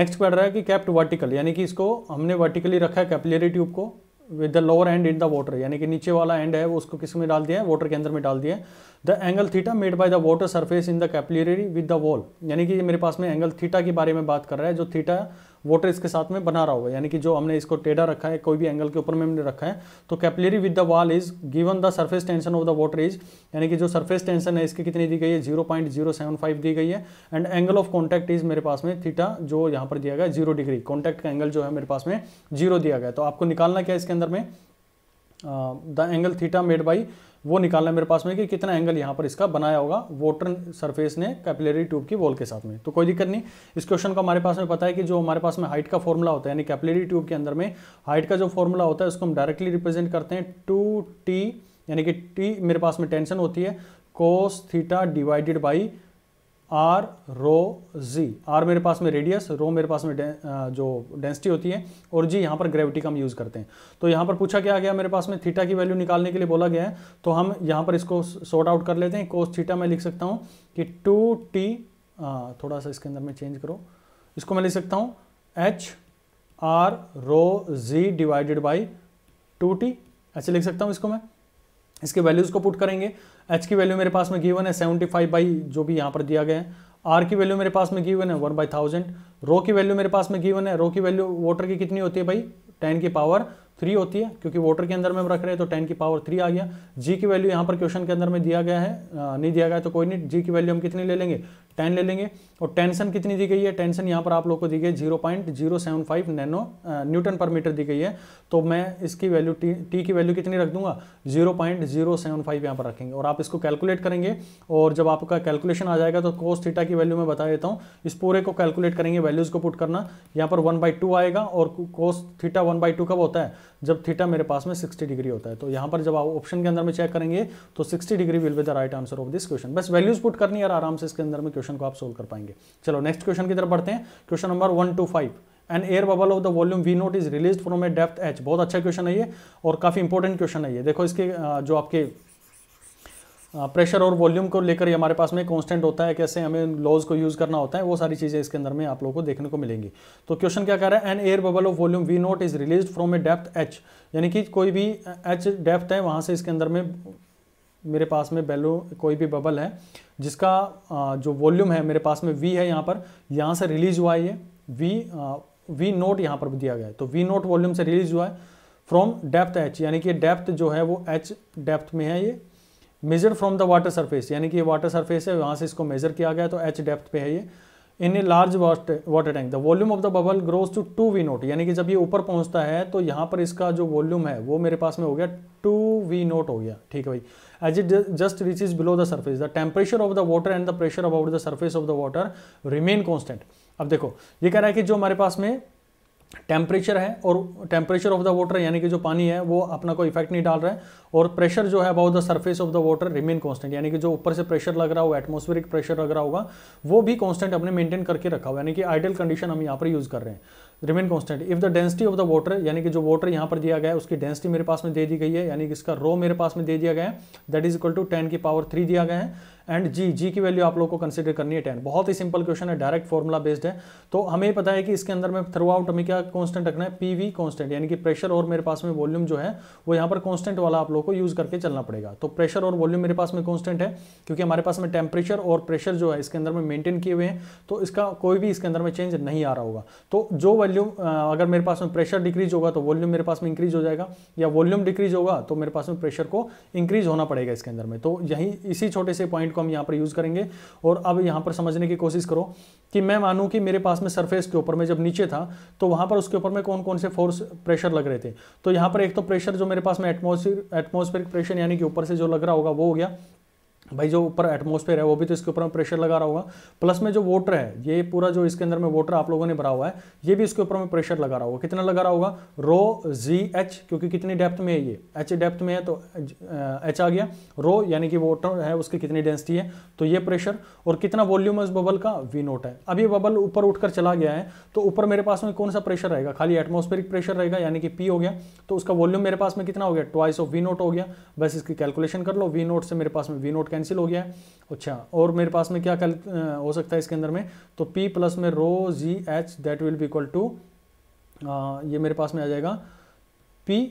Speaker 1: नेक्स्ट पढ़ रहा है कि कैप्ट वर्टिकल यानी कि इसको हमने वर्टिकली रखा है कैपिलरी ट्यूब को with the lower end in the water यानी कि नीचे वाला एंड है वो उसको किस में डाल दिया है वाटर के अंदर में डाल दिया है the angle theta made by the water surface in the capillary with the wall यानी कि मेरे पास में एंगल थीटा के बारे में बात कर रहा है जो थीटा वोटर इसके साथ में बना रहा होगा यानी कि जो हमने इसको टेढ़ा रखा है कोई भी एंगल के ऊपर में हमने रखा है तो capillary with the wall is given the surface tension of the water is यानी कि जो सर्फेस टेंशन है इसकी कितनी दी गई है zero point zero seven five दी गई है and angle of contact is मेरे पास में थीटा जो यहाँ पर दिया गया जीरो डिग्री कॉन्टैक्ट का एंगल जो है मेरे पास में जीरो दिया गया तो आपको निकालना क्या इसके अंदर में the angle theta made by वो निकालना है मेरे पास में कि कितना एंगल यहाँ पर इसका बनाया होगा वोटर सरफेस ने कैपिलरी ट्यूब की वॉल के साथ में तो कोई दिक्कत नहीं इस क्वेश्चन को हमारे पास में पता है कि जो हमारे पास में हाइट का फॉर्मूला होता है यानी कैपिलरी ट्यूब के अंदर में हाइट का जो फॉर्मूला होता है उसको हम डायरेक्टली रिप्रेजेंट करते हैं टू टी यानी कि टी मेरे पास में टेंशन होती है cos theta divided by R rho G R मेरे पास में रेडियस रो मेरे पास में जो डेंसिटी होती है और जी यहाँ पर ग्रेविटी का हम यूज़ करते हैं तो यहाँ पर पूछा क्या गया मेरे पास में थीटा की वैल्यू निकालने के लिए बोला गया है तो हम यहाँ पर इसको सॉर्ट आउट कर लेते हैं कोस थीटा मैं लिख सकता हूँ कि टू टी थोड़ा सा इसके अंदर मैं चेंज करो इसको मैं लिख सकता हूँ H R rho G divided by two T ऐसे लिख सकता हूँ इसको मैं इसके वैल्यूज़ को पुट करेंगे एच की वैल्यू मेरे पास में गिवन है सेवेंटी फाइव बाई जो भी यहाँ पर दिया गया है आर की वैल्यू मेरे पास में गिवन है वन बाई थाउजेंड रो की वैल्यू मेरे पास में गिवन है रो की वैल्यू वोटर की कितनी होती है भाई टेन की पावर थ्री होती है क्योंकि वोटर के अंदर में हम रख रहे हैं तो टेन की पावर थ्री आ गया जी की वैल्यू यहाँ पर क्वेश्चन के अंदर में दिया गया है नहीं दिया गया तो कोई नहीं जी की वैल्यू हम कितनी ले लेंगे टेन ले लेंगे और टेंशन कितनी दी गई है टेंशन यहाँ पर आप लोग को दी गई है zero point zero seven five nano newton per metre दी गई है तो मैं इसकी वैल्यू टी टी की वैल्यू कितनी रख दूंगा zero point zero seven five यहाँ पर रखेंगे और आप इसको कैलकुलेट करेंगे और जब आपका कैलकुलेशन आ जाएगा तो कोस थीटा की वैल्यू मैं बता देता हूँ इस पूरे को कैलकुलेट करेंगे वैल्यूज़ को पुट करना यहाँ पर वन बाई टू आएगा और cos theta one by two कब होता है जब थीटा मेरे पास में 60 डिग्री होता है तो यहाँ पर जब आप ऑप्शन के अंदर में चेक करेंगे तो 60 degree will be the right answer of this question बस वैल्यूज पुट करनी है आराम से इसके अंदर में क्वेश्चन को आप सोल्व कर पाएंगे चलो नेक्स्ट क्वेश्चन की तरफ बढ़ते हैं question number one two five an air bubble of the volume V naught is release from a depth H बहुत अच्छा क्वेश्चन है ये और काफ़ी इंपॉर्टेंट क्वेश्चन है ये देखो इसके जो आपके प्रेशर और वॉल्यूम को लेकर हमारे पास में कांस्टेंट होता है कैसे हमें लॉज को यूज़ करना होता है वो सारी चीज़ें इसके अंदर में आप लोगों को देखने को मिलेंगी तो क्वेश्चन क्या कह रहा है an air bubble of volume V naught is release from a depth H यानी कि कोई भी एच डेप्थ है वहाँ से इसके अंदर में मेरे पास में बेलो कोई भी बबल है जिसका जो वॉल्यूम है मेरे पास में वी है यहाँ पर यहाँ से रिलीज हुआ है ये वी वी नोट यहाँ पर दिया गया है तो वी नोट वॉल्यूम से रिलीज हुआ है फ्रॉम डेप्थ एच यानी कि डेप्थ जो है वो एच डेप्थ में है ये measure from the water surface यानी कि ये वाटर सरफेस है वहाँ से इसको मेजर किया गया तो एच डेप्थ पे है ये in a large water tank the volume of the bubble grows to two V naught यानी कि जब ये ऊपर पहुंचता है तो यहाँ पर इसका जो वॉल्यूम है वो मेरे पास में हो गया टू वी नोट हो गया ठीक है भाई as it just reaches below the surface the temperature of the water and the pressure about the surface of the water remain constant अब देखो ये कह रहा है कि जो हमारे पास में टेम्परेचर है और टेम्परेचर ऑफ द वाटर यानी कि जो पानी है वो अपना कोई इफेक्ट नहीं डाल रहा है और प्रेशर जो है about the surface of the water remain constant यानी कि जो ऊपर से प्रेशर लग रहा होगा एटमोस्फेरिक प्रेशर लग रहा होगा वो भी कांस्टेंट अपने मेंटेन करके रखा हुआ यानी कि आइडियल कंडीशन हम यहाँ पर यूज़ कर रहे हैं remain constant if the density of the water यानी कि जो वाटर यहाँ पर दिया गया है उसकी डेंसिटी मेरे पास में दे दी गई है यानी कि इसका रो मेरे पास में दे दिया गया है that is equal to ten की पावर थ्री दिया गया है एंड जी जी की वैल्यू आप लोग को कंसिडर करनी है टेन बहुत ही सिंपल क्वेश्चन है डायरेक्ट फॉर्मुला बेस्ड है तो हमें पता है कि इसके अंदर में थ्रू आउट हमें क्या कॉन्स्टेंट रखना है पी वी कॉन्स्टेंट यानी कि प्रेशर और मेरे पास में वॉल्यूम जो है वो यहाँ पर कॉन्स्टेंट वाला आप लोग को यूज़ करके चलना पड़ेगा तो प्रेशर और वॉल्यूम मेरे पास में कॉन्स्टेंट है क्योंकि हमारे पास में टेम्परेचर और प्रेशर जो है इसके अंदर में मेनटेन किए हुए हैं तो इसका कोई भी इसके अंदर में चेंज नहीं आ रहा होगा तो जो वॉल्यूम अगर मेरे पास में प्रेशर डिक्रीज होगा तो वॉल्यूम मेरे पास में इंक्रीज हो जाएगा या वॉल्यूम डिक्रीज होगा तो मेरे पास में प्रेशर को इंक्रीज होना पड़ेगा इसके अंदर में तो यही इसी छोटे से पॉइंट को हम यहाँ पर यूज़ करेंगे और अब यहाँ पर समझने की कोशिश करो कि मैं मानूँ कि मेरे पास में सरफेस के ऊपर में जब नीचे था तो वहाँ पर उसके ऊपर में कौन कौन से फोर्स प्रेशर लग रहे थे तो यहाँ पर एक तो प्रेशर जो मेरे पास में एटमोसफेयर एटमोसफेयर प्रेशर यानी कि ऊपर से जो लग रहा होगा वो हो गया भाई जो ऊपर एटमोसफेयर है वो भी तो इसके ऊपर में प्रेशर लगा रहा होगा प्लस में जो वोटर है ये पूरा जो इसके अंदर में वोटर आप लोगों ने भरा हुआ है ये भी इसके ऊपर में प्रेशर लगा रहा होगा कितना लगा रहा होगा रो जी एच क्योंकि कितनी डेप्थ में है ये एच डेप्थ में है तो एच आ गया रो यानी कि वोटर है उसकी कितनी डेंसिटी है तो ये प्रेशर और कितना वॉल्यूम है उस बबल का वी नोट है अब ये बबल ऊपर उठकर चला गया है तो ऊपर मेरे पास में कौन सा प्रेशर रहेगा खाली एटमोस्फेरिक प्रेशर रहेगा यानी कि पी हो गया तो उसका वॉल्यूम मेरे पास में कितना हो गया ट्वाइस ऑफ वी नोट हो गया बस इसकी कैलकुलेशन कर लो वी नोट से मेरे पास में वी नोट कैंसिल हो गया है अच्छा और मेरे पास में क्या कल हो सकता है इसके अंदर में तो P प्लस में rho G H that will be equal to ये मेरे पास में आ जाएगा P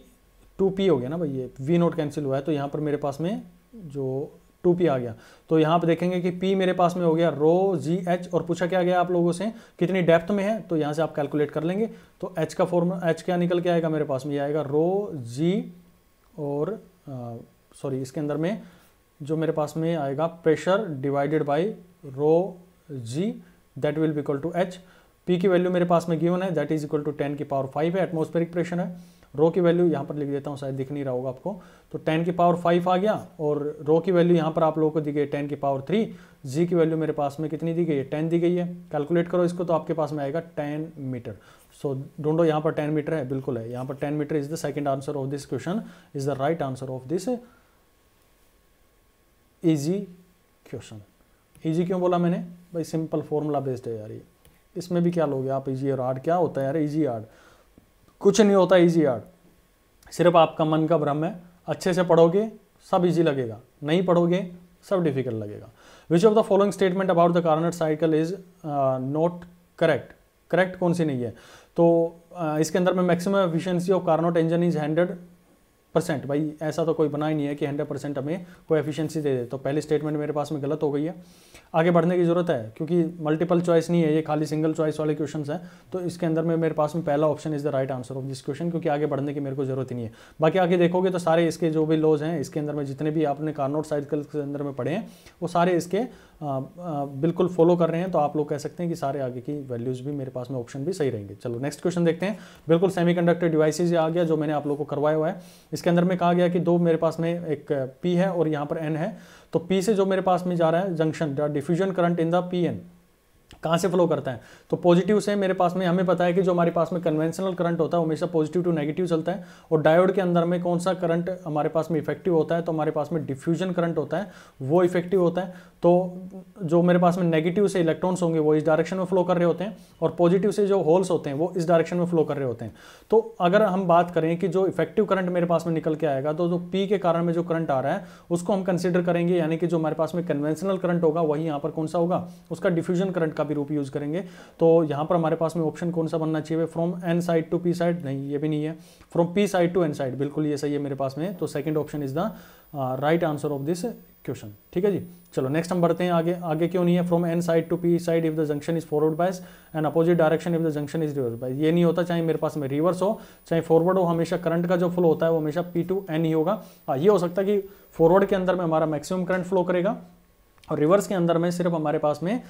Speaker 1: टू पी हो गया ना भाई ये V नोट कैंसिल हुआ है तो यहाँ पर मेरे पास में जो टू पी आ गया तो यहाँ पर देखेंगे कि P मेरे पास में हो गया रो जी एच और पूछा क्या गया आप लोगों से कितनी डेप्थ में है तो यहाँ से आप कैलकुलेट कर लेंगे तो एच का फॉर्मूला एच क्या निकल के आएगा मेरे पास में ये आएगा रो जी और सॉरी इसके अंदर में जो मेरे पास में आएगा pressure divided by rho G that will be equal इक्वल टू एच पी की वैल्यू मेरे पास में गिवन है that is equal to ten की पावर फाइव है एटमोस्फेरिक प्रेशर है रो की वैल्यू यहाँ पर लिख देता हूँ शायद दिख नहीं रहा होगा आपको तो टेन की पावर फाइव आ गया और रो की वैल्यू यहाँ पर आप लोगों को दी गई टेन की पावर थ्री जी की वैल्यू मेरे पास में कितनी दी गई है टेन दी गई है कैलकुलेट करो इसको तो आपके पास में आएगा टेन मीटर सो ढूंढो यहाँ पर टेन मीटर है बिल्कुल है यहाँ पर ten metre is the second answer of this question is the right answer of this easy question easy क्यों बोला मैंने भाई सिंपल फॉर्मूला बेस्ड है यार ये इसमें भी क्या लोगे आप इजी और आर्ट क्या होता है यार इजी आर्ट कुछ नहीं होता इजी आर्ट सिर्फ आपका मन का भ्रम है अच्छे से पढ़ोगे सब इजी लगेगा नहीं पढ़ोगे सब डिफिकल्ट लगेगा which of the following statement about the Carnot cycle is not correct correct कौन सी नहीं है तो uh, इसके अंदर में maximum efficiency of Carnot engine is hundred percent भाई ऐसा तो कोई बना ही नहीं है कि हंड्रेड परसेंट हमें कोई एफिशिएंसी दे दे तो पहले स्टेटमेंट मेरे पास में गलत हो गई है आगे बढ़ने की ज़रूरत है क्योंकि मल्टीपल चॉइस नहीं है ये खाली सिंगल चॉइस वाले क्वेश्चन हैं तो इसके अंदर में मेरे पास में पहला option is the right answer of this question क्योंकि आगे बढ़ने की मेरे को ज़रूरत ही नहीं है बाकी आगे देखोगे तो सारे इसके जो भी लॉज हैं इसके अंदर में जितने भी आपने कार्नोट साइकिल के अंदर में पढ़े हैं वो सारे इसके बिल्कुल फॉलो कर रहे हैं तो आप लोग कह सकते हैं कि सारे आगे की वैल्यूज़ भी मेरे पास में ऑप्शन भी सही रहेंगे चलो नेक्स्ट क्वेश्चन देखते हैं बिल्कुल सेमीकंडक्टर डिवाइसिस आ गया जो मैंने आप लोग को करवाया हुआ है इसके अंदर में कहा गया कि दो मेरे पास में एक पी है और यहाँ पर एन है तो पी से जो मेरे पास में जा रहा है junction diffusion current in the P N कहाँ से फ्लो करता है तो पॉजिटिव से मेरे पास में हमें पता है कि जो हमारे पास में कन्वेंशनल करंट होता है हमेशा पॉजिटिव टू नेगेटिव चलता है और डायोड के अंदर में कौन सा करंट हमारे पास में इफेक्टिव होता है तो हमारे पास में डिफ्यूजन करंट होता है वो इफेक्टिव होता है तो जो मेरे पास में नेगेटिव से इलेक्ट्रॉन्स होंगे वो इस डायरेक्शन में फ्लो कर रहे होते हैं और पॉजिटिव से जो होल्स होते हैं वो इस डायरेक्शन में फ्लो कर रहे होते हैं तो अगर हम बात करें कि जो इफेक्टिव करंट मेरे पास में निकल के आएगा तो जो पी के कारण में जो करंट आ रहा है उसको हम कंसिडर करेंगे यानी कि जो हमारे पास में कन्वेंशनल करंट होगा वही यहाँ पर कौन सा होगा उसका डिफ्यूजन करंट का भी रूप यूज़ करेंगे तो यहाँ पर हमारे पास में ऑप्शन कौन सा बनना चाहिए from N side to P side नहीं ये भी नहीं है from P side to N side बिल्कुल ये सही है मेरे पास में तो second option is the right answer of this question ठीक है जी चलो नेक्स्ट हम बढ़ते हैं आगे आगे क्यों नहीं है from N side to P side if the junction is forward bias and opposite direction if the junction is reverse bias ये नहीं होता चाहे मेरे पास में रिवर्स हो चाहे फॉरवर्ड हो हमेशा करंट का जो फ्लो होता है वो हमेशा पी टू एन ही होगा आ, हाँ, ये हो सकता है कि फॉरवर्ड के अंदर में हमारा मैक्सिमम करंट फ्लो करेगा और रिवर्स के अंदर में सिर्फ हमारे पास में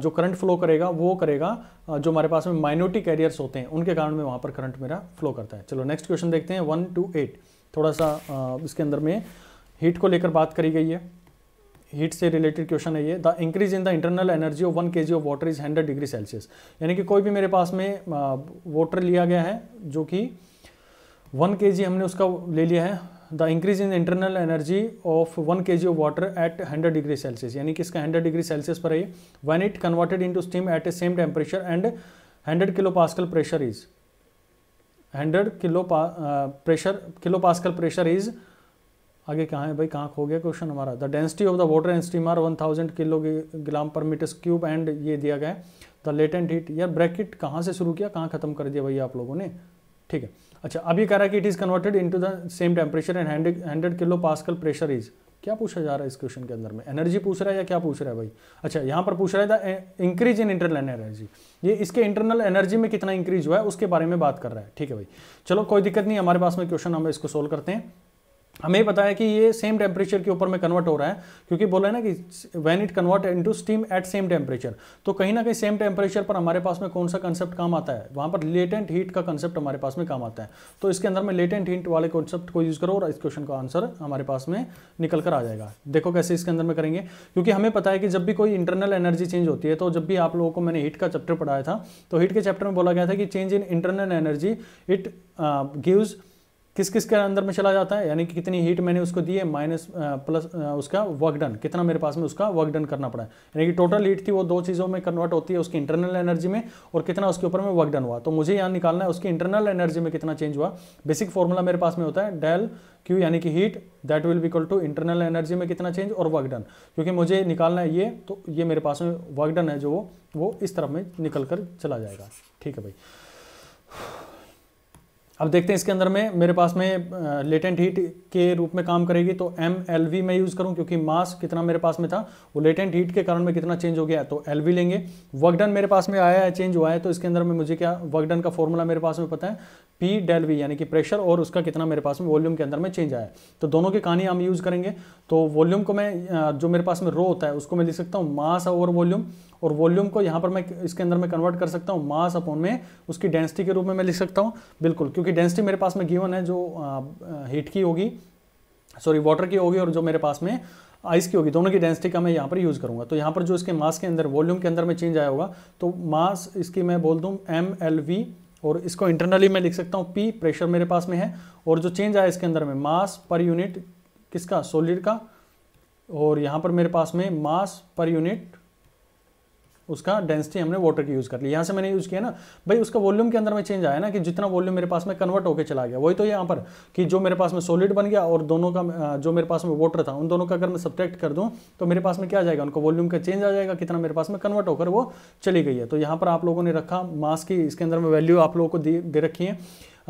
Speaker 1: जो करंट फ्लो करेगा वो करेगा जो हमारे पास में माइनोरिटी कैरियर्स होते हैं उनके कारण में वहाँ पर करंट मेरा फ्लो करता है चलो नेक्स्ट क्वेश्चन देखते हैं वन टू एट थोड़ा सा इसके अंदर में हीट को लेकर बात करी गई है हीट से रिलेटेड क्वेश्चन है ये the increase in the internal energy of one K G of water is hundred degree Celsius यानी कि कोई भी मेरे पास में वाटर लिया गया है जो कि वन के जी हमने उसका ले लिया है the increase in internal energy of one K G of water at hundred degree Celsius यानी कि इसका हंड्रेड डिग्री सेल्सियस पर है when it converted into steam at a same temperature and hundred kilo pascal pressure is hundred kilo pressure kilo pascal pressure is आगे कहाँ है भाई कहाँ खो गया क्वेश्चन हमारा the density of the water and steam are one thousand kilo gram पर metre cube and ये दिया गया है द लेटेंट हीट यार ब्रैकेट कहाँ से शुरू किया कहाँ ख़त्म कर दिया भैया आप लोगों ने ठीक है अच्छा अब ये कह रहा है कि it is converted into the same temperature and hundred kilo pascal pressure is क्या पूछा जा रहा है इस क्वेश्चन के अंदर में एनर्जी पूछ रहा है या क्या पूछ रहा है भाई अच्छा यहाँ पर पूछ रहा है the increase in internal energy ये इसके इंटरनल एनर्जी में कितना इंक्रीज हुआ है उसके बारे में बात कर रहा है ठीक है भाई चलो कोई दिक्कत नहीं हमारे पास में क्वेश्चन हम इसको सोल्व करते हैं हमें पता है कि ये सेम टेम्परेचर के ऊपर में कन्वर्ट हो रहा है क्योंकि बोला है ना कि when it convert into steam at same temperature तो कहीं ना कहीं सेम टेम्परेचर पर हमारे पास में कौन सा कंसेप्ट काम आता है वहाँ पर लेटेंट हीट का कंसेप्ट हमारे पास में काम आता है तो इसके अंदर में लेटेंट हीट वाले कॉन्सेप्ट को यूज़ करो और इस क्वेश्चन का आंसर हमारे पास में निकल कर आ जाएगा देखो कैसे इसके अंदर में करेंगे क्योंकि हमें पता है कि जब भी कोई इंटरनल एनर्जी चेंज होती है तो जब भी आप लोगों को मैंने हीट का चैप्टर पढ़ाया था तो हीट के चैप्टर में बोला गया था कि change in internal energy it gives किस किस के अंदर में चला जाता है यानी कि कितनी हीट मैंने उसको दी है माइनस प्लस उसका वर्क डन कितना मेरे पास में उसका वर्क डन करना पड़ा है यानी कि टोटल हीट थी वो दो चीज़ों में कन्वर्ट होती है उसकी इंटरनल एनर्जी में और कितना उसके ऊपर में वर्क डन हुआ तो मुझे यहाँ निकालना है उसकी इंटरनल एनर्जी में कितना चेंज हुआ बेसिक फॉर्मूला मेरे पास में होता है डेल क्यू यानी कि heat that will be equal to internal energy में कितना चेंज और वर्क डन क्योंकि मुझे निकालना है ये तो ये मेरे पास में वर्क डन है जो वो वो इस तरफ में निकल कर चला जाएगा ठीक है भाई अब देखते हैं इसके अंदर में मेरे पास में लेटेंट हीट के रूप में काम करेगी तो एम एल वी मैं यूज़ करूं क्योंकि मास कितना मेरे पास में था वो लेटेंट हीट के कारण में कितना चेंज हो गया तो एल वी लेंगे वर्कडन मेरे पास में आया है चेंज हुआ है तो इसके अंदर में मुझे क्या वर्कडन का फॉर्मूला मेरे पास में पता है पी डेल वी यानी कि प्रेशर और उसका कितना मेरे पास में वॉल्यूम के अंदर में चेंज आया है तो दोनों की कहानी हम यूज़ करेंगे तो वॉल्यूम को मैं जो मेरे पास में रो होता है उसको मैं लिख सकता हूँ मास ओवर वॉल्यूम और वॉल्यूम को यहाँ पर मैं इसके अंदर में कन्वर्ट कर सकता हूँ मास अपॉन में उसकी डेंसिटी के रूप में मैं लिख सकता हूँ बिल्कुल क्योंकि क्योंकि डेंसिटी मेरे पास में गिवन है जो हीट की होगी सॉरी वाटर की होगी और जो मेरे पास में आइस की होगी दोनों की डेंसिटी का मैं यहाँ पर यूज़ करूँगा तो यहाँ पर जो इसके मास के अंदर वॉल्यूम के अंदर में चेंज आया होगा तो मास इसकी मैं बोल दूँ एम एल वी और इसको इंटरनली मैं लिख सकता हूँ पी प्रेशर मेरे पास में है और जो चेंज आया इसके अंदर में मास पर यूनिट किसका सोलिड का और यहाँ पर मेरे पास में मास पर यूनिट उसका डेंसिटी हमने वाटर की यूज़ कर ली यहाँ से मैंने यूज़ किया ना भाई उसका वॉल्यूम के अंदर में चेंज आया ना कि जितना वॉल्यूम मेरे पास में कन्वर्ट होकर चला गया वही तो यहाँ पर कि जो मेरे पास में सॉलिड बन गया और दोनों का जो मेरे पास में वाटर था उन दोनों का अगर मैं सब्ट्रैक्ट कर दूँ तो मेरे पास में क्या जाएगा उनका वॉल्यूम का चेंज आ जाएगा कितना मेरे पास में कन्वर्ट होकर वो चली गई है तो यहाँ पर आप लोगों ने रखा मास की इसके अंदर में वैल्यू आप लोगों को दे रखी है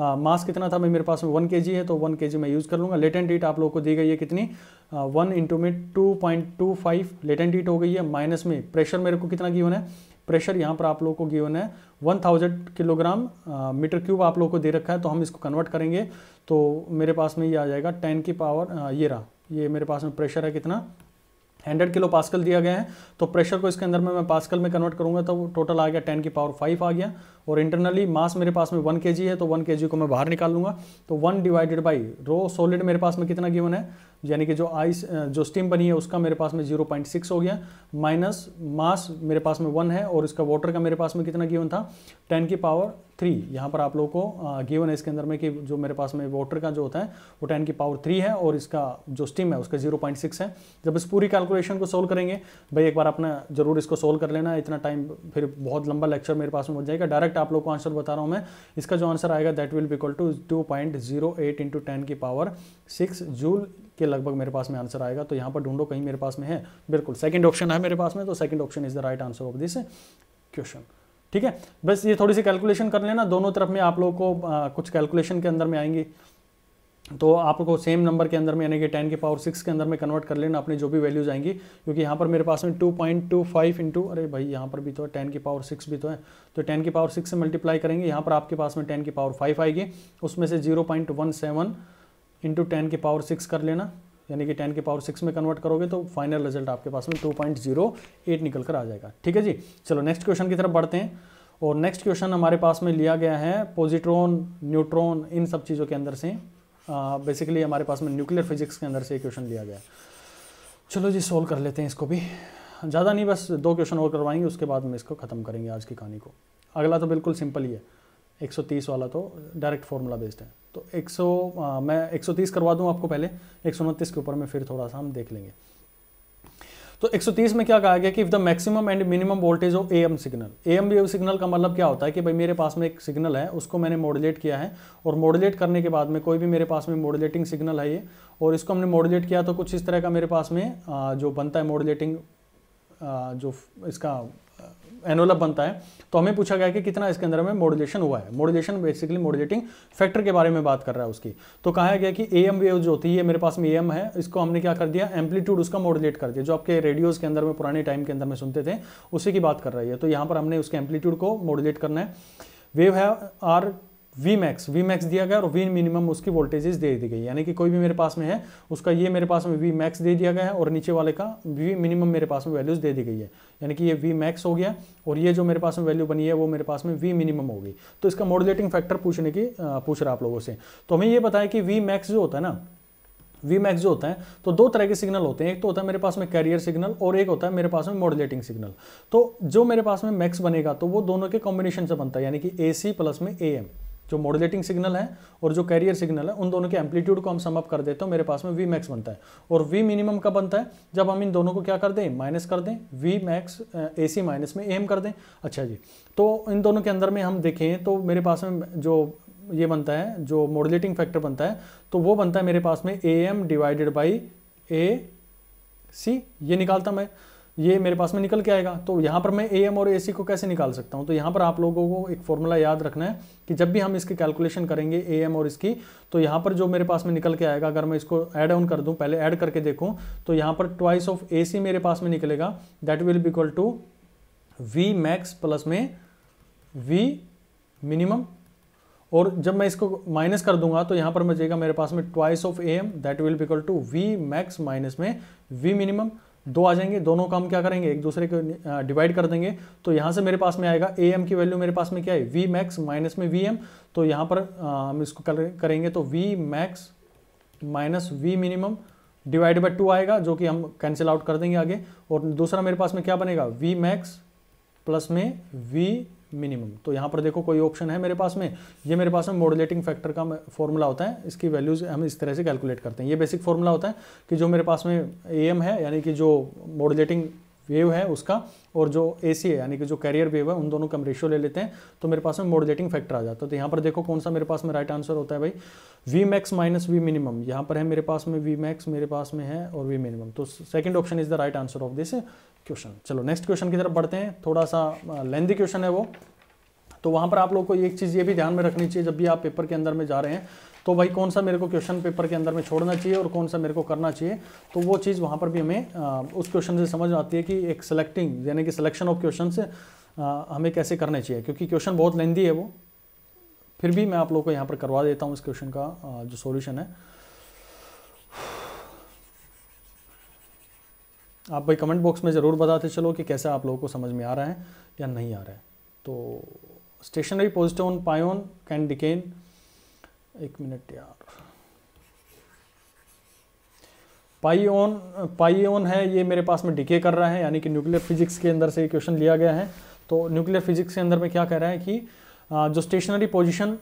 Speaker 1: मास कितना था मैं मेरे पास में वन के है तो वन के मैं यूज़ कर लूँगा लेटेंट हीट आप लोग को दी गई है कितनी वन इंटू में two point two five latent heat हो गई है माइनस में प्रेशर मेरे को कितना गिवन है प्रेशर यहाँ पर आप लोग को गिवन है 1000 किलोग्राम मीटर क्यूब आप लोग को दे रखा है तो हम इसको कन्वर्ट करेंगे तो मेरे पास में ये आ जाएगा टेन की पावर आ, ये रहा ये मेरे पास में प्रेशर है कितना हंड्रेड किलो पास्कल दिया गया है तो प्रेशर को इसके अंदर में मैं पास्कल में कन्वर्ट करूंगा तो टोटल आ गया टेन की पावर फाइव आ गया और इंटरनली मास मेरे पास में वन के है तो वन के को मैं बाहर निकाल लूंगा तो one divided by rho solid मेरे पास में कितना गिवन है यानी कि जो आइस जो स्टीम बनी है उसका मेरे पास में जीरो पॉइंट सिक्स हो गया माइनस मास मेरे पास में वन है और इसका वाटर का मेरे पास में कितना गिवन था टेन की पावर थ्री यहाँ पर आप लोगों को गिवन है इसके अंदर में कि जो मेरे पास में वाटर का जो होता है वो टेन की पावर थ्री है और इसका जो स्टीम है उसका जीरो पॉइंट सिक्स है जब इस पूरी कैल कैलकुलेशन को सोल्व करेंगे भाई एक बार अपना जरूर इसको सोल्व कर लेना इतना टाइम फिर बहुत लंबा लेक्चर मेरे पास में हो जाएगा डायरेक्ट आप लोग को आंसर बता रहा हूँ मैं इसका जो आंसर आएगा that will be equal to two point zero eight into ten की पावर सिक्स जूल के लगभग मेरे पास में आंसर आएगा तो यहाँ पर ढूंढो कहीं मेरे पास में है बिल्कुल सेकंड ऑप्शन है मेरे पास में तो second option is the right answer of this question ठीक है बस ये थोड़ी सी कैलकुलेशन कर लेना दोनों तरफ में आप लोगों को आ, कुछ कैलकुलेशन के अंदर में आएंगी तो आपको सेम नंबर के अंदर में यानी कि टेन के पावर सिक्स के अंदर में कन्वर्ट कर लेना अपनी जो भी वैल्यूज आएंगी क्योंकि यहाँ पर मेरे पास में two point two five into अरे भाई यहाँ पर भी तो है टेन की पावर सिक्स भी तो है तो टेन की पावर सिक्स से मल्टीप्लाई करेंगे यहाँ पर आपके पास में टेन की पावर फाइव आएगी उसमें से zero point one seven into ten की पावर सिक्स कर लेना यानी कि टेन के पावर सिक्स में कन्वर्ट करोगे तो फाइनल रिजल्ट आपके पास में टू पॉइंट जीरो एट निकल कर आ जाएगा ठीक है जी चलो नेक्स्ट क्वेश्चन की तरफ बढ़ते हैं और नेक्स्ट क्वेश्चन हमारे पास में लिया गया है पॉजिट्रॉन न्यूट्रॉन इन सब चीज़ों के अंदर से बेसिकली uh, हमारे पास में न्यूक्लियर फिजिक्स के अंदर से क्वेश्चन लिया गया चलो जी सोल्व कर लेते हैं इसको भी ज़्यादा नहीं बस दो क्वेश्चन और करवाएंगे उसके बाद में इसको ख़त्म करेंगे आज की कहानी को अगला तो बिल्कुल सिंपल ही है 130 वाला तो डायरेक्ट फार्मूला बेस्ड है तो 100 आ, uh, मैं 130 करवा दूँ आपको पहले एक के ऊपर में फिर थोड़ा सा हम देख लेंगे तो 130 में क्या कहा गया कि if the maximum and minimum voltage of M signal A M wave signal का मतलब क्या होता है कि भाई मेरे पास में एक सिग्नल है उसको मैंने मॉडुलेट किया है और मॉडुलेट करने के बाद में कोई भी मेरे पास में मॉडुलेटिंग सिग्नल है ये और इसको हमने मॉडुलेट किया तो कुछ इस तरह का मेरे पास में जो बनता है मॉडुलेटिंग जो इसका एनोलप बनता है तो हमें पूछा गया कि कितना इसके अंदर में मॉडुलेशन हुआ है मॉडुलेशन बेसिकली मॉडुलेटिंग फैक्टर के बारे में बात कर रहा है उसकी तो कहा गया कि ए एम वेव जो होती है मेरे पास में ए एम है इसको हमने क्या कर दिया एम्पलीट्यूड उसका मॉडुलेट कर दिया जो आपके रेडियोज के अंदर में पुराने टाइम के अंदर में सुनते थे उसी की बात कर रही है तो यहाँ पर हमने उसके एम्पलीट्यूड को मॉडुलेट करना है वेव है R V max V max दिया गया और वी मिनिमम उसकी वोल्टेजेस दे दी गई यानी कि कोई भी मेरे पास में है उसका ये मेरे पास में वी मैक्स दे दिया गया है और नीचे वाले का वी मिनिमम मेरे पास में वैल्यूज दे दी गई है यानी कि ये वी मैक्स हो गया और ये जो मेरे पास में वैल्यू बनी है वो मेरे पास में वी मिनिमम होगी तो इसका मॉडुलेटिंग फैक्टर पूछने की पूछ रहा आप लोगों से तो हमें ये पता है कि वी मैक्स जो होता है ना वी मैक्स जो होता है तो दो तरह के सिग्नल होते हैं एक तो होता है मेरे पास में कैरियर सिग्नल और एक होता है मेरे पास में मॉडुलेटिंग सिग्नल तो जो मेरे पास में मैक्स बनेगा तो वो दोनों के कॉम्बिनेशन से बनता है यानी कि ए सी प्लस में ए एम जो मॉडुलेटिंग सिग्नल है और जो कैरियर सिग्नल है उन दोनों के एम्पलीट्यूड को हम समअप कर देते हैं मेरे पास में वी मैक्स बनता है और वी मिनिमम कब बनता है जब हम इन दोनों को क्या कर दें माइनस कर दें V max A C minus में एम कर दें अच्छा जी तो इन दोनों के अंदर में हम देखें तो मेरे पास में जो ये बनता है जो मॉडुलेटिंग फैक्टर बनता है तो वो बनता है मेरे पास में A M divided by A C ये निकालता मैं ये मेरे पास में निकल के आएगा तो यहाँ पर मैं ए एम और ए सी को कैसे निकाल सकता हूँ तो यहाँ पर आप लोगों को एक फॉर्मूला याद रखना है कि जब भी हम इसकी कैलकुलेशन करेंगे ए एम और इसकी तो यहाँ पर जो मेरे पास में निकल के आएगा अगर मैं इसको ऐड ऑन कर दूँ पहले ऐड करके देखूँ तो यहाँ पर ट्वाइस ऑफ ए सी मेरे पास में निकलेगा that will be equal to V max plus में वी मिनिमम और जब मैं इसको माइनस कर दूंगा तो यहाँ पर बचेगा मेरे पास में twice of A M that will equal to V max minus में वी मिनिमम दो आ जाएंगे दोनों का हम क्या करेंगे एक दूसरे को डिवाइड कर देंगे तो यहाँ से मेरे पास में आएगा ए एम की वैल्यू मेरे पास में क्या है वी मैक्स माइनस में वी एम तो यहाँ पर हम इसको करेंगे तो V max minus V minimum divide by two आएगा जो कि हम कैंसिल आउट कर देंगे आगे और दूसरा मेरे पास में क्या बनेगा वी मैक्स प्लस में वी मिनिमम तो यहाँ पर देखो कोई ऑप्शन है मेरे पास में ये मेरे पास में मॉडुलेटिंग फैक्टर का फॉर्मूला होता है इसकी वैल्यूज हम इस तरह से कैलकुलेट करते हैं ये बेसिक फॉर्मूला होता है कि जो मेरे पास में ए है यानी कि जो मॉडुलेटिंग वेव है उसका और जो ए सी है यानी कि जो कैरियर वेव है उन दोनों का हम रेशियो ले लेते हैं तो मेरे पास में मॉडुलेटिंग फैक्टर आ जाता है तो यहाँ पर देखो कौन सा मेरे पास में राइट आंसर होता है भाई V max minus V minimum यहाँ पर है मेरे पास में वी मैक्स मेरे पास में है और वी मिनिमम तो second option is the right answer of this question चलो नेक्स्ट क्वेश्चन की तरफ बढ़ते हैं थोड़ा सा लेंदी क्वेश्चन है वो तो वहाँ पर आप लोग को एक चीज़ ये भी ध्यान में रखनी चाहिए जब भी आप पेपर के अंदर में जा रहे हैं तो भाई कौन सा मेरे को क्वेश्चन पेपर के अंदर में छोड़ना चाहिए और कौन सा मेरे को करना चाहिए तो वो चीज़ वहाँ पर भी हमें आ, उस क्वेश्चन से समझ आती है कि एक सिलेक्टिंग यानी कि सिलेक्शन ऑफ क्वेश्चन से हमें कैसे करने चाहिए क्योंकि क्वेश्चन बहुत लेंदी है वो फिर भी मैं आप लोग को यहाँ पर करवा देता हूँ इस क्वेश्चन का आ, जो सोल्यूशन है आप भाई कमेंट बॉक्स में ज़रूर बताते चलो कि कैसे आप लोगों को समझ में आ रहा है या नहीं आ रहा है तो स्टेशनरी पॉजिटोन पायोन कैन डिकेन एक मिनट यार पाईओन पाईओन है ये मेरे पास में डिके कर रहा है यानी कि न्यूक्लियर फिजिक्स के अंदर से क्वेश्चन लिया गया है तो न्यूक्लियर फिजिक्स के अंदर में क्या कह रहा है कि जो stationary position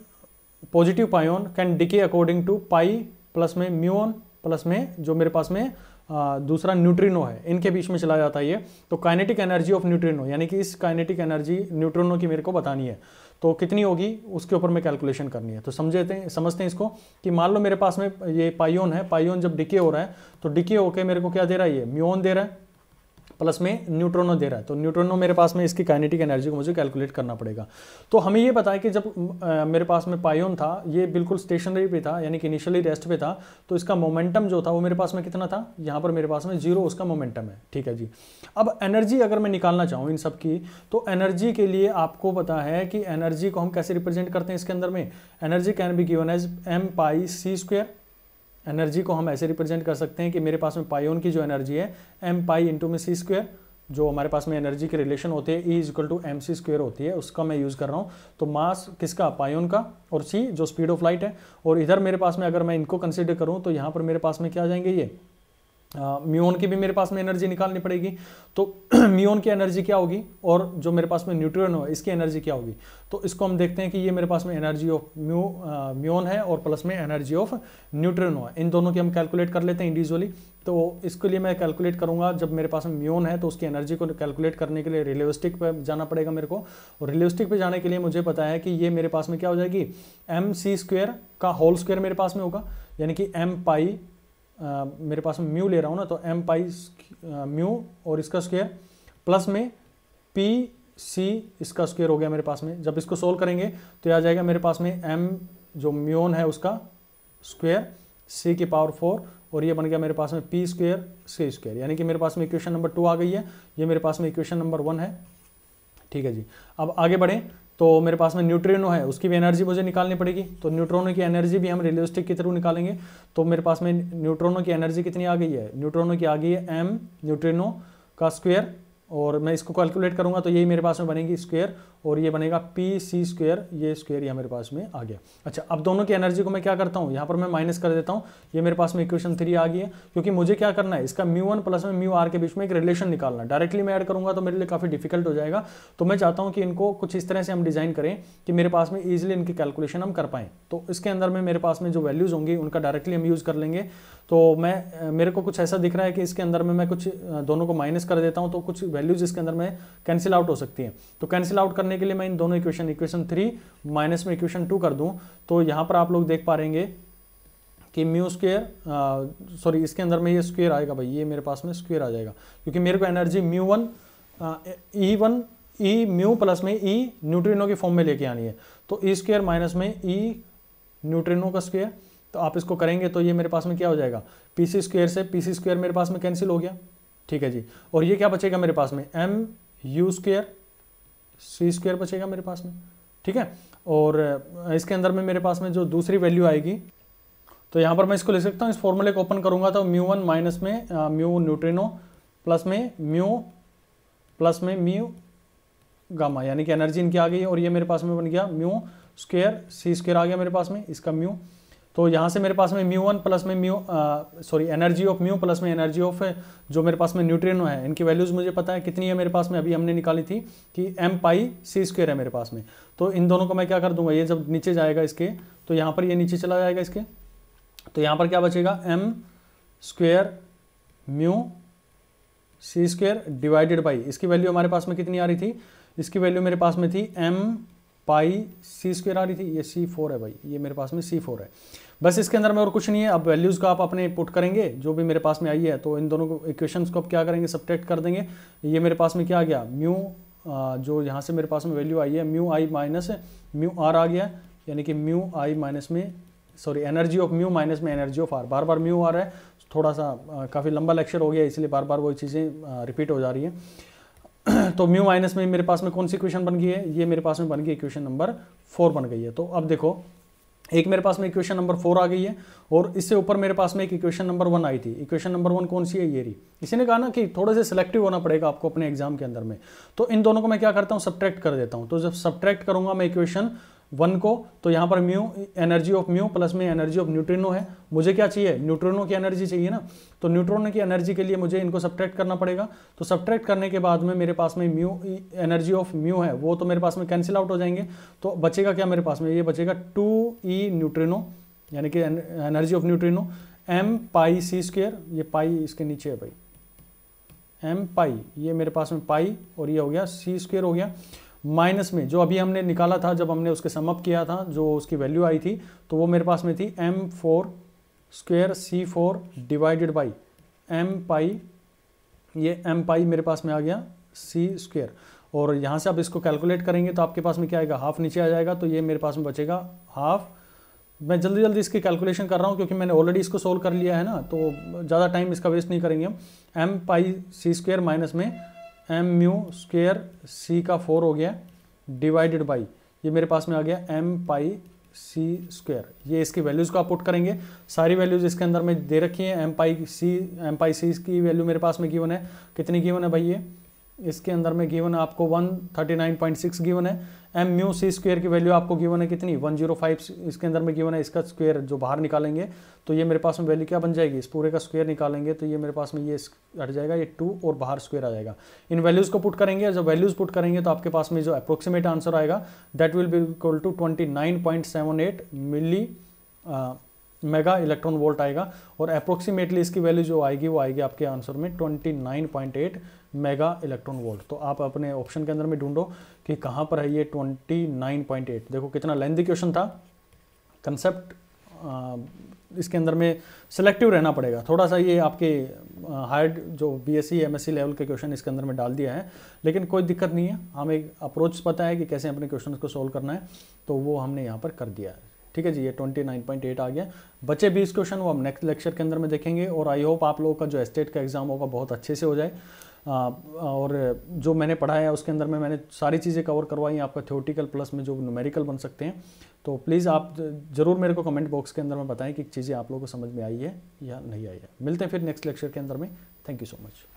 Speaker 1: positive pion can decay according to pi plus में म्यून प्लस में जो मेरे पास में दूसरा न्यूट्रिनो है इनके बीच में चला जाता है ये तो काइनेटिक एनर्जी ऑफ न्यूट्रिनो यानी कि इस काइनेटिक एनर्जी न्यूट्रिनो की मेरे को बतानी है तो कितनी होगी उसके ऊपर मैं कैलकुलेशन करनी है तो समझे समझते हैं इसको कि मान लो मेरे पास में ये पायोन है पायोन जब डिके हो रहा है तो डिके होकर मेरे को क्या दे रहा है ये म्योन दे रहा है प्लस में न्यूट्रोनो दे रहा है तो न्यूट्रोनो मेरे पास में इसकी काइनेटिक एनर्जी को मुझे कैलकुलेट करना पड़ेगा तो हमें ये पता है कि जब आ, मेरे पास में पायोन था ये बिल्कुल स्टेशनरी पे था यानी कि इनिशियली रेस्ट पे था तो इसका मोमेंटम जो था वो मेरे पास में कितना था यहाँ पर मेरे पास में जीरो उसका मोमेंटम है ठीक है जी अब एनर्जी अगर मैं निकालना चाहूँ इन सब की तो एनर्जी के लिए आपको पता है कि एनर्जी को हम कैसे रिप्रेजेंट करते हैं इसके अंदर में energy can be given as M pi C square energy को हम ऐसे रिप्रेजेंट कर सकते हैं कि मेरे पास में पायोन की जो एनर्जी है एम पाई इंटू में सी स्क्वेयर जो हमारे पास में एनर्जी के रिलेशन होते हैं E is equal to M C square होती है उसका मैं यूज़ कर रहा हूँ तो मास किसका पायोन का और सी जो स्पीड ऑफ लाइट है और इधर मेरे पास में अगर मैं इनको कंसिडर करूँ तो यहाँ पर मेरे पास में क्या आ जाएंगे ये म्यून की भी मेरे पास में एनर्जी निकालनी पड़ेगी तो म्यून की एनर्जी क्या होगी और जो मेरे पास में न्यूट्रियन हो इसकी एनर्जी क्या होगी तो इसको हम देखते हैं कि ये मेरे पास में एनर्जी ऑफ म्यू म्यून है और प्लस में एनर्जी ऑफ न्यूट्रियन है इन दोनों की हम कैलकुलेट कर लेते हैं इंडिविजुअली तो इसके लिए मैं कैलकुलेट करूंगा जब मेरे पास में म्यून है तो उसकी एनर्जी को कैलकुलेट करने के लिए रिलेविस्टिक पर जाना पड़ेगा मेरे को और रिलेविस्टिक पर जाने के लिए मुझे पता है कि ये मेरे पास में क्या हो जाएगी एम सी स्क्वेयर का होल स्क्वेयर मेरे पास में होगा यानी कि एम पाई मेरे पास में म्यू ले रहा हूँ ना तो एम पाई म्यू और इसका स्क्वेयर प्लस में पी सी इसका स्क्वेयर हो गया मेरे पास में जब इसको सोल्व करेंगे तो आ जाएगा मेरे पास में एम जो म्यून है उसका स्क्वेयर सी की पावर फोर और ये बन गया मेरे पास में पी स्क्वेयर सी स्क्वेयर यानी कि मेरे पास में इक्वेशन नंबर टू आ गई है ये मेरे पास में इक्वेशन नंबर वन है ठीक है जी अब आगे बढ़ें तो मेरे पास में न्यूट्रिनो है उसकी भी एनर्जी मुझे निकालनी पड़ेगी तो न्यूट्रॉनों की एनर्जी भी हम रेडियो के थ्रू निकालेंगे तो मेरे पास में न्यूट्रॉनों की एनर्जी कितनी आ गई है न्यूट्रॉनों की आ गई है एम न्यूट्रिनो का स्क्वेयर और मैं इसको कैलकुलेट करूँगा तो यही मेरे पास में बनेगी स्क्वेयर और ये बनेगा पी सी स्क्वेयर ये स्क्वेयर यहाँ मेरे पास में आ गया अच्छा अब दोनों की एनर्जी को मैं क्या करता हूँ यहाँ पर मैं माइनस कर देता हूँ ये मेरे पास में इक्वेशन थ्री आ गई है क्योंकि मुझे क्या करना है इसका म्यू वन प्लस में म्यू आर के बीच में एक रिलेशन निकालना डायरेक्टली मैं ऐड करूँगा तो मेरे लिए काफ़ी डिफिकल्ट हो जाएगा तो मैं चाहता हूँ कि इनको कुछ इस तरह से हम डिज़ाइन करें कि मेरे पास में ईजिली इनकी कैलकुलेशन हम कर पाएँ तो इसके अंदर में मेरे पास में जो वैल्यूज़ होंगी उनका डायरेक्टली हम यूज़ कर लेंगे तो मैं मेरे को कुछ ऐसा दिख रहा है कि इसके अंदर में मैं कुछ दोनों को माइनस कर देता हूँ तो कुछ वैल्यूज इसके अंदर में कैंसिल आउट हो सकती है तो कैंसिल आउट करने के लिए मैं इन दोनों इक्वेशन इक्वेशन थ्री माइनस में इक्वेशन टू कर दूं तो यहां पर आप लोग देख पा रहेंगे कि म्यू स्क्वेयर सॉरी इसके अंदर में ये स्क्वेयर आएगा भाई ये मेरे पास में स्क्वेयर आ जाएगा क्योंकि मेरे को energy mu one E one E mu plus में ई न्यूट्रिनो के फॉर्म में लेके आनी है तो ई स्क्वेयर माइनस में ई e न्यूट्रिनो का स्क्वेयर तो आप इसको करेंगे तो ये मेरे पास में क्या हो जाएगा पी सी स्क्वेयर से पी सी स्क्वेयर मेरे पास में कैंसिल हो गया ठीक है जी और ये क्या बचेगा मेरे पास में M U square C square बचेगा मेरे पास में ठीक है और इसके अंदर में मेरे पास में जो दूसरी वैल्यू आएगी तो यहाँ पर मैं इसको ले सकता हूँ इस फॉर्मूले को ओपन करूँगा तो म्यू वन माइनस में म्यू न्यूट्रिनो प्लस में म्यू प्लस में म्यू गामा यानी कि एनर्जी इनकी आ गई और ये मेरे पास में बन गया म्यू स्क्वेयर सी स्क्वेयर आ गया मेरे पास में इसका म्यू तो यहाँ से मेरे पास में म्यू वन प्लस में mu sorry energy of mu plus में एनर्जी ऑफ जो मेरे पास में न्यूट्रिनो है इनकी वैल्यूज़ मुझे पता है कितनी है मेरे पास में अभी हमने निकाली थी कि एम पाई सी स्क्वेयर है मेरे पास में तो इन दोनों को मैं क्या कर दूंगा ये जब नीचे जाएगा इसके तो यहाँ पर ये नीचे चला जाएगा इसके तो यहाँ पर क्या बचेगा M square mu C square divided by इसकी वैल्यू हमारे पास में कितनी आ रही थी इसकी वैल्यू मेरे पास में थी एम पाई सी स्क्वेयर आ रही थी ये सी फोर है भाई ये मेरे पास में सी फोर है बस इसके अंदर में और कुछ नहीं है अब वैल्यूज़ का आप अपने पुट करेंगे जो भी मेरे पास में आई है तो इन दोनों को इक्वेशंस को आप क्या करेंगे सब्टेक्ट कर देंगे ये मेरे पास में क्या आ गया म्यू जो यहाँ से मेरे पास में वैल्यू आई है mu I minus mu R आ गया यानी कि म्यू आई माइनस में sorry energy of mu minus में एनर्जी ऑफ आर बार बार म्यू आर है थोड़ा सा काफ़ी लंबा लेक्चर हो गया इसलिए बार बार वो चीज़ें रिपीट हो जा रही है तो म्यू माइनस में मेरे पास में कौन सी इक्वेशन बन गई है ये मेरे पास में बन गई इक्वेशन नंबर फोर बन गई है तो अब देखो एक मेरे पास में इक्वेशन नंबर फोर आ गई है और इससे ऊपर मेरे पास में एक इक्वेशन नंबर वन आई थी इक्वेशन नंबर वन कौन सी है ये रही इसी ने कहा ना कि थोड़े से सिलेक्टिव होना पड़ेगा आपको अपने एग्जाम के अंदर में तो इन दोनों को मैं क्या करता हूँ सब्ट्रैक्ट कर देता हूँ तो जब सब्ट्रैक्ट करूंगा मैं इक्वेशन वन को तो यहाँ पर mu energy of mu plus में एनर्जी ऑफ न्यूट्रिनो है मुझे क्या चाहिए न्यूट्रिनो की एनर्जी चाहिए ना तो न्यूट्रोनो की एनर्जी के लिए मुझे इनको सब्ट्रैक्ट करना पड़ेगा तो सब्ट्रैक्ट करने के बाद में मेरे पास में म्यू एनर्जी ऑफ म्यू है वो तो मेरे पास में कैंसिल आउट हो जाएंगे तो बचेगा क्या मेरे पास में ये बचेगा टू ई न्यूट्रिनो यानी कि energy of neutrino M pi C square ये पाई इसके नीचे है भाई एम पाई ये मेरे पास में पाई और ये हो गया सी स्क्वेयर हो गया माइनस में जो अभी हमने निकाला था जब हमने उसके समअप किया था जो उसकी वैल्यू आई थी तो वो मेरे पास में थी M four square C four divided by M pi ये एम पाई मेरे पास में आ गया सी स्क्वेयर और यहाँ से आप इसको कैलकुलेट करेंगे तो आपके पास में क्या आएगा हाफ नीचे आ जाएगा तो ये मेरे पास में बचेगा हाफ मैं जल्दी जल्दी इसकी कैलकुलेशन कर रहा हूँ क्योंकि मैंने ऑलरेडी इसको सोल्व कर लिया है ना तो ज़्यादा टाइम इसका वेस्ट नहीं करेंगे हम M pi C square minus में एम म्यू स्क्र सी का फोर हो गया डिवाइडेड बाई ये मेरे पास में आ गया एम पाई सी स्क्वेयर ये इसकी वैल्यूज़ को आप पुट करेंगे सारी वैल्यूज़ इसके अंदर में दे रखी है M pi C M pi सी की वैल्यू मेरे पास में गिवन है कितनी गिवन है भाई ये इसके अंदर में गिवन आपको 139.6 गिवन है एम म्यू सी स्क्वेयर की वैल्यू आपको गिवन है कितनी 105 इसके अंदर में गिवन है इसका स्क्वेयर जो बाहर निकालेंगे तो ये मेरे पास में वैल्यू क्या बन जाएगी इस पूरे का स्क्वेयर निकालेंगे तो ये मेरे पास में ये हट जाएगा ये टू और बाहर स्क्वेयर आ जाएगा इन वैल्यूज़ को पुट करेंगे जब वैल्यूज़ पुट करेंगे तो आपके पास में जो अप्रोक्सीमेट आंसर आएगा that will be equal to twenty milli mega electron volt आएगा और अप्रोक्सीमेटली इसकी वैल्यू जो आएगी वो आएगी आपके आंसर में ट्वेंटी मेगा इलेक्ट्रॉन वोल्ट तो आप अपने ऑप्शन के अंदर में ढूंढो कि कहाँ पर है ये 29.8 देखो कितना लेंदी क्वेश्चन था कंसेप्ट इसके अंदर में सिलेक्टिव रहना पड़ेगा थोड़ा सा ये आपके हायर जो बी एस सी लेवल के क्वेश्चन इसके अंदर में डाल दिया है लेकिन कोई दिक्कत नहीं है हमें अप्रोच पता है कि कैसे अपने क्वेश्चन को सोल्व करना है तो वो हमने यहाँ पर कर दिया है ठीक है जी ये 29.8 आ गया बचे 20 क्वेश्चन वो हम नेक्स्ट लेक्चर के अंदर में देखेंगे और आई होप आप लोगों का जो एस्टेट का एग्जाम होगा बहुत अच्छे से हो जाए और जो मैंने पढ़ाया है उसके अंदर में मैंने सारी चीज़ें कवर करवाई आपका थ्योरेटिकल प्लस में जो न्यूमेरिकल बन सकते हैं तो प्लीज़ आप ज़रूर मेरे को कमेंट बॉक्स के अंदर में बताएं कि चीज़ें आप लोगों को समझ में आई है या नहीं आई है मिलते हैं फिर नेक्स्ट लेक्चर के अंदर में थैंक यू सो मच